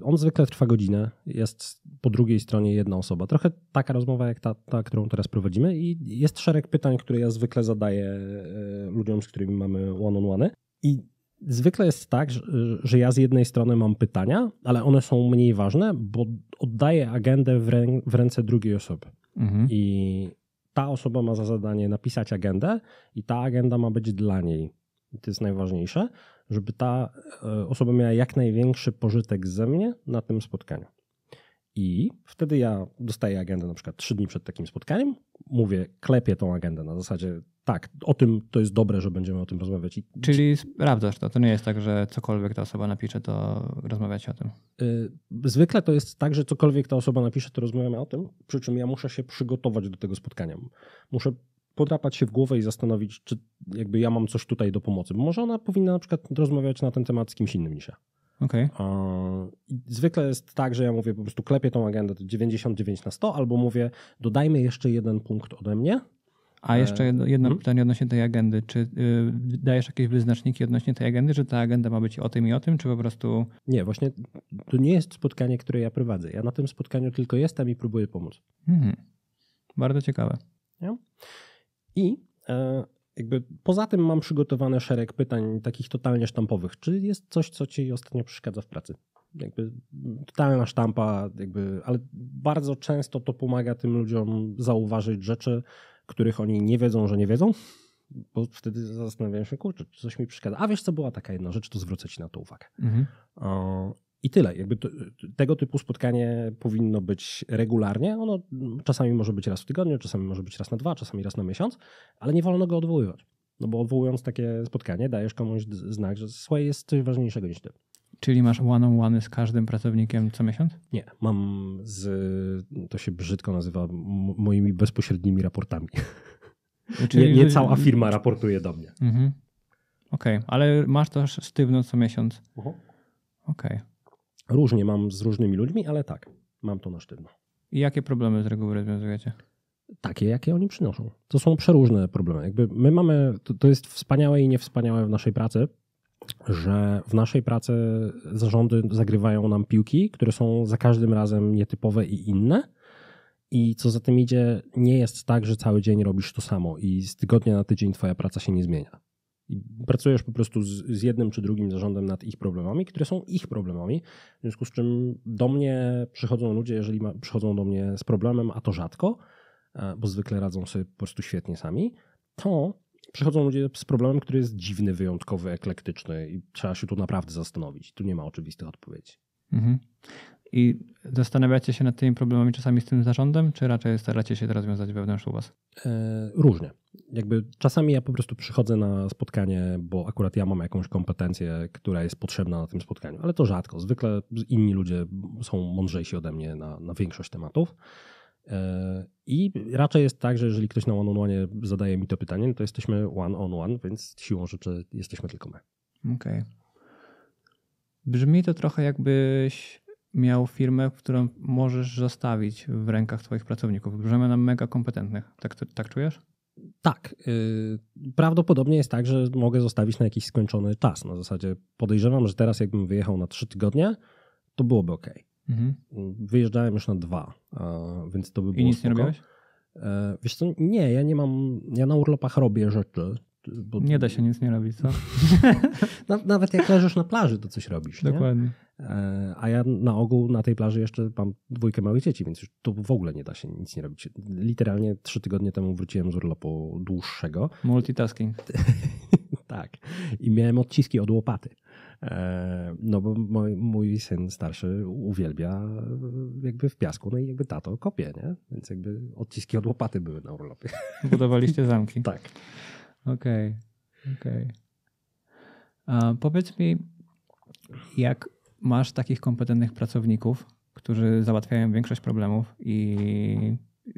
e, on zwykle trwa godzinę, jest po drugiej stronie jedna osoba. Trochę taka rozmowa jak ta, ta, którą teraz prowadzimy i jest szereg pytań, które ja zwykle zadaję ludziom, z którymi mamy one-on-one. I zwykle jest tak, że ja z jednej strony mam pytania, ale one są mniej ważne, bo oddaję agendę w, rę w ręce drugiej osoby. Mhm. I ta osoba ma za zadanie napisać agendę i ta agenda ma być dla niej. I to jest najważniejsze, żeby ta e, osoba miała jak największy pożytek ze mnie na tym spotkaniu. I wtedy ja dostaję agendę na przykład trzy dni przed takim spotkaniem, mówię, klepię tą agendę na zasadzie tak, o tym to jest dobre, że będziemy o tym rozmawiać. I... Czyli sprawdzasz to. To nie jest tak, że cokolwiek ta osoba napisze, to rozmawiacie o tym. Y, zwykle to jest tak, że cokolwiek ta osoba napisze, to rozmawiamy o tym. Przy czym ja muszę się przygotować do tego spotkania. Muszę podrapać się w głowę i zastanowić, czy jakby ja mam coś tutaj do pomocy. Bo może ona powinna na przykład rozmawiać na ten temat z kimś innym niż ja. Okay. Zwykle jest tak, że ja mówię po prostu klepię tą agendę 99 na 100 albo mówię dodajmy jeszcze jeden punkt ode mnie a e, jeszcze jedno, jedno hmm? pytanie odnośnie tej agendy. Czy y, dajesz jakieś wyznaczniki odnośnie tej agendy, że ta agenda ma być o tym i o tym, czy po prostu. Nie, właśnie to nie jest spotkanie, które ja prowadzę. Ja na tym spotkaniu tylko jestem i próbuję pomóc. Hmm. Bardzo ciekawe. Ja? I e, jakby poza tym mam przygotowane szereg pytań takich totalnie sztampowych. Czy jest coś, co ci ostatnio przeszkadza w pracy? jakby totalna sztampa, jakby, ale bardzo często to pomaga tym ludziom zauważyć rzeczy, których oni nie wiedzą, że nie wiedzą, bo wtedy zastanawiają się, kurczę, czy coś mi przeszkadza. A wiesz, co była taka jedna rzecz, to zwrócę ci na to uwagę. Mhm. O, I tyle. Jakby to, tego typu spotkanie powinno być regularnie. Ono czasami może być raz w tygodniu, czasami może być raz na dwa, czasami raz na miesiąc, ale nie wolno go odwoływać. No bo odwołując takie spotkanie, dajesz komuś znak, że słuchaj, jest coś ważniejszego niż ty. Czyli masz one on one z każdym pracownikiem co miesiąc? Nie, mam z, to się brzydko nazywa, moimi bezpośrednimi raportami. Czyli... Nie, nie, cała firma raportuje do mnie. Mhm. Okej, okay. ale masz to sztywno co miesiąc. Okej. Okay. Różnie mam z różnymi ludźmi, ale tak, mam to na sztywno. I jakie problemy z reguły rozwiązujecie? Takie, jakie oni przynoszą. To są przeróżne problemy. Jakby my mamy, to, to jest wspaniałe i niewspaniałe w naszej pracy, że w naszej pracy zarządy zagrywają nam piłki, które są za każdym razem nietypowe i inne. I co za tym idzie, nie jest tak, że cały dzień robisz to samo i z tygodnia na tydzień twoja praca się nie zmienia. I pracujesz po prostu z, z, jednym czy drugim zarządem nad ich problemami, które są ich problemami. W związku z czym do mnie przychodzą ludzie, jeżeli ma, przychodzą do mnie z problemem, a to rzadko, e, bo zwykle radzą sobie po prostu świetnie sami, to przychodzą ludzie z problemem, który jest dziwny, wyjątkowy, eklektyczny i trzeba się tu naprawdę zastanowić. Tu nie ma oczywistych odpowiedzi. Mhm. I zastanawiacie się nad tymi problemami czasami z tym zarządem, czy raczej staracie się to rozwiązać wewnątrz u Was? E, różnie. Jakby czasami ja po prostu przychodzę na spotkanie, bo akurat ja mam jakąś kompetencję, która jest potrzebna na tym spotkaniu, ale to rzadko. Zwykle inni ludzie są mądrzejsi ode mnie na, na większość tematów. E, I raczej jest tak, że jeżeli ktoś na one-on-one zadaje mi to pytanie, no to jesteśmy one-on-one, więc siłą rzeczy jesteśmy tylko my. Okej. Okay. Brzmi to trochę jakbyś miał firmę, którą możesz zostawić w rękach twoich pracowników. Brzmi na mega kompetentnych. Tak, tak czujesz? Tak. E, prawdopodobnie jest tak, że mogę zostawić na jakiś skończony czas. Na zasadzie podejrzewam, że teraz jakbym wyjechał na trzy tygodnie, to byłoby ok. Mhm. Wyjeżdżałem już na dwa, więc to by było I nic spoko. nie robiłeś? E, wiesz co, nie, ja nie mam, ja na urlopach robię rzeczy. Bo... Nie da się nic nie robić, co? Nawet jak leżysz na plaży, to coś robisz. Dokładnie. Nie? A ja na ogół na tej plaży jeszcze mam dwójkę małych dzieci, więc już tu w ogóle nie da się nic nie robić. Literalnie trzy tygodnie temu wróciłem z urlopu dłuższego. Multitasking. tak. I miałem odciski od łopaty. E, no bo mój, mój syn starszy uwielbia e, jakby w piasku, no i jakby tato kopie, nie? Więc jakby odciski od łopaty były na urlopie. Budowaliście zamki. tak. Okej, okay. okej. Okay. Powiedz mi, jak masz takich kompetentnych pracowników, którzy załatwiają większość problemów i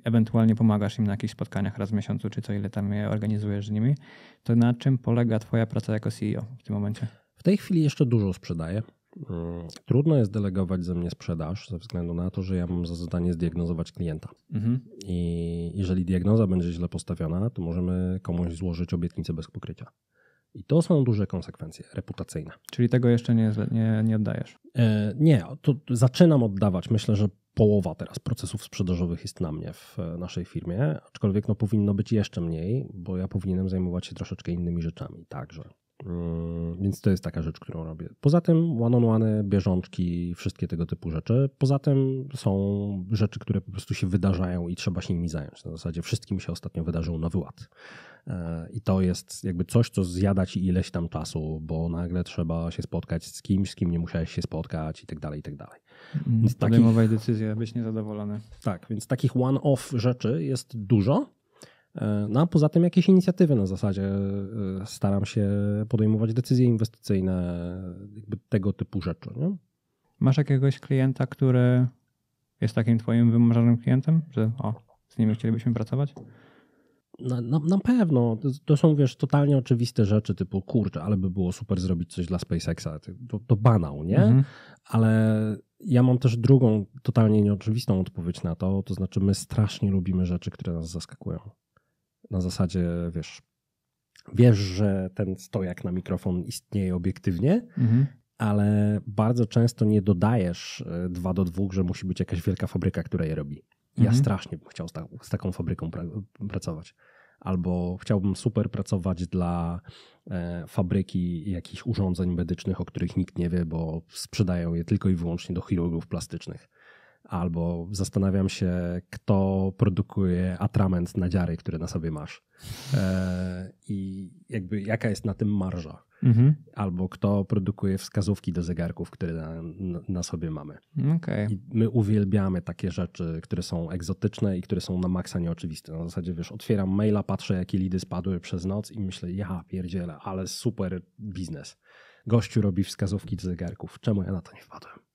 ewentualnie pomagasz im na jakichś spotkaniach raz w miesiącu, czy co ile tam je organizujesz z nimi, to na czym polega Twoja praca jako CEO w tym momencie? W tej chwili jeszcze dużo sprzedaję. Mm, trudno jest delegować ze mnie sprzedaż ze względu na to, że ja mam za zadanie zdiagnozować klienta. Mhm. I jeżeli diagnoza będzie źle postawiona, to możemy komuś złożyć obietnicę bez pokrycia. I to są duże konsekwencje reputacyjne. Czyli tego jeszcze nie, nie, nie oddajesz? E, nie, to zaczynam oddawać. Myślę, że połowa teraz procesów sprzedażowych jest na mnie w e, naszej firmie, aczkolwiek no powinno być jeszcze mniej, bo ja powinienem zajmować się troszeczkę innymi rzeczami także. Mm, więc to jest taka rzecz, którą robię. Poza tym one-on-one, bieżączki, wszystkie tego typu rzeczy. Poza tym są rzeczy, które po prostu się wydarzają i trzeba się nimi zająć. Na zasadzie wszystkim się ostatnio wydarzył nowy ład. E, I to jest jakby coś, co zjada ci ileś tam czasu, bo nagle trzeba się spotkać z kimś, z kim nie musiałeś się spotkać i tak dalej, i tak dalej. Mm, podejmować takich... decyzje, być niezadowolony. Tak, więc takich one-off rzeczy jest dużo. E, no a poza tym jakieś inicjatywy na zasadzie e, staram się podejmować decyzje inwestycyjne, jakby tego typu rzeczy. Nie? Masz jakiegoś klienta, który jest takim twoim wymarzonym klientem, że o, z nim chcielibyśmy pracować? Na, na, na, pewno. To, to, są, wiesz, totalnie oczywiste rzeczy, typu kurczę, ale by było super zrobić coś dla SpaceXa. To, to banał, nie? Mhm. Ale ja mam też drugą, totalnie nieoczywistą odpowiedź na to. To znaczy, my strasznie lubimy rzeczy, które nas zaskakują. Na zasadzie, wiesz, wiesz, że ten stojak na mikrofon istnieje obiektywnie, mhm. ale bardzo często nie dodajesz 2 e, do 2, że musi być jakaś wielka fabryka, która je robi. Ja mhm. strasznie bym chciał z, ta, z taką fabryką pra, pracować. Albo chciałbym super pracować dla e, fabryki jakichś urządzeń medycznych, o których nikt nie wie, bo sprzedają je tylko i wyłącznie do chirurgów plastycznych albo zastanawiam się, kto produkuje atrament na dziary, które na sobie masz e, i jakby jaka jest na tym marża. Mhm. Albo kto produkuje wskazówki do zegarków, które na, na sobie mamy. Okay. my uwielbiamy takie rzeczy, które są egzotyczne i które są na maksa nieoczywiste. Na zasadzie, wiesz, otwieram maila, patrzę, jakie lidy spadły przez noc i myślę, ja pierdziele, ale super biznes. Gościu robi wskazówki do zegarków. Czemu ja na to nie wpadłem?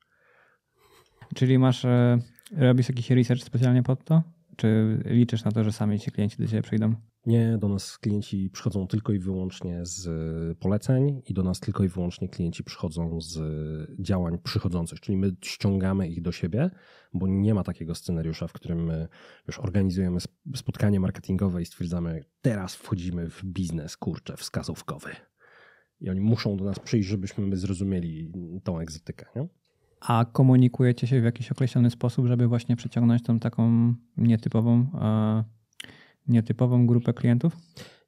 Czyli masz, e, robisz jakiś research specjalnie pod to? Czy liczysz na to, że sami ci klienci do ciebie przyjdą? Nie, do nas klienci przychodzą tylko i wyłącznie z e, poleceń i do nas tylko i wyłącznie klienci przychodzą z e, działań przychodzących, czyli my ściągamy ich do siebie, bo nie ma takiego scenariusza, w którym my już organizujemy spotkanie marketingowe i stwierdzamy, teraz wchodzimy w biznes, kurczę, wskazówkowy. I oni muszą do nas przyjść, żebyśmy my zrozumieli tą egzotykę. Nie? a komunikujecie się w jakiś określony sposób, żeby właśnie przyciągnąć tą taką nietypową, e, nietypową grupę klientów?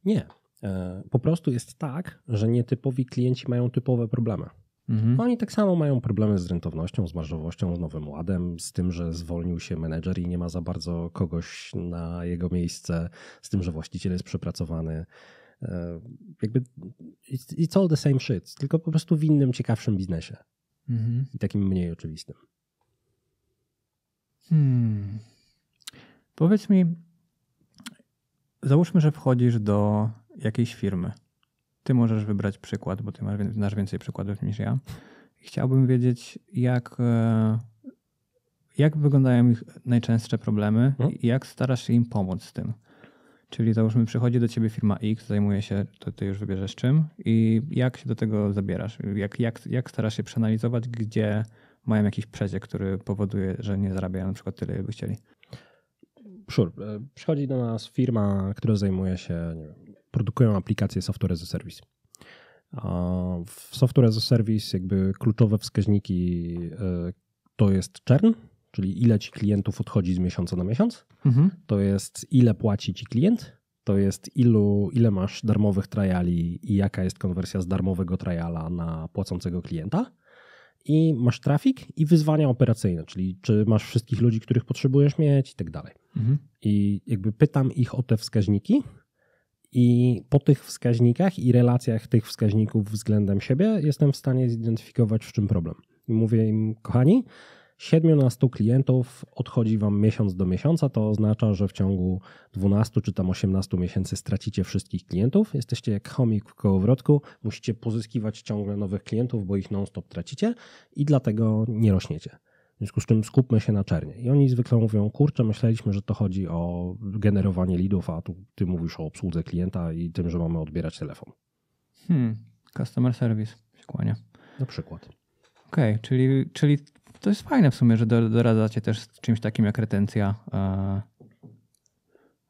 Nie. E, po prostu jest tak, że nietypowi klienci mają typowe problemy. Mhm. No, oni tak samo mają problemy z rentownością, z marżowością, z Nowym Ładem, z tym, że zwolnił się menedżer i nie ma za bardzo kogoś na jego miejsce, z tym, że właściciel jest przepracowany. E, jakby it's all the same shit, tylko po prostu w innym, ciekawszym biznesie mhm. i takim mniej oczywistym. Hmm. Powiedz mi, załóżmy, że wchodzisz do jakiejś firmy. Ty możesz wybrać przykład, bo ty masz, znasz więcej przykładów niż ja. Chciałbym wiedzieć, jak, e, jak wyglądają ich najczęstsze problemy hmm? i jak starasz się im pomóc z tym. Czyli załóżmy, przychodzi do ciebie firma X, zajmuje się, to ty już wybierzesz czym i jak się do tego zabierasz? Jak, jak, jak starasz się przeanalizować, gdzie mają jakiś przeciek, który powoduje, że nie zarabiają na przykład tyle, jakby by chcieli? Sure. E, przychodzi do nas firma, która zajmuje się, nie wiem, produkują aplikacje software as a service. W software as a service jakby kluczowe wskaźniki e, to jest churn, czyli ile ci klientów odchodzi z miesiąca na miesiąc, mhm. to jest ile płaci ci klient, to jest ilu, ile masz darmowych tryali i jaka jest konwersja z darmowego tryala na płacącego klienta. I masz trafik i wyzwania operacyjne, czyli czy masz wszystkich ludzi, których potrzebujesz mieć i tak dalej. Mhm. I jakby pytam ich o te wskaźniki, i po tych wskaźnikach i relacjach tych wskaźników względem siebie jestem w stanie zidentyfikować, w czym problem. I mówię im, kochani, 7 na 100 klientów odchodzi Wam miesiąc do miesiąca, to oznacza, że w ciągu 12 czy tam 18 miesięcy stracicie wszystkich klientów. Jesteście jak chomik w kołowrotku, musicie pozyskiwać ciągle nowych klientów, bo ich non-stop tracicie i dlatego nie rośniecie. W związku z czym skupmy się na czernie. I oni zwykle mówią, kurczę, myśleliśmy, że to chodzi o generowanie lidów, a tu ty mówisz o obsłudze klienta i tym, że mamy odbierać telefon. Hmm, customer service się kłania. Na przykład. Okej, okay, czyli, czyli to jest fajne w sumie, że doradzacie też z czymś takim jak retencja. E,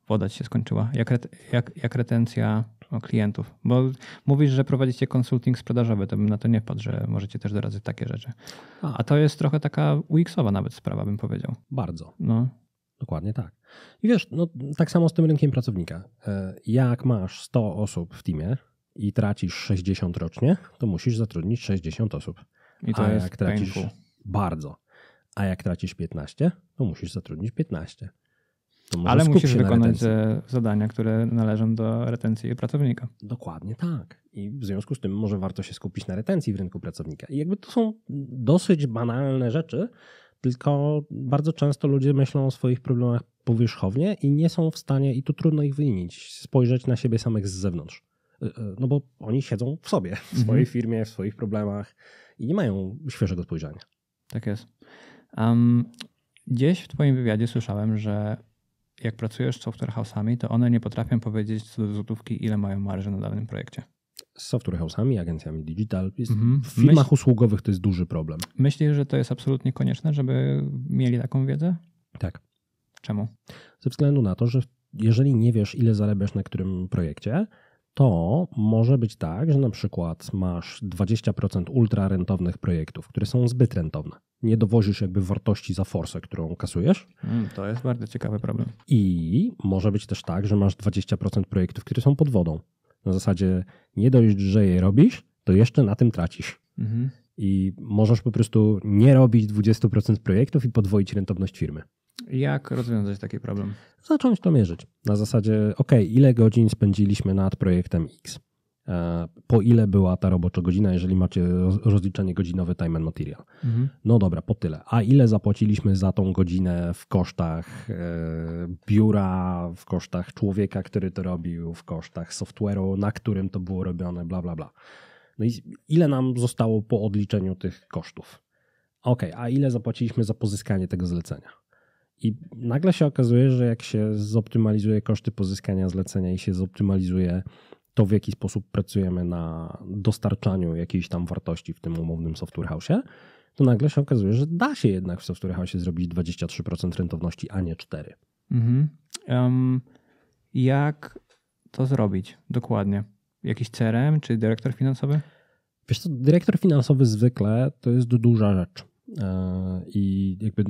woda się skończyła. Jak, jak, jak retencja no, klientów. Bo mówisz, że prowadzicie konsulting sprzedażowy, to bym na to nie wpadł, że możecie też doradzać takie rzeczy. A to jest trochę taka UX-owa nawet sprawa, bym powiedział. Bardzo. No. Dokładnie tak. I wiesz, no, tak samo z tym rynkiem pracownika. E, jak masz 100 osób w teamie i tracisz 60 rocznie, to musisz zatrudnić 60 osób. I to A jest jak tracisz, painful. Bardzo. A jak tracisz 15, to musisz zatrudnić 15. Ale musisz wykonać zadania, które należą do retencji pracownika. Dokładnie tak. I w związku z tym może warto się skupić na retencji w rynku pracownika. I jakby to są dosyć banalne rzeczy, tylko bardzo często ludzie myślą o swoich problemach powierzchownie i nie są w stanie, i tu trudno ich wymienić, spojrzeć na siebie samych z zewnątrz. Y, y, no bo oni siedzą w sobie, w swojej mhm. firmie, w swoich problemach i nie mają świeżego spojrzenia. Tak jest. Um, gdzieś w Twoim wywiadzie słyszałem, że jak pracujesz z software house'ami, to one nie potrafią powiedzieć co do złotówki, ile mają marży na danym projekcie. Z software house'ami, agencjami digital. Mhm. W firmach Myśl... usługowych to jest duży problem. Myślisz, że to jest absolutnie konieczne, żeby mieli taką wiedzę? Tak. Czemu? Ze względu na to, że jeżeli nie wiesz, ile zarabiasz na którym projekcie, to może być tak, że na przykład masz 20% ultra rentownych projektów, które są zbyt rentowne. Nie dowozisz jakby wartości za forsę, którą kasujesz. Mm, to jest bardzo ciekawy problem. I może być też tak, że masz 20% projektów, które są pod wodą. Na zasadzie nie dość, że je robisz, to jeszcze na tym tracisz. Mhm. I możesz po prostu nie robić 20% projektów i podwoić rentowność firmy. Jak rozwiązać taki problem? Zacząć to mierzyć. Na zasadzie, ok, ile godzin spędziliśmy nad projektem X? E, po ile była ta robocza godzina, jeżeli macie rozliczenie godzinowe time and material? Mhm. No dobra, po tyle. A ile zapłaciliśmy za tą godzinę w kosztach e, biura, w kosztach człowieka, który to robił, w kosztach software'u, na którym to było robione, bla, bla, bla. No i ile nam zostało po odliczeniu tych kosztów? Ok, a ile zapłaciliśmy za pozyskanie tego zlecenia? I nagle się okazuje, że jak się zoptymalizuje koszty pozyskania zlecenia i się zoptymalizuje to, w jaki sposób pracujemy na dostarczaniu jakiejś tam wartości w tym umownym software house, to nagle się okazuje, że da się jednak w software house zrobić 23% rentowności, a nie 4%. Mhm. Um, jak to zrobić dokładnie? Jakiś CRM czy dyrektor finansowy? Wiesz co, dyrektor finansowy zwykle to jest duża rzecz i jakby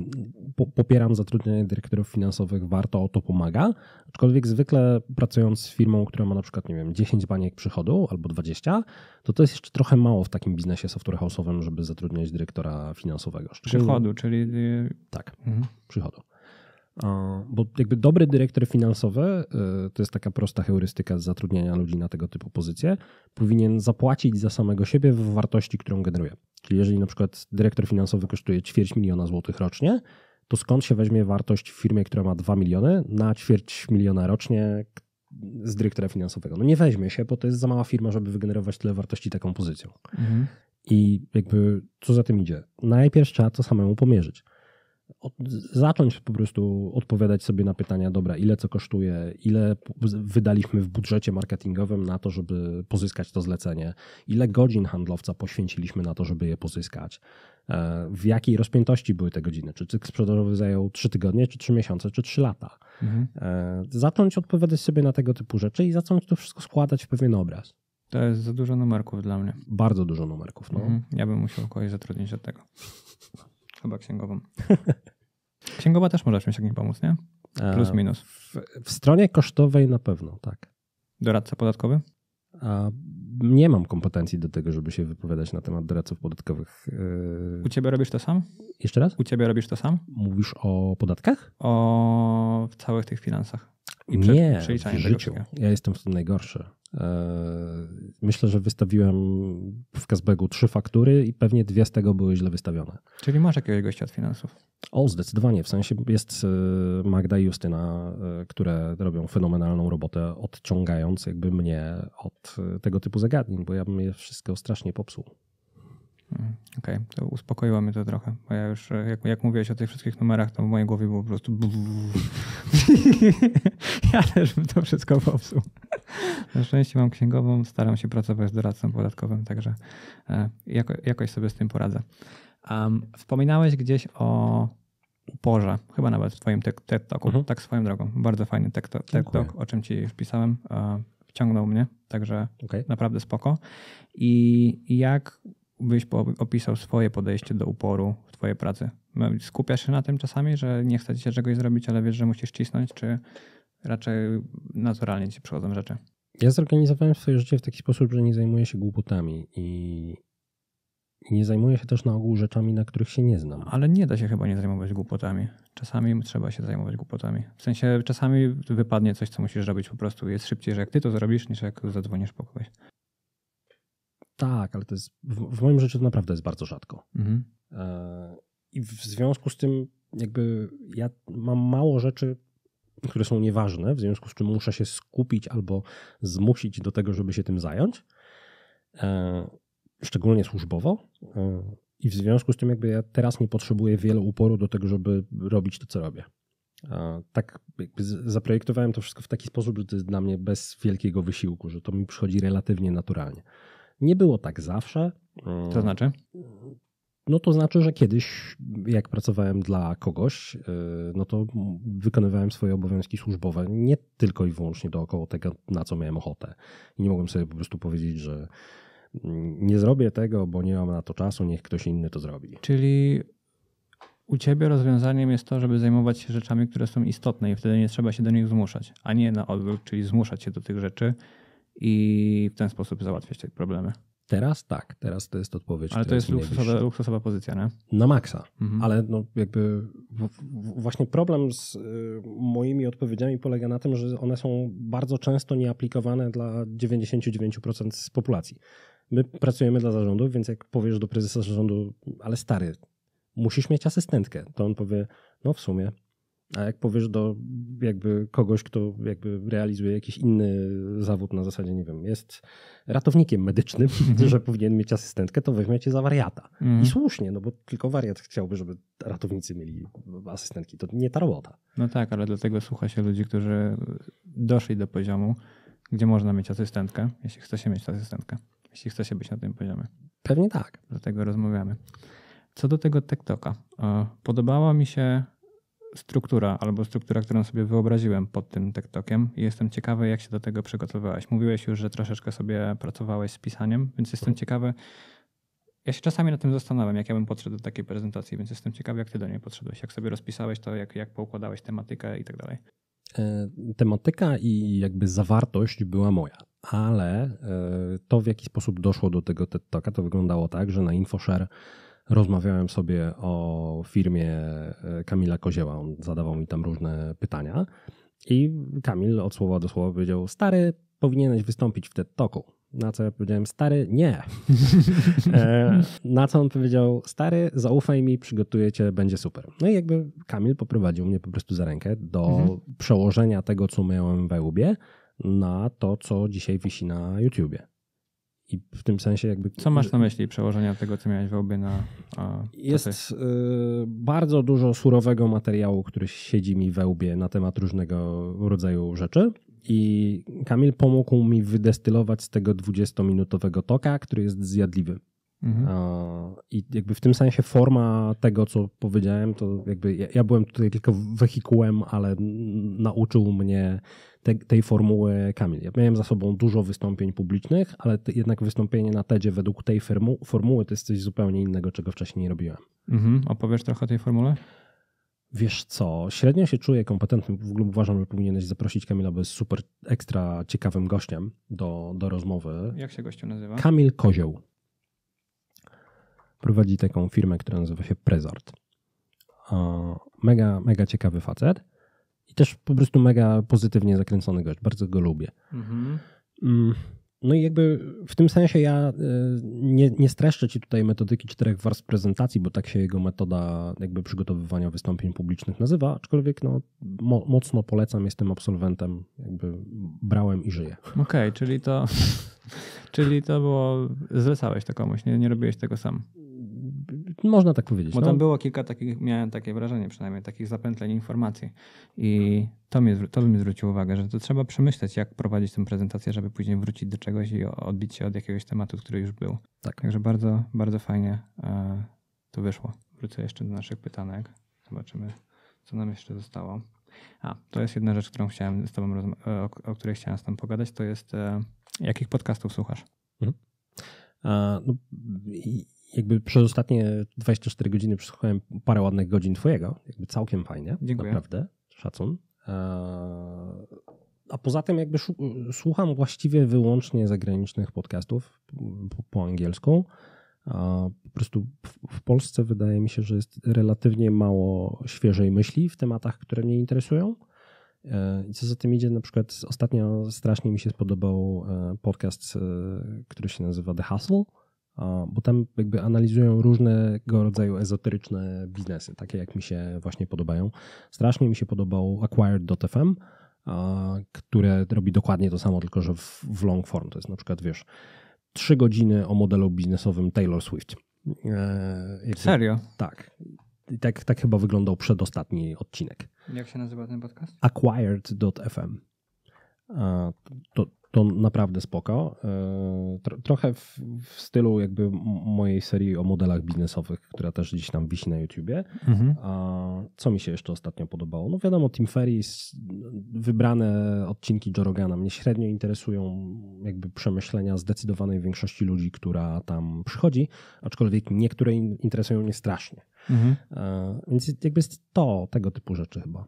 popieram zatrudnianie dyrektorów finansowych, warto o to pomaga, aczkolwiek zwykle pracując z firmą, która ma na przykład, nie wiem, 10 baniek przychodu albo 20, to to jest jeszcze trochę mało w takim biznesie software house'owym, żeby zatrudniać dyrektora finansowego. Przychodu, czyli... Tak, mhm. przychodu. Bo jakby dobre dyrektor finansowy, e, to jest taka prosta heurystyka zatrudniania ludzi na tego typu pozycje, powinien zapłacić za samego siebie w wartości, którą generuje. Czyli jeżeli na przykład dyrektor finansowy kosztuje ćwierć miliona złotych rocznie, to skąd się weźmie wartość w firmie, która ma 2 miliony na ćwierć miliona rocznie z dyrektora finansowego? No nie weźmie się, bo to jest za mała firma, żeby wygenerować tyle wartości taką pozycją. Mhm. I jakby co za tym idzie? Najpierw trzeba to samemu pomierzyć od, zacząć po prostu odpowiadać sobie na pytania, dobra, ile co kosztuje, ile wydaliśmy w budżecie marketingowym na to, żeby pozyskać to zlecenie, ile godzin handlowca poświęciliśmy na to, żeby je pozyskać, e, w jakiej rozpiętości były te godziny, czy cykl sprzedażowy zajął 3 tygodnie, czy 3 miesiące, czy 3 lata. Mhm. E, zacząć odpowiadać sobie na tego typu rzeczy i zacząć to wszystko składać w pewien obraz. To jest za dużo numerków dla mnie. Bardzo dużo numerków. No. Mhm. Ja bym musiał kogoś zatrudnić od tego. chyba księgową. Księgowa też może czymś takim pomóc, nie? Plus, e, minus. W, w, stronie kosztowej na pewno, tak. Doradca podatkowy? A nie mam kompetencji do tego, żeby się wypowiadać na temat doradców podatkowych. E, U ciebie robisz to sam? Jeszcze raz? U ciebie robisz to sam? Mówisz o podatkach? O w całych tych finansach. I nie, w życiu. Ja jestem w tym najgorszy. E, myślę, że wystawiłem w Kazbegu trzy faktury i pewnie dwie z tego były źle wystawione. Czyli masz jakiegoś od finansów? O, zdecydowanie. W sensie jest e, Magda i Justyna, e, które robią fenomenalną robotę, odciągając jakby mnie od tego typu zagadnień, bo ja bym je wszystko strasznie popsuł. Okej, okay. to uspokoiło mnie to trochę, bo ja już, e, jak, jak mówiłeś o tych wszystkich numerach, to w mojej głowie było po prostu ja też bym to wszystko popsuł. Na szczęście mam księgową, staram się pracować z doradcą podatkowym, także e, jako, jakoś sobie z tym poradzę. Um, wspominałeś gdzieś o uporze, chyba nawet w twoim TED Talku, mhm. tak swoją drogą, bardzo fajny TED Talk, Talk o czym ci wpisałem, e, wciągnął mnie, także okay. naprawdę spoko. I jak byś opisał swoje podejście do uporu w twojej pracy? No, skupiasz się na tym czasami, że nie chcesz się czegoś zrobić, ale wiesz, że musisz cisnąć, czy raczej naturalnie ci przychodzą rzeczy? Ja zorganizowałem swoje życie w taki sposób, że nie zajmuję się głupotami i nie zajmuję się też na ogół rzeczami, na których się nie znam. Ale nie da się chyba nie zajmować głupotami. Czasami trzeba się zajmować głupotami. W sensie czasami wypadnie coś, co musisz robić po prostu. Jest szybciej, że jak ty to zrobisz, niż jak zadzwonisz po kogoś. Tak, ale to jest, w, w moim życiu to naprawdę jest bardzo rzadko. Mhm. E, I w związku z tym, jakby ja mam mało rzeczy, które są nieważne, w związku z czym muszę się skupić albo zmusić do tego, żeby się tym zająć, e, szczególnie służbowo. E, I w związku z tym, jakby ja teraz nie potrzebuję wiele uporu do tego, żeby robić to, co robię. Tak jakby zaprojektowałem to wszystko w taki sposób, że to jest dla mnie bez wielkiego wysiłku, że to mi przychodzi relatywnie naturalnie. Nie było tak zawsze. To znaczy? No to znaczy, że kiedyś, jak pracowałem dla kogoś, y, no to wykonywałem swoje obowiązki służbowe nie tylko i wyłącznie dookoła tego, na co miałem ochotę. I nie mogłem sobie po prostu powiedzieć, że mm, nie zrobię tego, bo nie mam na to czasu, niech ktoś inny to zrobi. Czyli u ciebie rozwiązaniem jest to, żeby zajmować się rzeczami, które są istotne i wtedy nie trzeba się do nich zmuszać, a nie na odwrót, czyli zmuszać się do tych rzeczy, i w ten sposób załatwiać te problemy. Teraz tak, teraz to jest odpowiedź. Ale to jest luksusowa, luksusowa pozycja, nie? Na maksa. Mhm. Ale no jakby w, w, właśnie problem z y, moimi odpowiedziami polega na tym, że one są bardzo często nieaplikowane dla 99% z populacji. My pracujemy dla zarządu, więc jak powiesz do prezesa zarządu, ale stary, musisz mieć asystentkę, to on powie, no w sumie, a jak powiesz do jakby kogoś, kto jakby realizuje jakiś inny zawód na zasadzie, nie wiem, jest ratownikiem medycznym, mhm. że powinien mieć asystentkę, to weźmie cię za wariata. Mm. I mhm. słusznie, no bo tylko wariat chciałby, żeby ratownicy mieli asystentki. To nie ta robota. No tak, ale dlatego słucha się ludzi, którzy doszli do poziomu, gdzie można mieć asystentkę, jeśli chce się mieć asystentkę, jeśli chce się być na tym poziomie. Pewnie tak. Dlatego rozmawiamy. Co do tego TikToka. Podobała mi się struktura albo struktura, którą sobie wyobraziłem pod tym TikTokiem i jestem ciekawy, jak się do tego przygotowywałeś. Mówiłeś już, że troszeczkę sobie pracowałeś z pisaniem, więc jestem tak. ciekawy. Ja się czasami na tym zastanawiam, jak ja bym podszedł do takiej prezentacji, więc jestem ciekawy, jak ty do niej podszedłeś, jak sobie rozpisałeś to, jak, jak poukładałeś tematykę i tak dalej. E, tematyka i jakby zawartość była moja, ale e, to w jaki sposób doszło do tego TED Talka, to wyglądało tak, że na InfoShare rozmawiałem sobie o firmie e, Kamila Kozieła. On zadawał mi tam różne pytania. I Kamil od słowa do słowa powiedział: Stary, powinieneś wystąpić w TED Toku. Na co ja powiedziałem: Stary, nie. E, na co on powiedział: Stary, zaufaj mi, przygotuję cię, będzie super. No i jakby Kamil poprowadził mnie po prostu za rękę do mhm. przełożenia tego, co miałem we łbie, na to, co dzisiaj wisi na YouTubie. I w tym sensie jakby... Co masz na myśli przełożenia tego, co miałeś w obie na... jest y, bardzo dużo surowego materiału, który siedzi mi we łbie na temat różnego rodzaju rzeczy. I Kamil pomógł mi wydestylować z tego 20-minutowego toka, który jest zjadliwy. Mhm. E, I jakby w tym sensie forma tego, co powiedziałem, to jakby ja, ja byłem tutaj tylko wehikułem, ale nauczył mnie te, tej formuły Kamil. Ja miałem za sobą dużo wystąpień publicznych, ale jednak wystąpienie na TEDzie według tej formuły to jest coś zupełnie innego, czego wcześniej robiłem. Mhm. Opowiesz trochę o tej formule? Wiesz co, średnio się czuję kompetentny, w ogóle uważam, że powinieneś zaprosić Kamila, bo jest super ekstra ciekawym gościem do, do rozmowy. Jak się gościu nazywa? Kamil Kozioł. Prowadzi taką firmę, która nazywa się Prezart. Mega, mega ciekawy facet i też po prostu mega pozytywnie zakręcony gość. Bardzo go lubię. Mhm. Mm, no i jakby w tym sensie ja e, nie, nie streszczę ci tutaj metodyki czterech warstw prezentacji, bo tak się jego metoda jakby przygotowywania wystąpień publicznych nazywa, aczkolwiek no, mo mocno polecam, jestem absolwentem, jakby brałem i żyję. Okej, okay, czyli to czyli to było, zlecałeś to komuś, nie, nie robiłeś tego sam. Można tak powiedzieć. Bo tam no. było kilka takich, miałem takie wrażenie przynajmniej, takich zapętleń informacji. I to, mi to by mi zwróciło uwagę, że to trzeba przemyśleć, jak prowadzić tę prezentację, żeby później wrócić do czegoś i odbić się od jakiegoś tematu, który już był. Tak. Także bardzo, bardzo fajnie e, to wyszło. Wrócę jeszcze do naszych pytanek. Zobaczymy, co nam jeszcze zostało. A, to jest jedna rzecz, którą chciałem z tobą, e, o, o, której chciałem z tobą pogadać, to jest e, jakich podcastów słuchasz? Mhm. E, no, jakby przez ostatnie 24 godziny przesłuchałem parę ładnych godzin twojego. Jakby całkiem fajnie. Dziękuję. Naprawdę. Szacun. Eee, a poza tym jakby słucham właściwie wyłącznie zagranicznych podcastów po, angielsku. po prostu w Polsce wydaje mi się, że jest relatywnie mało świeżej myśli w tematach, które mnie interesują. Eee, I co za tym idzie, na przykład ostatnio strasznie mi się spodobał e, podcast, e, który się nazywa The Hustle bo tam jakby analizują różnego rodzaju ezoteryczne biznesy, takie jak mi się właśnie podobają. Strasznie mi się podobał Acquired.fm, które robi dokładnie to samo, tylko że w, long form. To jest na przykład, wiesz, trzy godziny o modelu biznesowym Taylor Swift. E, jakby, Serio? Tak. I tak, tak chyba wyglądał przedostatni odcinek. Jak się nazywa ten podcast? Acquired.fm. To, to naprawdę spoko. E, trochę w, w, stylu jakby mojej serii o modelach biznesowych, która też gdzieś tam wisi na YouTubie. Mhm. A co mi się jeszcze ostatnio podobało? No wiadomo, Tim Ferris, wybrane odcinki Jorogana mnie średnio interesują jakby przemyślenia zdecydowanej większości ludzi, która tam przychodzi, aczkolwiek niektóre interesują mnie strasznie. Mhm. E, więc jakby jest to tego typu rzeczy chyba.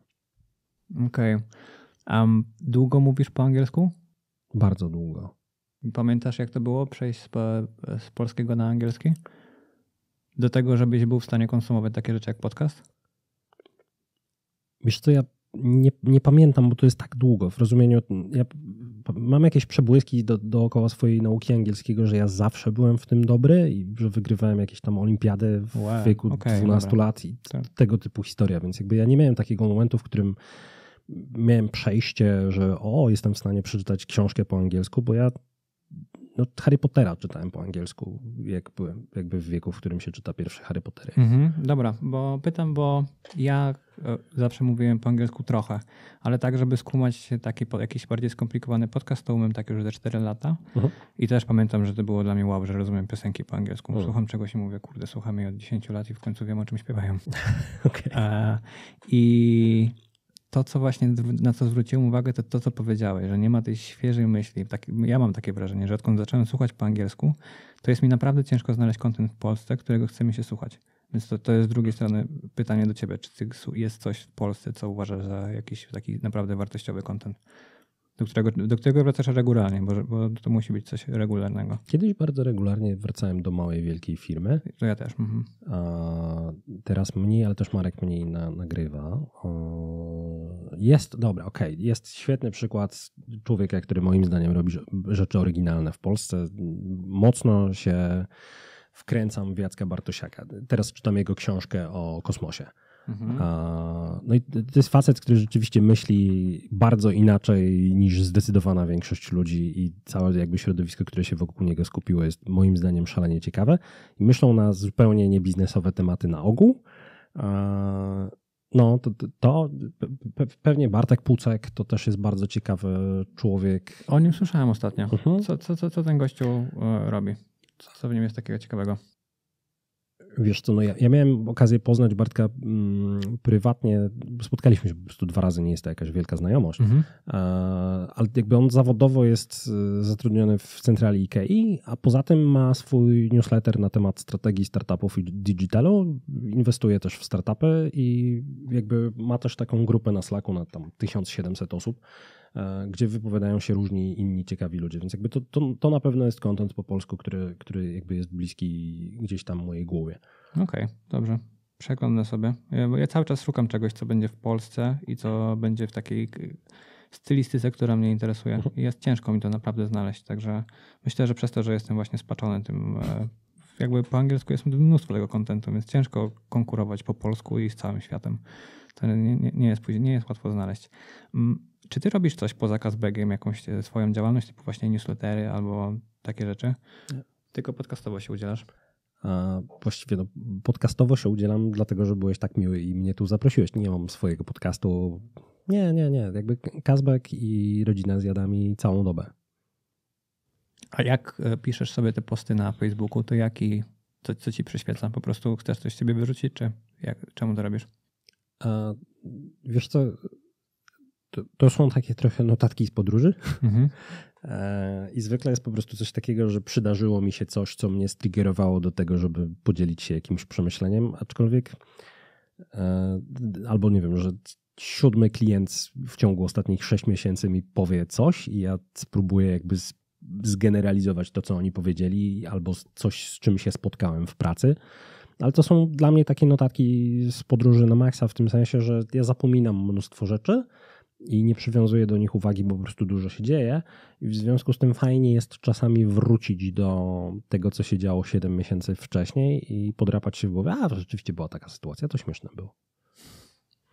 Okej. Okay. Um, długo mówisz po angielsku? bardzo długo. Pamiętasz, jak to było przejść z, z polskiego na angielski? Do tego, żebyś był w stanie konsumować takie rzeczy jak podcast? Wiesz co, ja nie, nie, pamiętam, bo to jest tak długo. W rozumieniu, ja mam jakieś przebłyski do, dookoła swojej nauki angielskiego, że ja zawsze byłem w tym dobry i że wygrywałem jakieś tam olimpiady w wow, wieku okay, 12 dobra. lat i tak. tego typu historia, więc jakby ja nie miałem takiego momentu, w którym miałem przejście, że o, jestem w stanie przeczytać książkę po angielsku, bo ja no, Harry Pottera czytałem po angielsku, jak byłem, jakby w wieku, w którym się czyta pierwszy Harry Potter. Mhm, dobra, bo pytam, bo ja e, zawsze mówiłem po angielsku trochę, ale tak, żeby skumać taki jakiś bardziej skomplikowany podcast, to umiem tak już ze 4 lata mhm. i też pamiętam, że to było dla mnie wow, że rozumiem piosenki po angielsku. Mhm. Słucham czegoś i mówię, kurde, słucham jej od 10 lat i w końcu wiem, o czym śpiewają. okay. E, I to, co właśnie na co zwróciłem uwagę, to to, co powiedziałeś, że nie ma tej świeżej myśli. Tak, ja mam takie wrażenie, że odkąd zacząłem słuchać po angielsku, to jest mi naprawdę ciężko znaleźć kontent w Polsce, którego chce mi się słuchać. Więc to, to jest z drugiej strony pytanie do ciebie, czy jest coś w Polsce, co uważasz za jakiś taki naprawdę wartościowy kontent? do którego, do którego wracasz regularnie, bo, bo, to musi być coś regularnego. Kiedyś bardzo regularnie wracałem do małej, wielkiej firmy. To ja też. Mhm. teraz mniej, ale też Marek mniej na, nagrywa. Jest, dobra, okej, okay. jest świetny przykład człowieka, który moim zdaniem robi rzeczy oryginalne w Polsce. Mocno się wkręcam w Jacka Bartosiaka. Teraz czytam jego książkę o kosmosie. Mhm. No i to jest facet, który rzeczywiście myśli bardzo inaczej niż zdecydowana większość ludzi i całe jakby środowisko, które się wokół niego skupiło jest moim zdaniem szalenie ciekawe. I myślą na zupełnie niebiznesowe tematy na ogół. No to, to pewnie Bartek Pucek to też jest bardzo ciekawy człowiek. O nim słyszałem ostatnio. Mhm. Co, co, co, ten gościu e, robi? co w nim jest takiego ciekawego? Wiesz co, no ja, ja miałem okazję poznać Bartka mm, prywatnie. Spotkaliśmy się po prostu dwa razy, nie jest to jakaś wielka znajomość. Mhm. A, ale jakby on zawodowo jest e, zatrudniony w centrali IKEA, a poza tym ma swój newsletter na temat strategii startupów i digitalu. Inwestuje też w startupy i jakby ma też taką grupę na Slacku na tam 1700 osób E, gdzie wypowiadają się różni inni ciekawi ludzie. Więc jakby to, to, to na pewno jest kontent po polsku, który, który jakby jest bliski gdzieś tam mojej głowie. Okej, okay, dobrze. Przeglądam sobie. Ja cały czas szukam czegoś, co będzie w Polsce i co będzie w takiej stylistyce, która mnie interesuje. Mhm. I jest ciężko mi to naprawdę znaleźć, także myślę, że przez to, że jestem właśnie spaczony tym e, jakby po angielsku jest mnóstwo tego kontentu, więc ciężko konkurować po polsku i z całym światem. To nie, nie, nie, jest, nie jest łatwo znaleźć. Mm, czy ty robisz coś poza Kazbegiem, jakąś e, swoją działalność, typu właśnie newslettery albo takie rzeczy? Nie. Tylko podcastowo się udzielasz? A właściwie no, podcastowo się udzielam, dlatego że byłeś tak miły i mnie tu zaprosiłeś. Nie mam swojego podcastu. Nie, nie, nie. Jakby Kazbek i rodzina i całą dobę. A jak e, piszesz sobie te posty na Facebooku, to jaki, co, co ci przyświeca? Po prostu chcesz coś z siebie wyrzucić, czy jak, czemu to robisz? A, wiesz co, to, to są takie trochę notatki z podróży. Mhm. E, I zwykle jest po prostu coś takiego, że przydarzyło mi się coś, co mnie striggerowało do tego, żeby podzielić się jakimś przemyśleniem, aczkolwiek e, albo nie wiem, że siódmy klient w ciągu ostatnich 6 miesięcy mi powie coś i ja spróbuję jakby zgeneralizować to, co oni powiedzieli, albo coś, z czym się spotkałem w pracy. Ale to są dla mnie takie notatki z podróży na maksa, w tym sensie, że ja zapominam mnóstwo rzeczy, i nie przywiązuję do nich uwagi, bo po prostu dużo się dzieje. I w związku z tym fajnie jest czasami wrócić do tego, co się działo 7 miesięcy wcześniej i podrapać się w głowie, a rzeczywiście była taka sytuacja, to śmieszne było.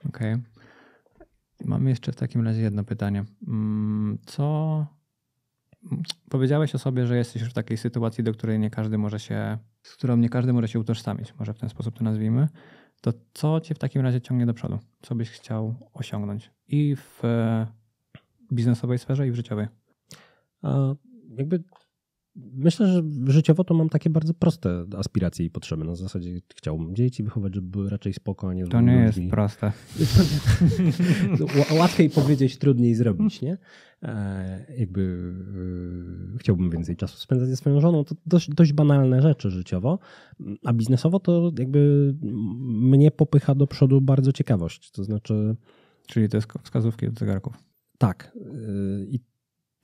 Okej. Okay. Mam jeszcze w takim razie jedno pytanie. Mm, co powiedziałeś o sobie, że jesteś już w takiej sytuacji, do której nie każdy może się, z którą nie każdy może się utożsamić, może w ten sposób to nazwijmy to co cię w takim razie ciągnie do przodu? Co byś chciał osiągnąć i w e, biznesowej sferze, i w życiowej? A, jakby Myślę, że życiowo to mam takie bardzo proste aspiracje i potrzeby. Na zasadzie chciałbym dzieci wychować, żeby były raczej spokojnie. To nie jest proste. No, łatwiej powiedzieć, trudniej zrobić, nie? E, jakby e, chciałbym więcej czasu spędzać ze swoją żoną. To dość, dość, banalne rzeczy życiowo, a biznesowo to jakby mnie popycha do przodu bardzo ciekawość. To znaczy. Czyli to jest wskazówki od zegarków. Tak. E, I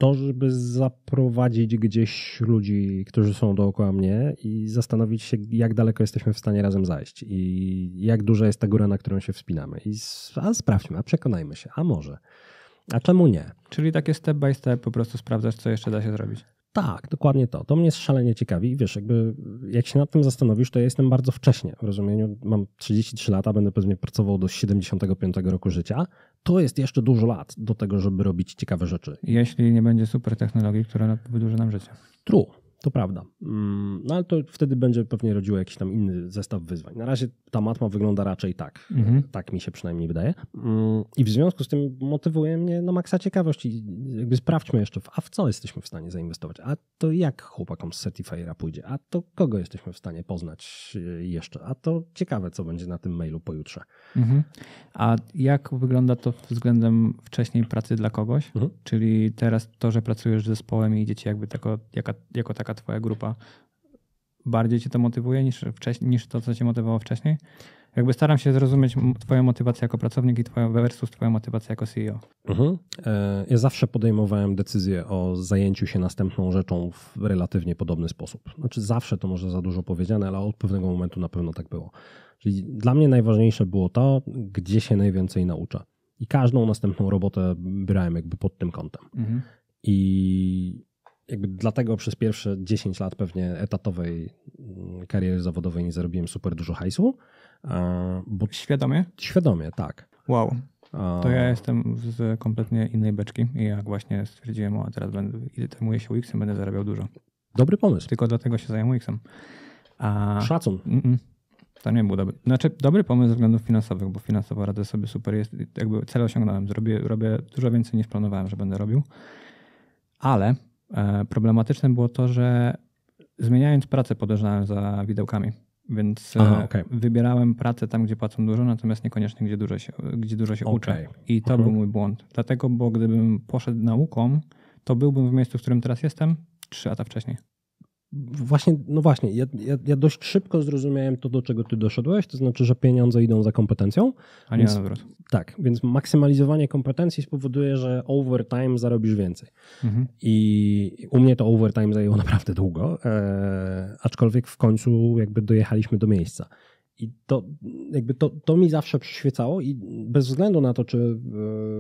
to, żeby zaprowadzić gdzieś ludzi, którzy są dookoła mnie i zastanowić się, jak daleko jesteśmy w stanie razem zajść i jak duża jest ta góra, na którą się wspinamy. I a sprawdźmy, a przekonajmy się, a może. A czemu nie? Czyli takie step by step po prostu sprawdzasz, co jeszcze da się zrobić. Tak, dokładnie to. To mnie szalenie ciekawi. Wiesz, jakby jak się nad tym zastanowisz, to ja jestem bardzo wcześnie w rozumieniu. Mam 33 lata, będę pewnie pracował do 75 roku życia. To jest jeszcze dużo lat do tego, żeby robić ciekawe rzeczy. Jeśli nie będzie super technologii, która wydłuży nam życie. True. To prawda. Mm, no ale to wtedy będzie pewnie rodziło jakiś tam inny zestaw wyzwań. Na razie ta matma wygląda raczej tak. Mhm. Tak mi się przynajmniej wydaje. Mm, I w związku z tym motywuje mnie na maksa ciekawość i jakby sprawdźmy jeszcze, a w co jesteśmy w stanie zainwestować, a to jak chłopakom z Certifiera pójdzie, a to kogo jesteśmy w stanie poznać y, jeszcze, a to ciekawe, co będzie na tym mailu pojutrze. Mhm. A jak wygląda to względem wcześniej pracy dla kogoś? Mhm. Czyli teraz to, że pracujesz z zespołem i idziecie jakby jako, jako, jako taka taka twoja grupa bardziej cię to motywuje niż, niż to, co cię motywowało wcześniej? Jakby staram się zrozumieć twoją motywację jako pracownik i twoją, versus twoją motywację jako CEO. Mhm. E, ja zawsze podejmowałem decyzję o zajęciu się następną rzeczą w relatywnie podobny sposób. Znaczy zawsze to może za dużo powiedziane, ale od pewnego momentu na pewno tak było. Czyli dla mnie najważniejsze było to, gdzie się najwięcej nauczę. I każdą następną robotę brałem jakby pod tym kątem. Mhm. I jakby dlatego przez pierwsze 10 lat pewnie etatowej mm, kariery zawodowej nie zarobiłem super dużo hajsu. Bo... Świadomie? Świadomie, tak. Wow. To ja jestem z kompletnie innej beczki i jak właśnie stwierdziłem, o teraz będę, zajmuję się UX-em, będę zarabiał dużo. Dobry pomysł. Tylko dlatego się zajmuję UX-em. A... Szacun. Mm-mm. To nie był dobry. Znaczy, dobry pomysł ze względów finansowych, bo finansowo radzę sobie super. Jest, jakby cel osiągnąłem. Zrobię, robię dużo więcej niż planowałem, że będę robił. Ale E, problematyczne było to, że zmieniając pracę podążałem za widełkami. Więc e, Aha, okay. wybierałem pracę tam, gdzie płacą dużo, natomiast niekoniecznie gdzie dużo się, gdzie dużo się okay. uczę. I to mhm. był mój błąd. Dlatego, bo gdybym poszedł nauką, to byłbym w miejscu, w którym teraz jestem, trzy lata wcześniej. Właśnie, no właśnie, ja, ja, ja, dość szybko zrozumiałem to, do czego ty doszedłeś, to znaczy, że pieniądze idą za kompetencją. A nie więc, na odwrót. Tak, więc maksymalizowanie kompetencji spowoduje, że overtime zarobisz więcej. Mhm. I u mnie to overtime zajęło naprawdę długo, e, aczkolwiek w końcu jakby dojechaliśmy do miejsca. I to, jakby to, to mi zawsze przyświecało i bez względu na to, czy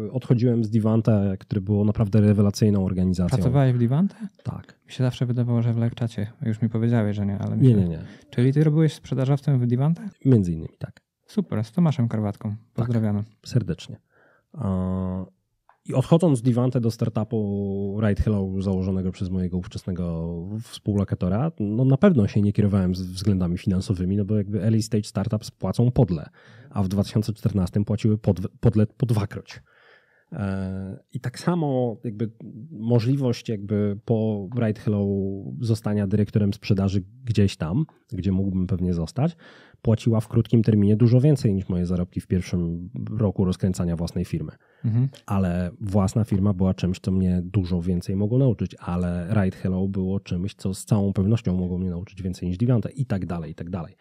e, odchodziłem z Divante, który było naprawdę rewelacyjną organizacją. Pracowałeś w Divante? Tak. Mi się zawsze wydawało, że w LiveChacie. Już mi powiedziałeś, że nie, ale... Nie, nie, nie. Czyli ty robiłeś sprzedażowcem w Divante? Między innymi, tak. Super, z Tomaszem Karwatką. Tak. Pozdrawiamy. Tak, serdecznie. I odchodząc z Divante do startupu Right Hello założonego przez mojego ówczesnego współlokatora, no na pewno się nie kierowałem względami finansowymi, no bo jakby early stage startups płacą podle, a w 2014 płaciły pod, podle po dwakroć. E, I tak samo jakby możliwość jakby po Right Hello zostania dyrektorem sprzedaży gdzieś tam, gdzie mógłbym pewnie zostać, płaciła w krótkim terminie dużo więcej niż moje zarobki w pierwszym roku rozkręcania własnej firmy. Mhm. Ale własna firma była czymś, co mnie dużo więcej mogło nauczyć, ale Ride Hello było czymś, co z całą pewnością mogło mnie nauczyć więcej niż dziewiąte i tak dalej, i tak dalej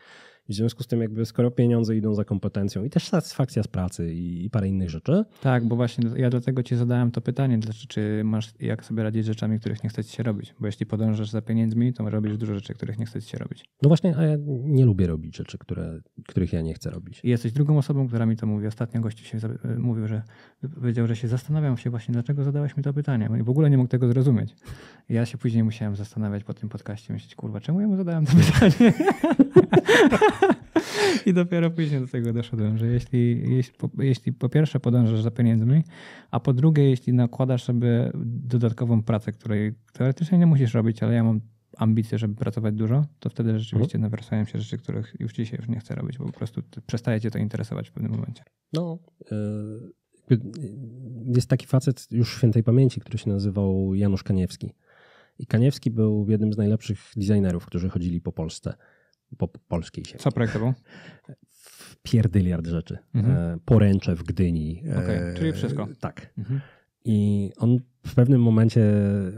w związku z tym, jakby skoro pieniądze idą za kompetencją i też satysfakcja z pracy i, i parę innych rzeczy. Tak, bo właśnie ja dlatego ci zadałem to pytanie, znaczy, czy masz jak sobie radzić z rzeczami, których nie chcecie się robić? Bo jeśli podążasz za pieniędzmi, to robisz dużo rzeczy, których nie chcecie się robić. No właśnie, a ja nie lubię robić rzeczy, które, których ja nie chcę robić. I jesteś drugą osobą, która mi to mówi. Ostatnio gościu się mówił, że powiedział, że się zastanawiam się właśnie, dlaczego zadałeś mi to pytanie. Bo w ogóle nie mógł tego zrozumieć. ja się później musiałem zastanawiać po tym podcaście, myśleć, kurwa, czemu ja mu zadałem to pytanie? I dopiero później do tego doszedłem, że jeśli, jeśli, po, jeśli po pierwsze podążasz za pieniędzmi, a po drugie, jeśli nakładasz sobie dodatkową pracę, której teoretycznie nie musisz robić, ale ja mam ambicje, żeby pracować dużo, to wtedy rzeczywiście mhm. nawracają się rzeczy, których już dzisiaj już nie chcę robić, bo po prostu przestaje cię to interesować w pewnym momencie. No, e, e, jest taki facet już świętej pamięci, który się nazywał Janusz Kaniewski. I Kaniewski był jednym z najlepszych designerów, którzy chodzili po Polsce po polskiej sieci. Co projektował? Pierdyliard rzeczy. Mhm. E, poręcze w Gdyni. E, okay, czyli wszystko. Tak. Mhm. I on w pewnym momencie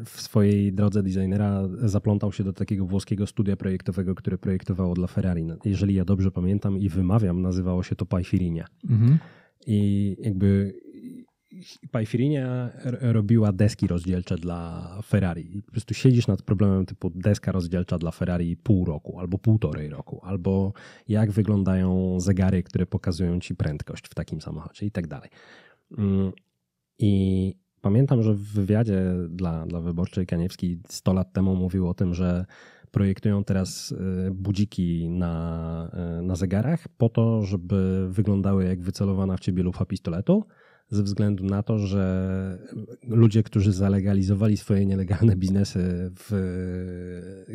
w swojej drodze designera zaplątał się do takiego włoskiego studia projektowego, które projektowało dla Ferrari. No, jeżeli ja dobrze pamiętam i wymawiam, nazywało się to Pajfirinia. Mhm. I jakby Pajfirinia robiła deski rozdzielcze dla Ferrari. po prostu siedzisz nad problemem typu deska rozdzielcza dla Ferrari pół roku, albo półtorej roku, albo jak wyglądają zegary, które pokazują ci prędkość w takim samochodzie i tak dalej. Mm, I pamiętam, że w wywiadzie dla, dla wyborczej Kaniewski 100 lat temu mówił o tym, że projektują teraz y, budziki na, y, na zegarach po to, żeby wyglądały jak wycelowana w ciebie lufa pistoletu ze względu na to, że ludzie, którzy zalegalizowali swoje nielegalne biznesy, w,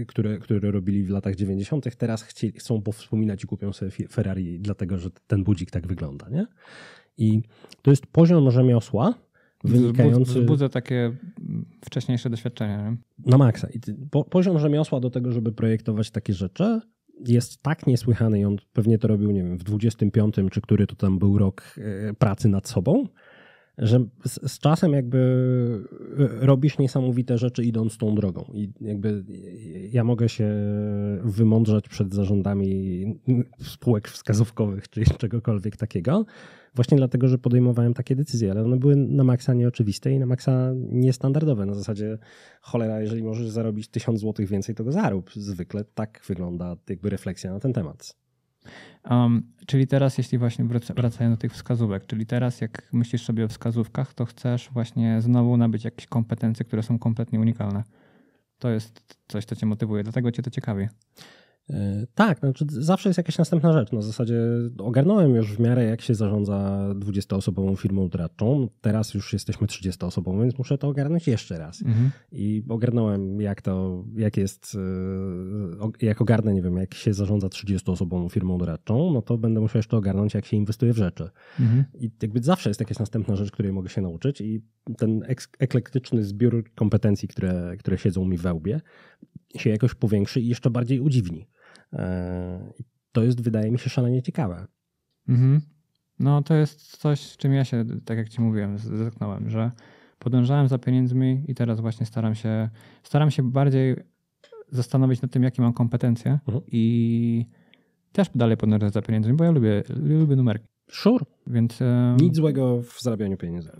które, które robili w latach 90., teraz chci, chcą powspominać i kupią sobie Ferrari, dlatego że ten budzik tak wygląda. Nie? I to jest poziom rzemiosła, wynikający... Wzbudza takie wcześniejsze doświadczenia. Nie? Na maksa. I po, poziom rzemiosła do tego, żeby projektować takie rzeczy, jest tak niesłychany i on pewnie to robił, nie wiem, w 25 czy który to tam był rok e, pracy nad sobą, że z, z, czasem jakby e, robisz niesamowite rzeczy idąc tą drogą. I jakby e, ja mogę się wymądrzać przed zarządami spółek wskazówkowych czy czegokolwiek takiego, właśnie dlatego, że podejmowałem takie decyzje, ale one były na maksa nieoczywiste i na maksa niestandardowe. Na zasadzie cholera, jeżeli możesz zarobić tysiąc złotych więcej, to go zarób. Zwykle tak wygląda jakby refleksja na ten temat. Um, czyli teraz, jeśli właśnie wracając do tych wskazówek, czyli teraz jak myślisz sobie o wskazówkach, to chcesz właśnie znowu nabyć jakieś kompetencje, które są kompletnie unikalne. To jest coś, co cię motywuje, dlatego cię to ciekawi. E, tak, znaczy zawsze jest jakaś następna rzecz. Na zasadzie ogarnąłem już w miarę, jak się zarządza 20-osobową firmą doradczą. Teraz już jesteśmy 30-osobową, więc muszę to ogarnąć jeszcze raz. Mhm. I ogarnąłem, jak to, jak jest, e, jak ogarnę, nie wiem, jak się zarządza 30-osobową firmą doradczą, no to będę musiał jeszcze ogarnąć, jak się inwestuje w rzeczy. Mhm. I jakby zawsze jest jakaś następna rzecz, której mogę się nauczyć, i ten ek eklektyczny zbiór kompetencji, które, które siedzą mi we łbie, się jakoś powiększy i jeszcze bardziej udziwni. To jest, wydaje mi się, szalenie ciekawe. Mhm. No to jest coś, z czym ja się, tak jak ci mówiłem, zetknąłem, że podążałem za pieniędzmi i teraz właśnie staram się, staram się bardziej zastanowić nad tym, jakie mam kompetencje mhm. i też dalej podążać za pieniędzmi, bo ja lubię, lubię numerki. Sure. Więc, um, Nic złego w zarabianiu pieniędzy.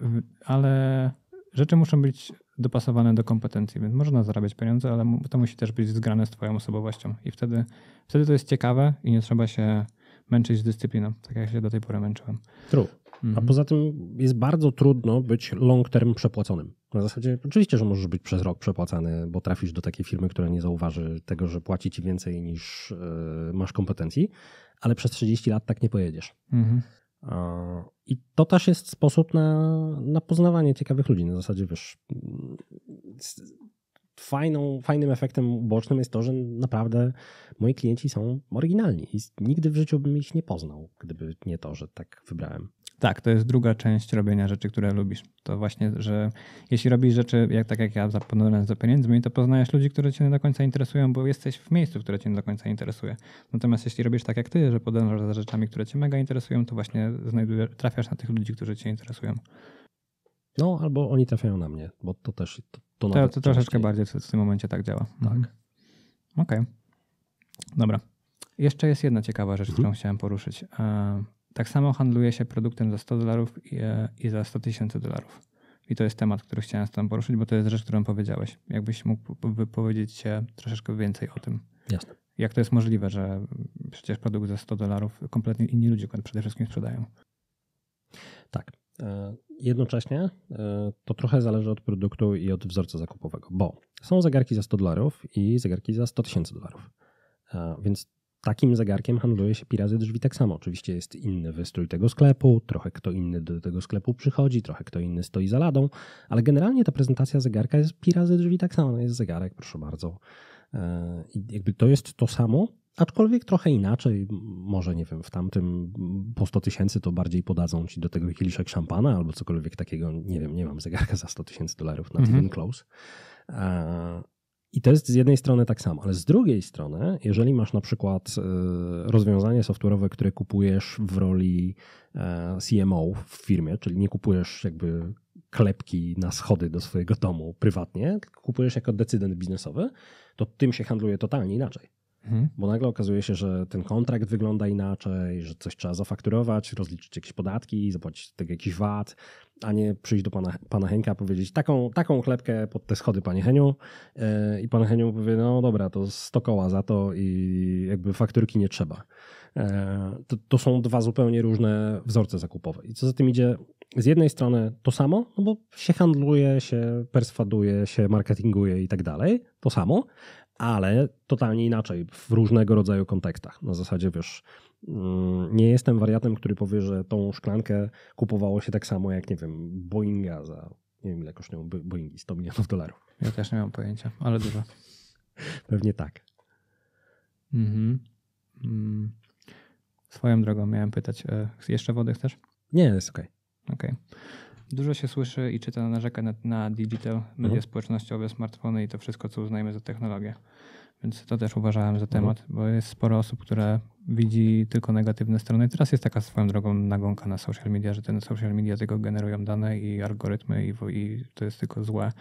Ale rzeczy muszą być dopasowane do kompetencji, więc można zarabiać pieniądze, ale to musi też być zgrane z Twoją osobowością. I wtedy, wtedy to jest ciekawe i nie trzeba się męczyć z dyscypliną, tak jak się do tej pory męczyłem. True. Mhm. A poza tym jest bardzo trudno być long term przepłaconym. Na zasadzie oczywiście, że możesz być przez rok przepłacany, bo trafisz do takiej firmy, która nie zauważy tego, że płaci ci więcej niż yy, masz kompetencji, ale przez 30 lat tak nie pojedziesz. Mhm. E, I to też jest sposób na, na poznawanie ciekawych ludzi. Na zasadzie wiesz, fajną, fajnym efektem ubocznym jest to, że naprawdę moi klienci są oryginalni i nigdy w życiu bym ich nie poznał, gdyby nie to, że tak wybrałem. Tak, to jest druga część robienia rzeczy, które lubisz. To właśnie, że jeśli robisz rzeczy, jak, tak jak ja, zaplanowane za pieniędzmi, to poznajesz ludzi, które cię nie do końca interesują, bo jesteś w miejscu, które cię nie do końca interesuje. Natomiast jeśli robisz tak jak ty, że podążasz za rzeczami, które cię mega interesują, to właśnie znajdujesz, trafiasz na tych ludzi, którzy cię interesują. No, albo oni trafiają na mnie, bo to też... To, to, to, to troszeczkę bardziej w, w, tym momencie tak działa. Tak. Mhm. Okej. Okay. Dobra. Jeszcze jest jedna ciekawa rzecz, mhm. którą chciałem poruszyć. Tak samo handluje się produktem za 100 dolarów i, e, i za 100 tysięcy dolarów. I to jest temat, który chciałem z Tobą poruszyć, bo to jest rzecz, którą powiedziałeś. Jakbyś mógł wypowiedzieć się troszeczkę więcej o tym. Jasne. Jak to jest możliwe, że przecież produkt za 100 dolarów kompletnie inni ludzie przede wszystkim sprzedają? Tak. E, jednocześnie e, to trochę zależy od produktu i od wzorca zakupowego, bo są zegarki za 100 dolarów i zegarki za 100 tysięcy dolarów. Więc Takim zegarkiem handluje się pirazy drzwi tak samo. Oczywiście jest inny wystrój tego sklepu, trochę kto inny do tego sklepu przychodzi, trochę kto inny stoi za ladą, ale generalnie ta prezentacja zegarka jest pirazy drzwi tak samo. No jest zegarek, proszę bardzo. E, I jakby to jest to samo, aczkolwiek trochę inaczej. Może, nie wiem, w tamtym po 100 tysięcy to bardziej podadzą ci do tego kieliszek szampana albo cokolwiek takiego. Nie wiem, nie mam zegarka za 100 tysięcy dolarów na mhm. Close e, i to jest z jednej strony tak samo, ale z drugiej strony, jeżeli masz na przykład e, rozwiązanie software'owe, które kupujesz w roli e, CMO w firmie, czyli nie kupujesz jakby klepki na schody do swojego domu prywatnie, kupujesz jako decydent biznesowy, to tym się handluje totalnie inaczej. Mhm. Bo nagle okazuje się, że ten kontrakt wygląda inaczej, że coś trzeba zafakturować, rozliczyć jakieś podatki, zapłacić tak jakiś VAT, a nie przyjść do pana, pana Henka powiedzieć taką, taką chlebkę pod te schody, panie Heniu. Yy, I pan Heniu powie, no dobra, to 100 koła za to i jakby fakturki nie trzeba. Yy, to, to są dwa zupełnie różne wzorce zakupowe. I co za tym idzie, z jednej strony to samo, no bo się handluje, się perswaduje, się marketinguje i tak dalej, to samo, ale totalnie inaczej, w różnego rodzaju kontekstach. Na zasadzie, wiesz, mm, nie jestem wariatem, który powie, że tą szklankę kupowało się tak samo jak, nie wiem, Boeinga za, nie wiem ile kosztują Boeingi, 100 milionów dolarów. Ja też nie mam pojęcia, ale dużo. Pewnie tak. Mhm. Mm. Swoją drogą miałem pytać, e, jeszcze wody chcesz? Nie, jest okej. Okay. Okej. Okay. Dużo się słyszy i czyta narzeka na, na digital, media mhm. społecznościowe, smartfony i to wszystko, co uznajemy za technologię. Więc to też uważałem za mhm. temat, mhm. bo jest sporo osób, które widzi tylko negatywne strony. Teraz jest taka swoją drogą nagonka na social media, że ten social media tylko generują dane i algorytmy i, i to jest tylko złe.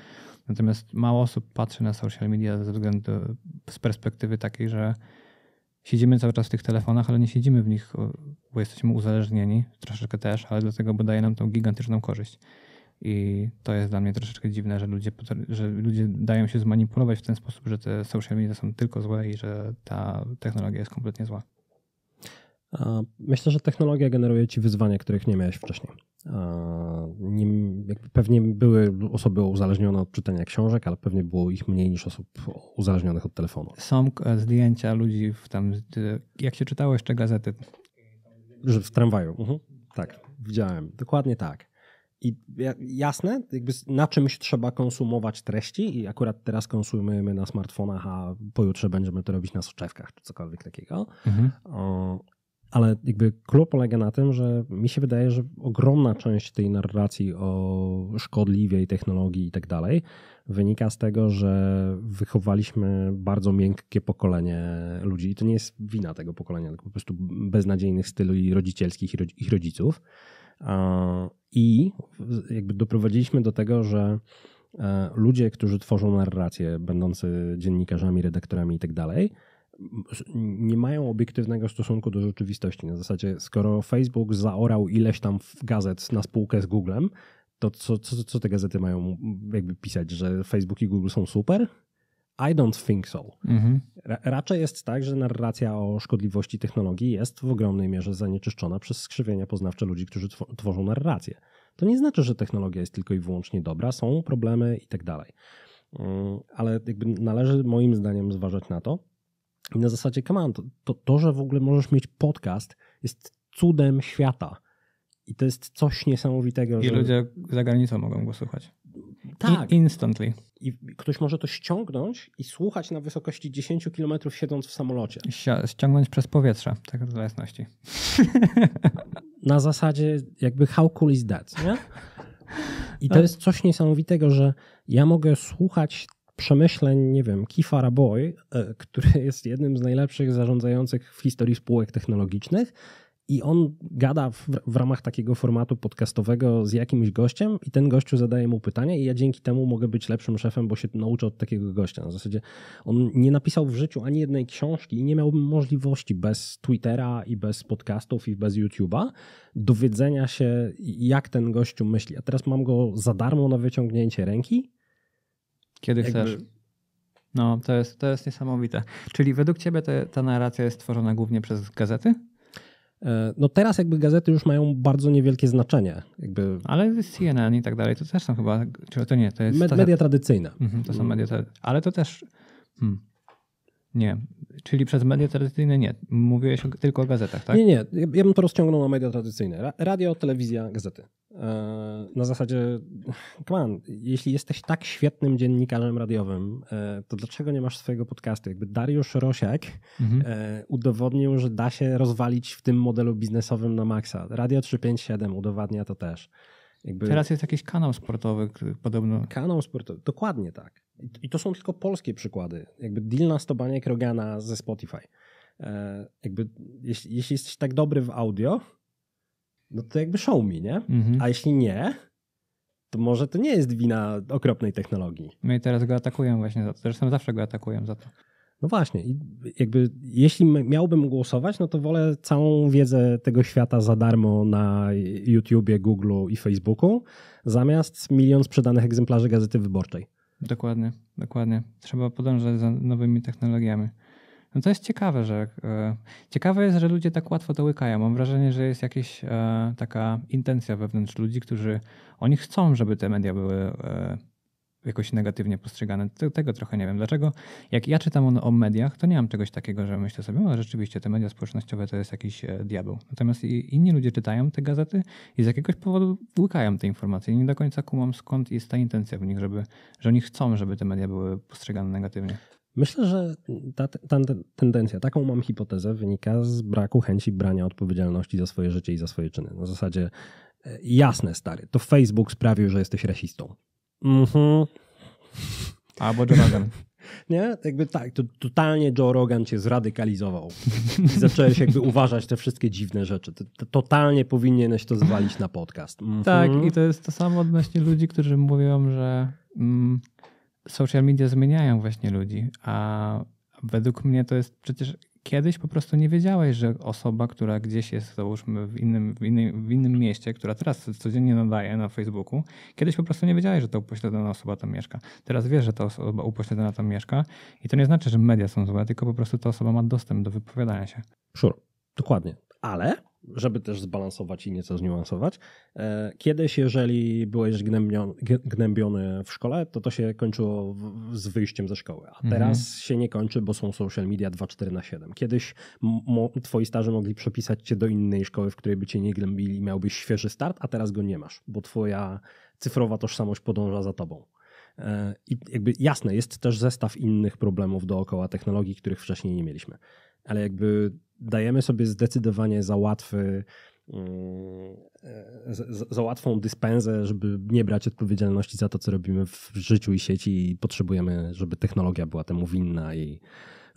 Natomiast mało osób patrzy na social media ze względu z perspektywy takiej, że siedzimy cały czas w tych telefonach, ale nie siedzimy w nich, bo jesteśmy uzależnieni troszeczkę też, ale dlatego, bo daje nam tą gigantyczną korzyść. I to jest dla mnie troszeczkę dziwne, że ludzie, że ludzie dają się zmanipulować w ten sposób, że te social media są tylko złe i że ta technologia jest kompletnie zła. Myślę, że technologia generuje ci wyzwania, których nie miałeś wcześniej. Pewnie były osoby uzależnione od czytania książek, ale pewnie było ich mniej niż osób uzależnionych od telefonu. Są e, zdjęcia ludzi w tam, e, jak się czytało jeszcze gazety? Że w tramwaju, mhm. tak, widziałem, dokładnie tak. I jasne, jakby na czymś trzeba konsumować treści i akurat teraz konsumujemy na smartfonach, a pojutrze będziemy to robić na soczewkach czy cokolwiek takiego. Mhm. Ale jakby clue polega na tym, że mi się wydaje, że ogromna część tej narracji o szkodliwej technologii i tak dalej wynika z tego, że wychowaliśmy bardzo miękkie pokolenie ludzi. I to nie jest wina tego pokolenia, tylko po prostu beznadziejnych styli rodzicielskich i ich rodziców. I jakby doprowadziliśmy do tego, że e, ludzie, którzy tworzą narrację, będący dziennikarzami, redaktorami i tak dalej, nie mają obiektywnego stosunku do rzeczywistości. Na zasadzie, skoro Facebook zaorał ileś tam gazet na spółkę z Googlem, to co, co, co te gazety mają jakby pisać, że Facebook i Google są super? I don't think so. Mhm. Ra raczej jest tak, że narracja o szkodliwości technologii jest w ogromnej mierze zanieczyszczona przez skrzywienia poznawcze ludzi, którzy tw tworzą narrację. To nie znaczy, że technologia jest tylko i wyłącznie dobra, są problemy i tak dalej. Mm, ale jakby należy moim zdaniem zważać na to, i na zasadzie, come to, to, to, że w ogóle możesz mieć podcast, jest cudem świata. I to jest coś niesamowitego. I że... ludzie za granicą mogą go słuchać. Tak. I instantly. I ktoś może to ściągnąć i słuchać na wysokości 10 km siedząc w samolocie. ściągnąć przez powietrze, tak dla jasności. Na zasadzie jakby how cool is that, nie? I to tak. jest coś niesamowitego, że ja mogę słuchać przemyśleń, nie wiem, Kifara Boy, e, który jest jednym z najlepszych zarządzających w historii spółek technologicznych. I on gada w, w, ramach takiego formatu podcastowego z jakimś gościem, i ten gościu zadaje mu pytanie, i ja dzięki temu mogę być lepszym szefem, bo się nauczę od takiego gościa. Na zasadzie on nie napisał w życiu ani jednej książki i nie miałbym możliwości bez Twittera i bez podcastów i bez YouTube'a dowiedzenia się, jak ten gościu myśli. A teraz mam go za darmo na wyciągnięcie ręki kiedy jakby... chcesz. No, to jest, to jest niesamowite. Czyli według ciebie te, ta narracja jest tworzona głównie przez gazety? E, no teraz jakby gazety już mają bardzo niewielkie znaczenie. Jakby... Ale CNN i tak dalej to też są chyba, czy to nie, to jest... Med, media tradycyjne. Mhm, to są mm. media tradycyjne, ale to też... Hmm. Nie, czyli przez media tradycyjne nie. Mówiłeś tylko o gazetach, tak? Nie, nie, ja bym to rozciągnął na media tradycyjne. Radio, telewizja, gazety na zasadzie, come on, jeśli jesteś tak świetnym dziennikarzem radiowym, e, to dlaczego nie masz swojego podcastu? Jakby Dariusz Rosiak mhm. E, udowodnił, że da się rozwalić w tym modelu biznesowym na maksa. Radio 357 udowadnia to też. Jakby... Teraz jest jakiś kanał sportowy, podobno. Kanał sportowy, dokładnie tak. I to są tylko polskie przykłady. Jakby deal na Stobanie Krogana ze Spotify. E, jakby, jeśli, jeśli jesteś tak dobry w audio, no to jakby show me, nie? Mhm. A jeśli nie, to może to nie jest wina okropnej technologii. No i teraz go atakują właśnie za to. Zresztą zawsze go atakują za to. No właśnie, jakby jeśli miałbym głosować, no to wolę całą wiedzę tego świata za darmo na YouTubie, Google i Facebooku, zamiast milion sprzedanych egzemplarzy gazety wyborczej. Dokładnie, dokładnie. Trzeba podążać za nowymi technologiami. No to jest ciekawe, że e, ciekawe jest, że ludzie tak łatwo to łykają. Mam wrażenie, że jest jakaś e, taka intencja wewnątrz ludzi, którzy oni chcą, żeby te media były e, jakoś negatywnie postrzegane. Tego trochę nie wiem. Dlaczego? Jak ja czytam o mediach, to nie mam czegoś takiego, że myślę sobie, no rzeczywiście te media społecznościowe to jest jakiś diabeł. Natomiast inni ludzie czytają te gazety i z jakiegoś powodu łykają te informacje i nie do końca kumam skąd jest ta intencja w nich, żeby, że oni chcą, żeby te media były postrzegane negatywnie. Myślę, że ta, ta, tendencja, taką mam hipotezę, wynika z braku chęci brania odpowiedzialności za swoje życie i za swoje czyny. Na zasadzie e, jasne, stary, to Facebook sprawił, że jesteś rasistą. Mhm. Albo Joe Rogan. Nie? Jakby tak, to totalnie Joe Rogan cię zradykalizował. Zacząłeś jakby uważać te wszystkie dziwne rzeczy. To, to totalnie powinieneś to zwalić na podcast. Mhm. Tak, i to jest to samo odnośnie ludzi, którzy mówią, że mm, social media zmieniają właśnie ludzi, a według mnie to jest przecież kiedyś po prostu nie wiedziałeś, że osoba, która gdzieś jest, załóżmy, w innym, w innym, w innym mieście, która teraz codziennie nadaje na Facebooku, kiedyś po prostu nie wiedziałeś, że ta upośledzona osoba tam mieszka. Teraz wiesz, że ta osoba upośledzona tam mieszka i to nie znaczy, że media są złe, tylko po prostu ta osoba ma dostęp do wypowiadania się. Sure, dokładnie. Ale żeby też zbalansować i nieco zniuansować. E, kiedyś, jeżeli byłeś gnębiony w szkole, to to się kończyło z wyjściem ze szkoły, a mhm. teraz mhm. się nie kończy, bo są social media 24 na 7. Kiedyś twoi starzy mogli przepisać cię do innej szkoły, w której by cię nie gnębili, miałbyś świeży start, a teraz go nie masz, bo twoja cyfrowa tożsamość podąża za tobą. E, I jakby jasne, jest też zestaw innych problemów dookoła technologii, których wcześniej nie mieliśmy. Ale jakby dajemy sobie zdecydowanie za łatwy mm, e, za łatwą dyspensę, żeby nie brać odpowiedzialności za to, co robimy w życiu i sieci i potrzebujemy, żeby technologia była temu winna i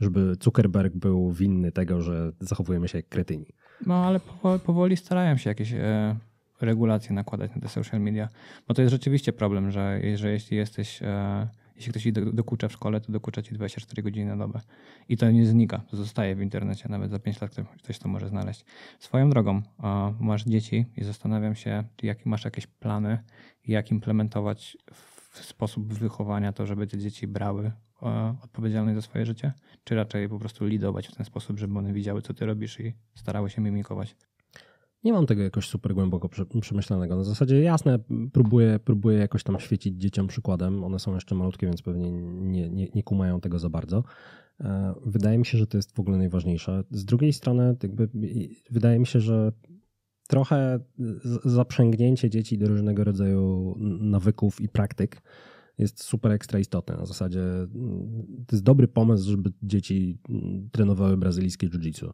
żeby Zuckerberg był winny tego, że zachowujemy się jak kretyni. No ale powoli starają się jakieś e, regulacje nakładać na te social media, bo to jest rzeczywiście problem, że, że jeśli jesteś e, jeśli ktoś ci dokucza w szkole, to dokucza ci 24 godziny na dobę. I to nie znika, to zostaje w internecie. Nawet za 5 lat ktoś to może znaleźć. Swoją drogą, masz dzieci i zastanawiam się, jakie masz jakieś plany, jak implementować w sposób wychowania to, żeby te dzieci brały odpowiedzialność za swoje życie, czy raczej po prostu lidować w ten sposób, żeby one widziały, co ty robisz i starały się mimikować? nie mam tego jakoś super głęboko przemyślanego. Na zasadzie jasne, próbuję, próbuję jakoś tam świecić dzieciom przykładem. One są jeszcze malutkie, więc pewnie nie, nie, nie kumają tego za bardzo. E, wydaje mi się, że to jest w ogóle najważniejsze. Z drugiej strony, jakby, wydaje mi się, że trochę zaprzęgnięcie dzieci do różnego rodzaju nawyków i praktyk jest super ekstra istotne. Na zasadzie mm, to jest dobry pomysł, żeby dzieci mm, trenowały brazylijskie jiu-jitsu.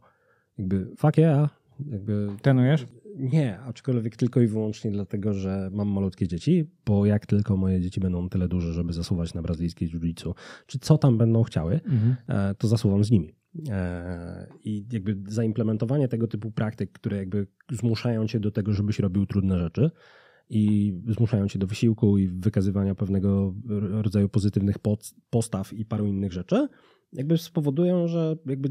Jakby fuck yeah, jakby... Trenujesz? Nie, aczkolwiek tylko i wyłącznie dlatego, że mam malutkie dzieci, bo jak tylko moje dzieci będą tyle duże, żeby zasuwać na brazylijskiej jiu czy co tam będą chciały, mhm. E, to zasuwam z nimi. E, I jakby zaimplementowanie tego typu praktyk, które jakby zmuszają cię do tego, żebyś robił trudne rzeczy i zmuszają cię do wysiłku i wykazywania pewnego rodzaju pozytywnych postaw i paru innych rzeczy – jakby spowodują, że jakby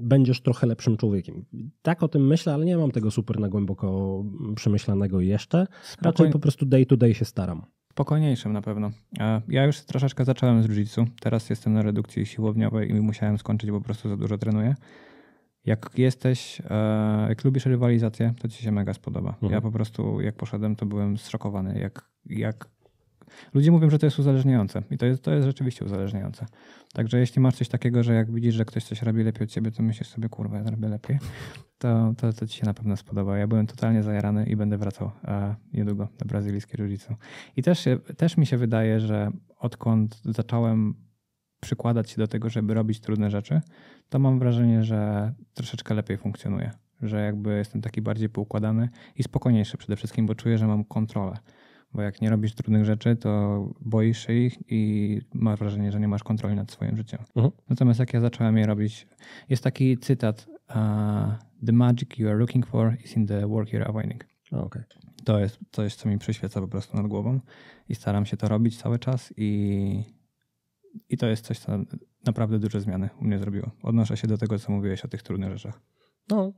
będziesz trochę lepszym człowiekiem. Tak o tym myślę, ale nie mam tego super na głęboko przemyślanego jeszcze. Spokojnie. Raczej po prostu day to day się staram. Spokojniejszym na pewno. E, ja już troszeczkę zacząłem z jiu Teraz jestem na redukcji siłowniowej i musiałem skończyć, bo po prostu za dużo trenuję. Jak jesteś, e, jak lubisz rywalizację, to ci się mega spodoba. Mhm. Ja po prostu jak poszedłem, to byłem zszokowany, jak, jak Ludzie mówią, że to jest uzależniające i to jest, to jest rzeczywiście uzależniające. Także jeśli masz coś takiego, że jak widzisz, że ktoś coś robi lepiej od ciebie, to myślisz sobie, kurwa, ja zrobię lepiej, to, to, to ci się na pewno spodoba. Ja byłem totalnie zajarany i będę wracał a, e, niedługo do brazylijskiej jiu I też, też mi się wydaje, że odkąd zacząłem przykładać się do tego, żeby robić trudne rzeczy, to mam wrażenie, że troszeczkę lepiej funkcjonuje. Że jakby jestem taki bardziej poukładany i spokojniejszy przede wszystkim, bo czuję, że mam kontrolę. Bo jak nie robisz trudnych rzeczy, to boisz się ich i masz wrażenie, że nie masz kontroli nad swoim życiem. Mhm. Natomiast jak ja zacząłem je robić, jest taki cytat: uh, The magic you are looking for is in the work you are avoiding. Okay. To jest coś, co mi przyświeca po prostu nad głową i staram się to robić cały czas i, i to jest coś, co naprawdę duże zmiany u mnie zrobiło. Odnoszę się do tego, co mówiłeś o tych trudnych rzeczach. No,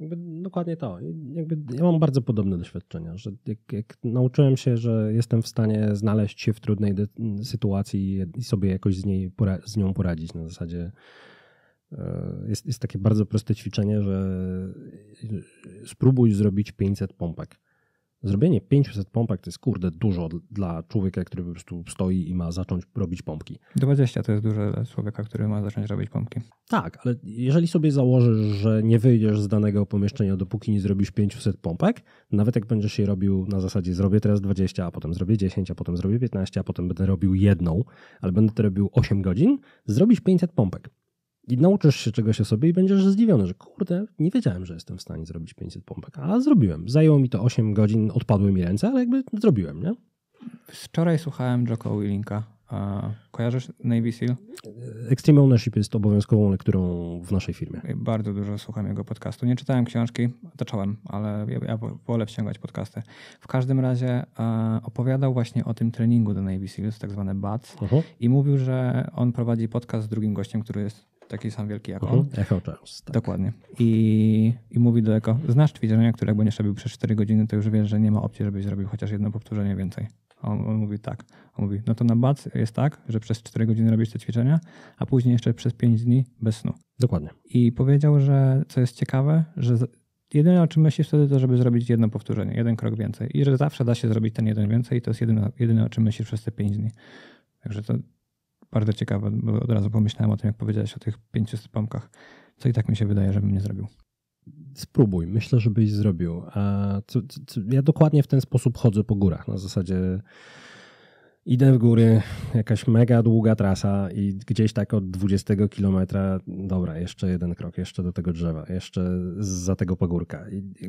jakby dokładnie to. Jakby ja mam bardzo podobne doświadczenia, że jak, jak, nauczyłem się, że jestem w stanie znaleźć się w trudnej sytuacji i sobie jakoś z, niej z nią poradzić. Na zasadzie e, jest, jest takie bardzo proste ćwiczenie, że spróbuj zrobić 500 pompek. Zrobienie 500 pompek to jest kurde dużo dla człowieka, który po prostu stoi i ma zacząć robić pompki. 20 to jest dużo dla człowieka, który ma zacząć robić pompki. Tak, ale jeżeli sobie założysz, że nie wyjdziesz z danego pomieszczenia, dopóki nie zrobisz 500 pompek, nawet jak będziesz je robił na zasadzie zrobię teraz 20, a potem zrobię 10, a potem zrobię 15, a potem będę robił jedną, ale będę to robił 8 godzin, zrobisz 500 pompek. I nauczysz się czegoś o sobie i będziesz zdziwiony, że kurde, nie wiedziałem, że jestem w stanie zrobić 500 pompek, a zrobiłem. Zajęło mi to 8 godzin, odpadły mi ręce, ale jakby zrobiłem, nie? Wczoraj słuchałem Jocko Willinka a kojarzysz Navy Seal? Extreme Ownership jest obowiązkową lekturą w naszej firmie. Bardzo dużo słucham jego podcastu. Nie czytałem książki, zacząłem, ale ja, ja wolę wciągać podcasty. W każdym razie e, opowiadał właśnie o tym treningu do Navy Seals, tak zwane BATS uh-huh. i mówił, że on prowadzi podcast z drugim gościem, który jest taki sam wielki jak uh-huh. on. Echo Charles. Tak. Dokładnie. I, I mówi do Echo, znasz ćwiczenia, które nie będziesz robił przez 4 godziny, to już wiesz, że nie ma opcji, żebyś zrobił chociaż jedno powtórzenie więcej. On, on mówi tak. On mówi, no to na BAC jest tak, że przez 4 godziny robisz te ćwiczenia, a później jeszcze przez 5 dni bez snu. Dokładnie. I powiedział, że co jest ciekawe, że jedyne o czym myślisz wtedy to, żeby zrobić jedno powtórzenie, jeden krok więcej. I że zawsze da się zrobić ten jeden więcej i to jest jedyne, jedyne o czym myślisz przez te 5 dni. Także to bardzo ciekawe, bo od razu pomyślałem o tym, jak powiedziałeś o tych 500 pompkach, co i tak mi się wydaje, żebym nie zrobił spróbuj, myślę, żebyś zrobił. A ja dokładnie w ten sposób chodzę po górach. Na zasadzie idę w góry, jakaś mega długa trasa i gdzieś tak od 20 kilometra, dobra, jeszcze jeden krok, jeszcze do tego drzewa, jeszcze za tego pagórka.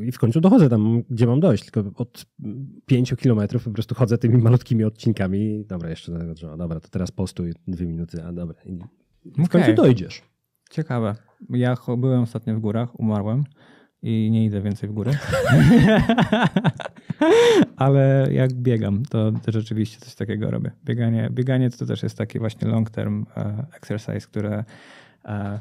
I, w końcu dochodzę tam, gdzie mam dojść, tylko od 5 kilometrów po prostu chodzę tymi malutkimi odcinkami, dobra, jeszcze do tego drzewa, dobra, to teraz postój dwie minuty, a dobra. I w okay. końcu dojdziesz. Ciekawe. Ja byłem ostatnio w górach, umarłem i nie idę więcej w górę. Ale jak biegam, to, też rzeczywiście coś takiego robię. Bieganie, bieganie to też jest taki właśnie long term e, exercise, które e,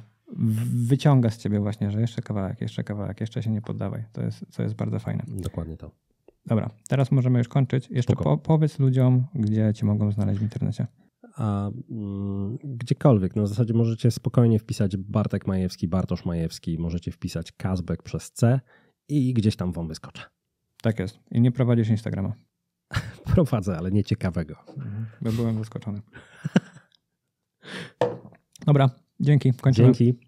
wyciąga z ciebie właśnie, że jeszcze kawałek, jeszcze kawałek, jeszcze się nie poddawaj. To jest, co jest bardzo fajne. Dokładnie to. Dobra, teraz możemy już kończyć. Jeszcze po, powiedz ludziom, gdzie cię mogą znaleźć w internecie a mm, gdziekolwiek, no w zasadzie możecie spokojnie wpisać Bartek Majewski, Bartosz Majewski, możecie wpisać Kazbek przez C i gdzieś tam wam wyskoczy. Tak jest. I nie prowadzisz Instagrama. Prowadzę, ale nie ciekawego. Ja byłem zaskoczony. Dobra, dzięki. Kończymy. Dzięki.